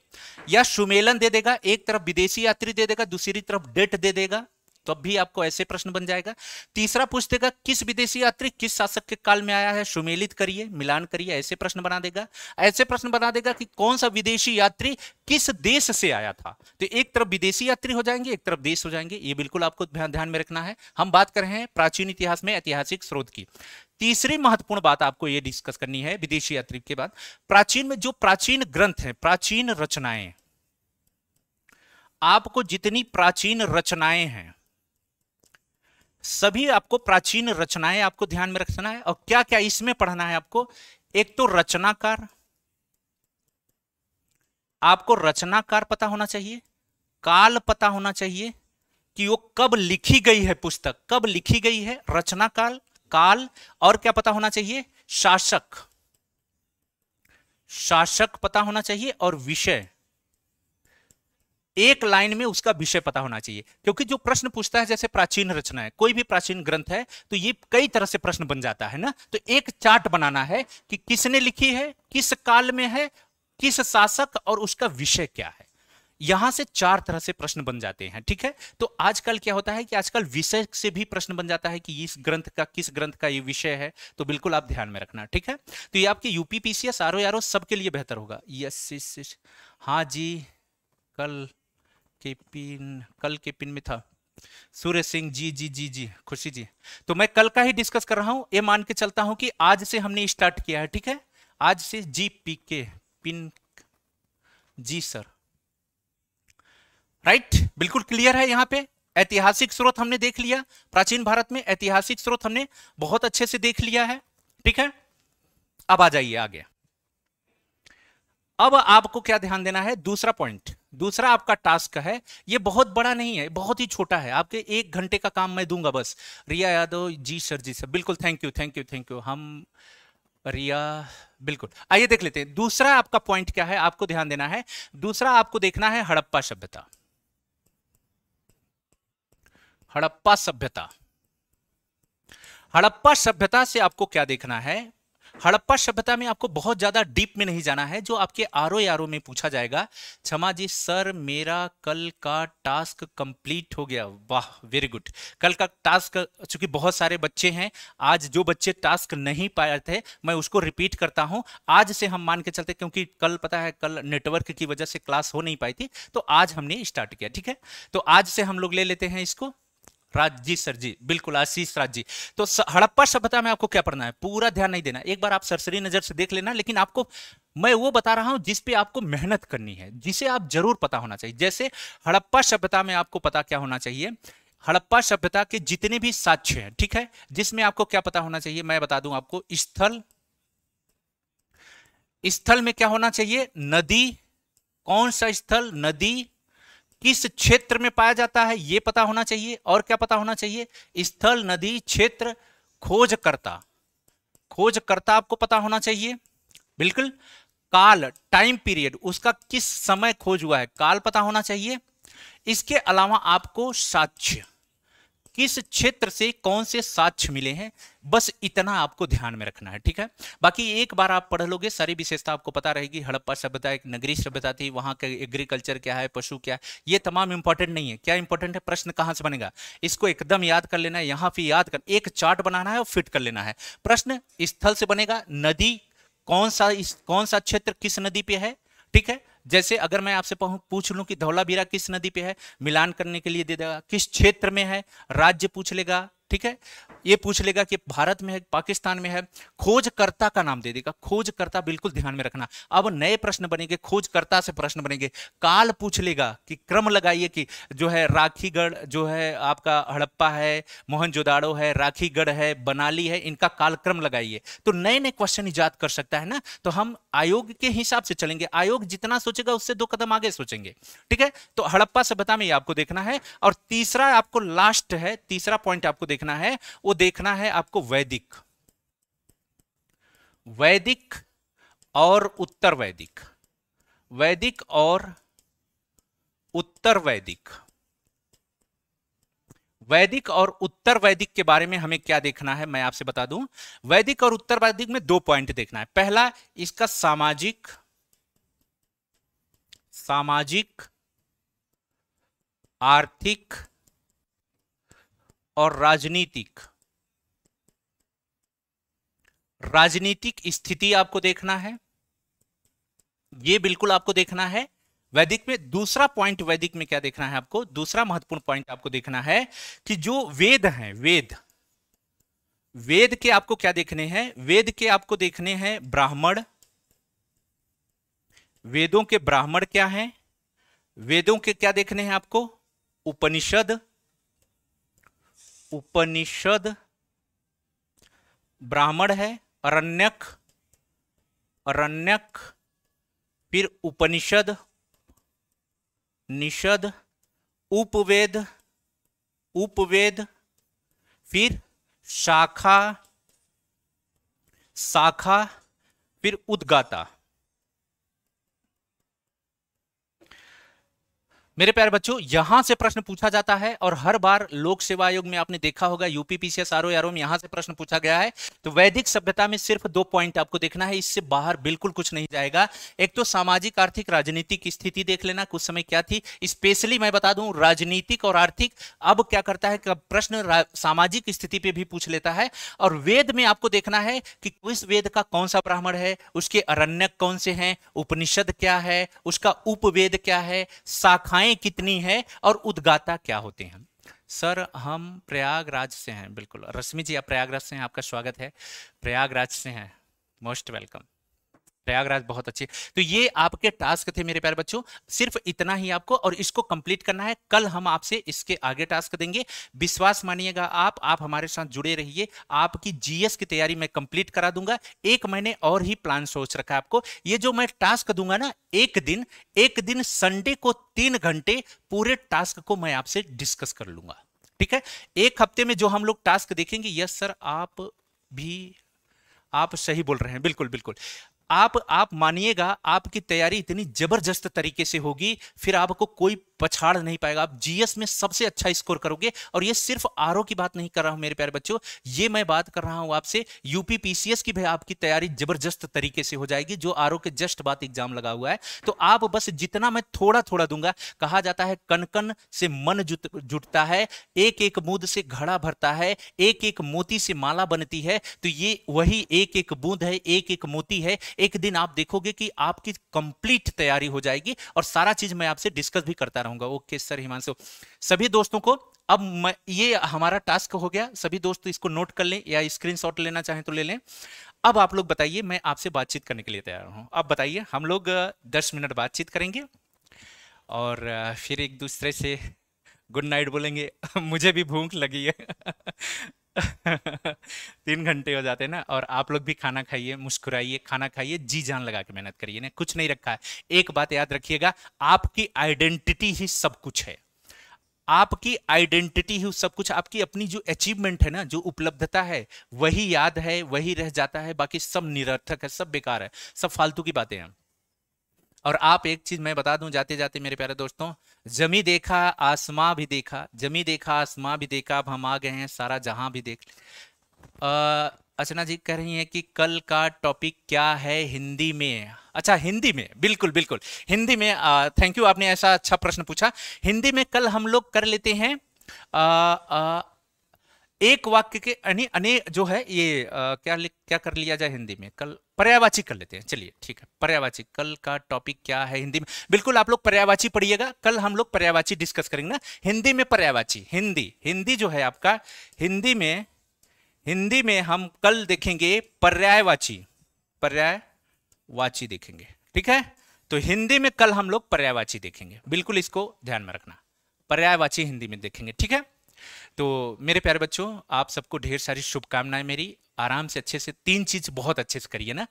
या सुमेलन दे देगा एक तरफ विदेशी यात्री दे देगा दूसरी तरफ डेट दे देगा तब भी आपको ऐसे प्रश्न बन जाएगा तीसरा पूछ देगा किस विदेशी यात्री किस शासक के काल में आया है सुमेलित करिए मिलान करिए ऐसे प्रश्न बना देगा ऐसे प्रश्न बना देगा कि कौन सा विदेशी यात्री किस देश से आया था तो एक तरफ विदेशी यात्री हो जाएंगे एक तरफ देश हो जाएंगे ये बिल्कुल आपको ध्यान में रखना है हम बात कर रहे हैं प्राचीन इतिहास में ऐतिहासिक स्रोत की तीसरी महत्वपूर्ण बात आपको ये डिस्कस करनी है विदेशी यात्री के बाद प्राचीन में जो प्राचीन ग्रंथ है प्राचीन रचनाएं आपको जितनी प्राचीन रचनाएं हैं सभी आपको प्राचीन रचनाएं आपको ध्यान में रखना है और क्या क्या इसमें पढ़ना है आपको एक तो रचनाकार आपको रचनाकार पता होना चाहिए काल पता होना चाहिए कि वो कब लिखी गई है पुस्तक कब लिखी गई है रचना काल काल और क्या पता होना चाहिए शासक शासक पता होना चाहिए और विषय एक लाइन में उसका विषय पता होना चाहिए क्योंकि जो प्रश्न पूछता है जैसे प्राचीन रचना है कोई भी प्राचीन ग्रंथ है तो ये कई तरह से प्रश्न बन जाता है ना तो एक चार्ट बनाना है कि किसने लिखी है किस काल में है किस शासक और उसका विषय क्या है यहां से चार तरह से प्रश्न बन जाते हैं ठीक है तो आजकल क्या होता है कि आजकल विषय से भी प्रश्न बन जाता है कि इस ग्रंथ का किस ग्रंथ का ये विषय है तो बिल्कुल आप ध्यान में रखना ठीक है तो ये आपके यूपीपीसीएस आर ओ सबके लिए बेहतर होगा यस हाँ जी कल के पिन कल के पिन में था सूर्य सिंह जी जी जी जी खुशी जी तो मैं कल का ही डिस्कस कर रहा हूं ये मान के चलता हूं कि आज से हमने स्टार्ट किया है ठीक है आज से जी पी के पिन जी सर राइट बिल्कुल क्लियर है यहां पे ऐतिहासिक स्रोत हमने देख लिया प्राचीन भारत में ऐतिहासिक स्रोत हमने बहुत अच्छे से देख लिया है ठीक है अब आ जाइए आगे अब आपको क्या ध्यान देना है दूसरा पॉइंट दूसरा आपका टास्क है ये बहुत बड़ा नहीं है बहुत ही छोटा है आपके एक घंटे का काम मैं दूंगा बस रिया यादव जी सर जी सर बिल्कुल thank you thank you thank you हम रिया बिल्कुल आइए देख लेते हैं दूसरा आपका पॉइंट क्या है आपको ध्यान देना है दूसरा आपको देखना है हड़प्पा सभ्यता हड़प्पा सभ्यता हड़प्पा सभ्यता से आपको क्या देखना है हड़प्पा सभ्यता में आपको बहुत ज्यादा डीप में नहीं जाना है जो आपके आर ओ में पूछा जाएगा क्षमा जी सर मेरा कल का टास्क कंप्लीट हो गया वाह वेरी गुड कल का टास्क चूंकि बहुत सारे बच्चे हैं आज जो बच्चे टास्क नहीं पाए थे मैं उसको रिपीट करता हूं आज से हम मान के चलते क्योंकि कल पता है कल नेटवर्क की वजह से क्लास हो नहीं पाई थी तो आज हमने स्टार्ट किया ठीक है तो आज से हम लोग ले लेते हैं इसको राजी जी सर जी बिल्कुल आशीष राज जी तो हड़प्पा सभ्यता में आपको क्या पढ़ना है पूरा ध्यान नहीं देना एक बार आप सरसरी नजर से देख लेना लेकिन आपको मैं वो बता रहा हूं जिसपे आपको मेहनत करनी है जिसे आप जरूर पता होना चाहिए जैसे हड़प्पा सभ्यता में आपको पता क्या होना चाहिए हड़प्पा सभ्यता के जितने भी साक्ष्य हैं ठीक है जिसमें आपको क्या पता होना चाहिए मैं बता दूं आपको स्थल स्थल में क्या होना चाहिए नदी कौन सा स्थल नदी किस क्षेत्र में पाया जाता है ये पता होना चाहिए और क्या पता होना चाहिए स्थल नदी क्षेत्र खोजकर्ता खोजकर्ता आपको पता होना चाहिए बिल्कुल काल टाइम पीरियड उसका किस समय खोज हुआ है काल पता होना चाहिए इसके अलावा आपको साक्ष्य किस क्षेत्र से कौन से साक्ष्य मिले हैं बस इतना आपको ध्यान में रखना है ठीक है बाकी एक बार आप पढ़ लोगे सारी विशेषता आपको पता रहेगी हड़प्पा सभ्यता एक नगरी सभ्यता थी वहां का एग्रीकल्चर क्या है पशु क्या है ये तमाम इंपॉर्टेंट नहीं है क्या इंपॉर्टेंट है प्रश्न कहां से बनेगा इसको एकदम याद कर लेना है यहां फिर याद कर एक चार्ट बनाना है और फिट कर लेना है प्रश्न स्थल से बनेगा नदी कौन सा इस, कौन सा क्षेत्र किस नदी पे है ठीक है जैसे अगर मैं आपसे पूछ लूं कि धौलाबीरा किस नदी पे है मिलान करने के लिए दे देगा किस क्षेत्र में है राज्य पूछ लेगा ठीक है ये पूछ लेगा कि भारत में है पाकिस्तान में है खोजकर्ता का नाम दे देगा खोजकर्ता बिल्कुल ध्यान में रखना अब नए प्रश्न बनेंगे खोजकर्ता से प्रश्न बनेंगे काल पूछ लेगा कि क्रम लगाइए कि जो है राखीगढ़ जो है आपका हड़प्पा है मोहनजोदाड़ो है राखीगढ़ है बनाली है इनका कालक्रम लगाइए तो नए नए क्वेश्चन ईजाद कर सकता है ना तो हम आयोग के हिसाब से चलेंगे आयोग जितना सोचेगा उससे दो कदम आगे सोचेंगे ठीक है तो हड़प्पा सभ्यता में आपको देखना है और तीसरा आपको लास्ट है तीसरा पॉइंट आपको देखना देखना है वो देखना है आपको वैदिक वैदिक और उत्तर वैदिक वैदिक और उत्तर वैदिक वैदिक और उत्तर वैदिक के बारे में हमें क्या देखना है मैं आपसे बता दूं वैदिक और उत्तर वैदिक में दो पॉइंट देखना है पहला इसका सामाजिक सामाजिक आर्थिक और राजनीतिक राजनीतिक स्थिति आपको देखना है ये बिल्कुल आपको देखना है वैदिक में दूसरा पॉइंट वैदिक में क्या देखना है आपको दूसरा महत्वपूर्ण पॉइंट आपको देखना है कि जो वेद हैं वेद वेद के आपको क्या देखने हैं वेद के आपको देखने हैं ब्राह्मण वेदों के ब्राह्मण क्या हैं वेदों के क्या देखने हैं आपको उपनिषद उपनिषद ब्राह्मण है अरण्यक अरण्यक फिर उपनिषद निषद उपवेद उपवेद फिर शाखा शाखा फिर उद्गाता मेरे प्यारे बच्चों यहां से प्रश्न पूछा जाता है और हर बार लोक सेवा आयोग में आपने देखा होगा यूपीपीसीएस आर ओ में यहां से प्रश्न पूछा गया है तो वैदिक सभ्यता में सिर्फ दो पॉइंट आपको देखना है इससे बाहर बिल्कुल कुछ नहीं जाएगा एक तो सामाजिक आर्थिक राजनीतिक स्थिति देख लेना कुछ समय क्या थी स्पेशली मैं बता दूं राजनीतिक और आर्थिक अब क्या करता है प्रश्न सामाजिक स्थिति पे भी पूछ लेता है और वेद में आपको देखना है कि इस वेद का कौन सा ब्राह्मण है उसके अरण्यक कौन से हैं उपनिषद क्या है उसका उपवेद क्या है शाखाएं दिशाएं कितनी है और उद्गाता क्या होते हैं सर हम प्रयागराज से हैं बिल्कुल रश्मि जी आप प्रयागराज से हैं आपका स्वागत है प्रयागराज से हैं मोस्ट वेलकम प्रयागराज बहुत अच्छे तो ये आपके टास्क थे मेरे प्यारे बच्चों सिर्फ इतना ही आपको और इसको कंप्लीट करना है कल हम आपसे इसके आगे टास्क देंगे विश्वास मानिएगा आप आप हमारे साथ जुड़े रहिए आपकी जीएस की तैयारी मैं कंप्लीट करा दूंगा एक महीने और ही प्लान सोच रखा है आपको ये जो मैं टास्क दूंगा ना एक दिन एक दिन संडे को तीन घंटे पूरे टास्क को मैं आपसे डिस्कस कर लूंगा ठीक है एक हफ्ते में जो हम लोग टास्क देखेंगे यस सर आप भी आप सही बोल रहे हैं बिल्कुल बिल्कुल आप आप मानिएगा आपकी तैयारी इतनी जबरदस्त तरीके से होगी फिर आपको कोई पछाड़ नहीं पाएगा आप जीएस में सबसे अच्छा स्कोर करोगे और ये सिर्फ आर की बात नहीं कर रहा हूं मेरे प्यारे बच्चों ये मैं बात कर रहा हूं आपसे यूपी पीसीएस की भी आपकी तैयारी जबरदस्त तरीके से हो जाएगी जो आर के जस्ट बात एग्जाम लगा हुआ है तो आप बस जितना मैं थोड़ा थोड़ा दूंगा कहा जाता है कनकन से मन जुट जुटता है एक एक बूंद से घड़ा भरता है एक एक मोती से माला बनती है तो ये वही एक एक बूंद है एक एक मोती है एक दिन आप देखोगे कि आपकी कंप्लीट तैयारी हो जाएगी और सारा चीज मैं आपसे डिस्कस भी करता रहूंगा ओके सर हिमांशु सभी दोस्तों को अब ये हमारा टास्क हो गया सभी दोस्त इसको नोट कर लें या स्क्रीन लेना चाहें तो ले लें अब आप लोग बताइए मैं आपसे बातचीत करने के लिए तैयार हूँ अब बताइए हम लोग दस मिनट बातचीत करेंगे और फिर एक दूसरे से गुड नाइट बोलेंगे [LAUGHS] मुझे भी भूख लगी है [LAUGHS] [LAUGHS] तीन घंटे हो जाते हैं ना और आप लोग भी खाना खाइए मुस्कुराइए खाना खाइए जी जान लगा के मेहनत करिए ना कुछ नहीं रखा है एक बात याद रखिएगा आपकी आइडेंटिटी ही सब कुछ है आपकी आइडेंटिटी ही सब कुछ आपकी अपनी जो अचीवमेंट है ना जो उपलब्धता है वही याद है वही रह जाता है बाकी सब निरर्थक है सब बेकार है सब फालतू की बातें हैं और आप एक चीज मैं बता दूं जाते जाते मेरे प्यारे दोस्तों जमी देखा आसमां भी देखा जमी देखा आसमां भी देखा अब हम आ गए हैं सारा जहां भी देख अर्चना जी कह रही हैं कि कल का टॉपिक क्या है हिंदी में अच्छा हिंदी में बिल्कुल बिल्कुल हिंदी में थैंक यू आपने ऐसा अच्छा प्रश्न पूछा हिंदी में कल हम लोग कर लेते हैं आ, आ, एक वाक्य के अने, अने जो है ये आ, क्या क्या कर लिया जाए हिंदी में कल पर्यावाची कर लेते हैं चलिए ठीक है पर्यावाची कल का टॉपिक क्या है हिंदी में बिल्कुल आप लोग पर्यावाची पढ़िएगा कल हम लोग पर्यावाची डिस्कस करेंगे ना हिंदी में पर्यावाची हिंदी हिंदी जो है आपका हिंदी में हिंदी में हम कल देखेंगे पर्यायवाची पर्यायवाची देखेंगे ठीक है तो हिंदी में कल हम लोग पर्यायवाची देखेंगे बिल्कुल इसको ध्यान में रखना पर्यायवाची हिंदी में देखेंगे ठीक है तो मेरे प्यारे बच्चों आप सबको ढेर सारी शुभकामनाएं मेरी आराम से अच्छे से तीन चीज बहुत अच्छे से करिए ना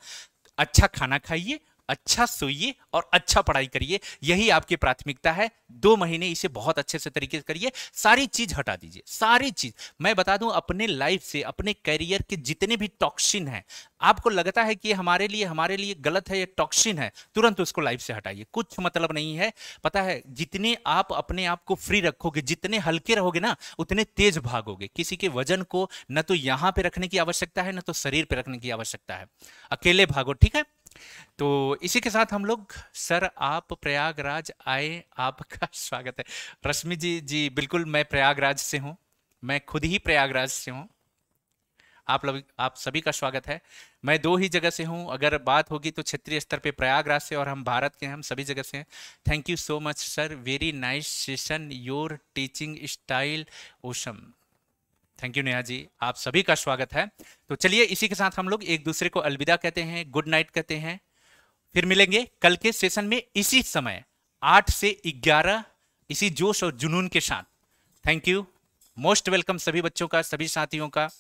अच्छा खाना खाइए अच्छा सोइए और अच्छा पढ़ाई करिए यही आपकी प्राथमिकता है दो महीने इसे बहुत अच्छे से तरीके से करिए सारी चीज हटा दीजिए सारी चीज मैं बता दूं अपने लाइफ से अपने करियर के जितने भी टॉक्सिन हैं आपको लगता है कि ये हमारे लिए हमारे लिए गलत है ये टॉक्सिन है तुरंत उसको लाइफ से हटाइए कुछ मतलब नहीं है पता है जितने आप अपने आप को फ्री रखोगे जितने हल्के रहोगे ना उतने तेज भागोगे किसी के वजन को न तो यहां पे रखने की आवश्यकता है न तो शरीर पे रखने की आवश्यकता है अकेले भागो ठीक है तो इसी के साथ हम लोग सर आप प्रयागराज आए आपका [LAUGHS] स्वागत है रश्मि जी जी बिल्कुल मैं प्रयागराज से हूँ मैं खुद ही प्रयागराज से हूँ आप लोग आप सभी का स्वागत है मैं दो ही जगह से हूँ अगर बात होगी तो क्षेत्रीय स्तर पे प्रयागराज से और हम भारत के हम सभी जगह से हैं thank you so much sir very nice session your teaching style awesome thank you Neha ji आप सभी का स्वागत है तो चलिए इसी के साथ हम लोग एक दूसरे को अलविदा कहते हैं गुड नाइट कहते हैं फिर मिलेंगे कल के सेशन में इसी समय आठ से ग्यारह इसी जोश और जुनून के साथ थैंक यू मोस्ट वेलकम सभी बच्चों का सभी साथियों का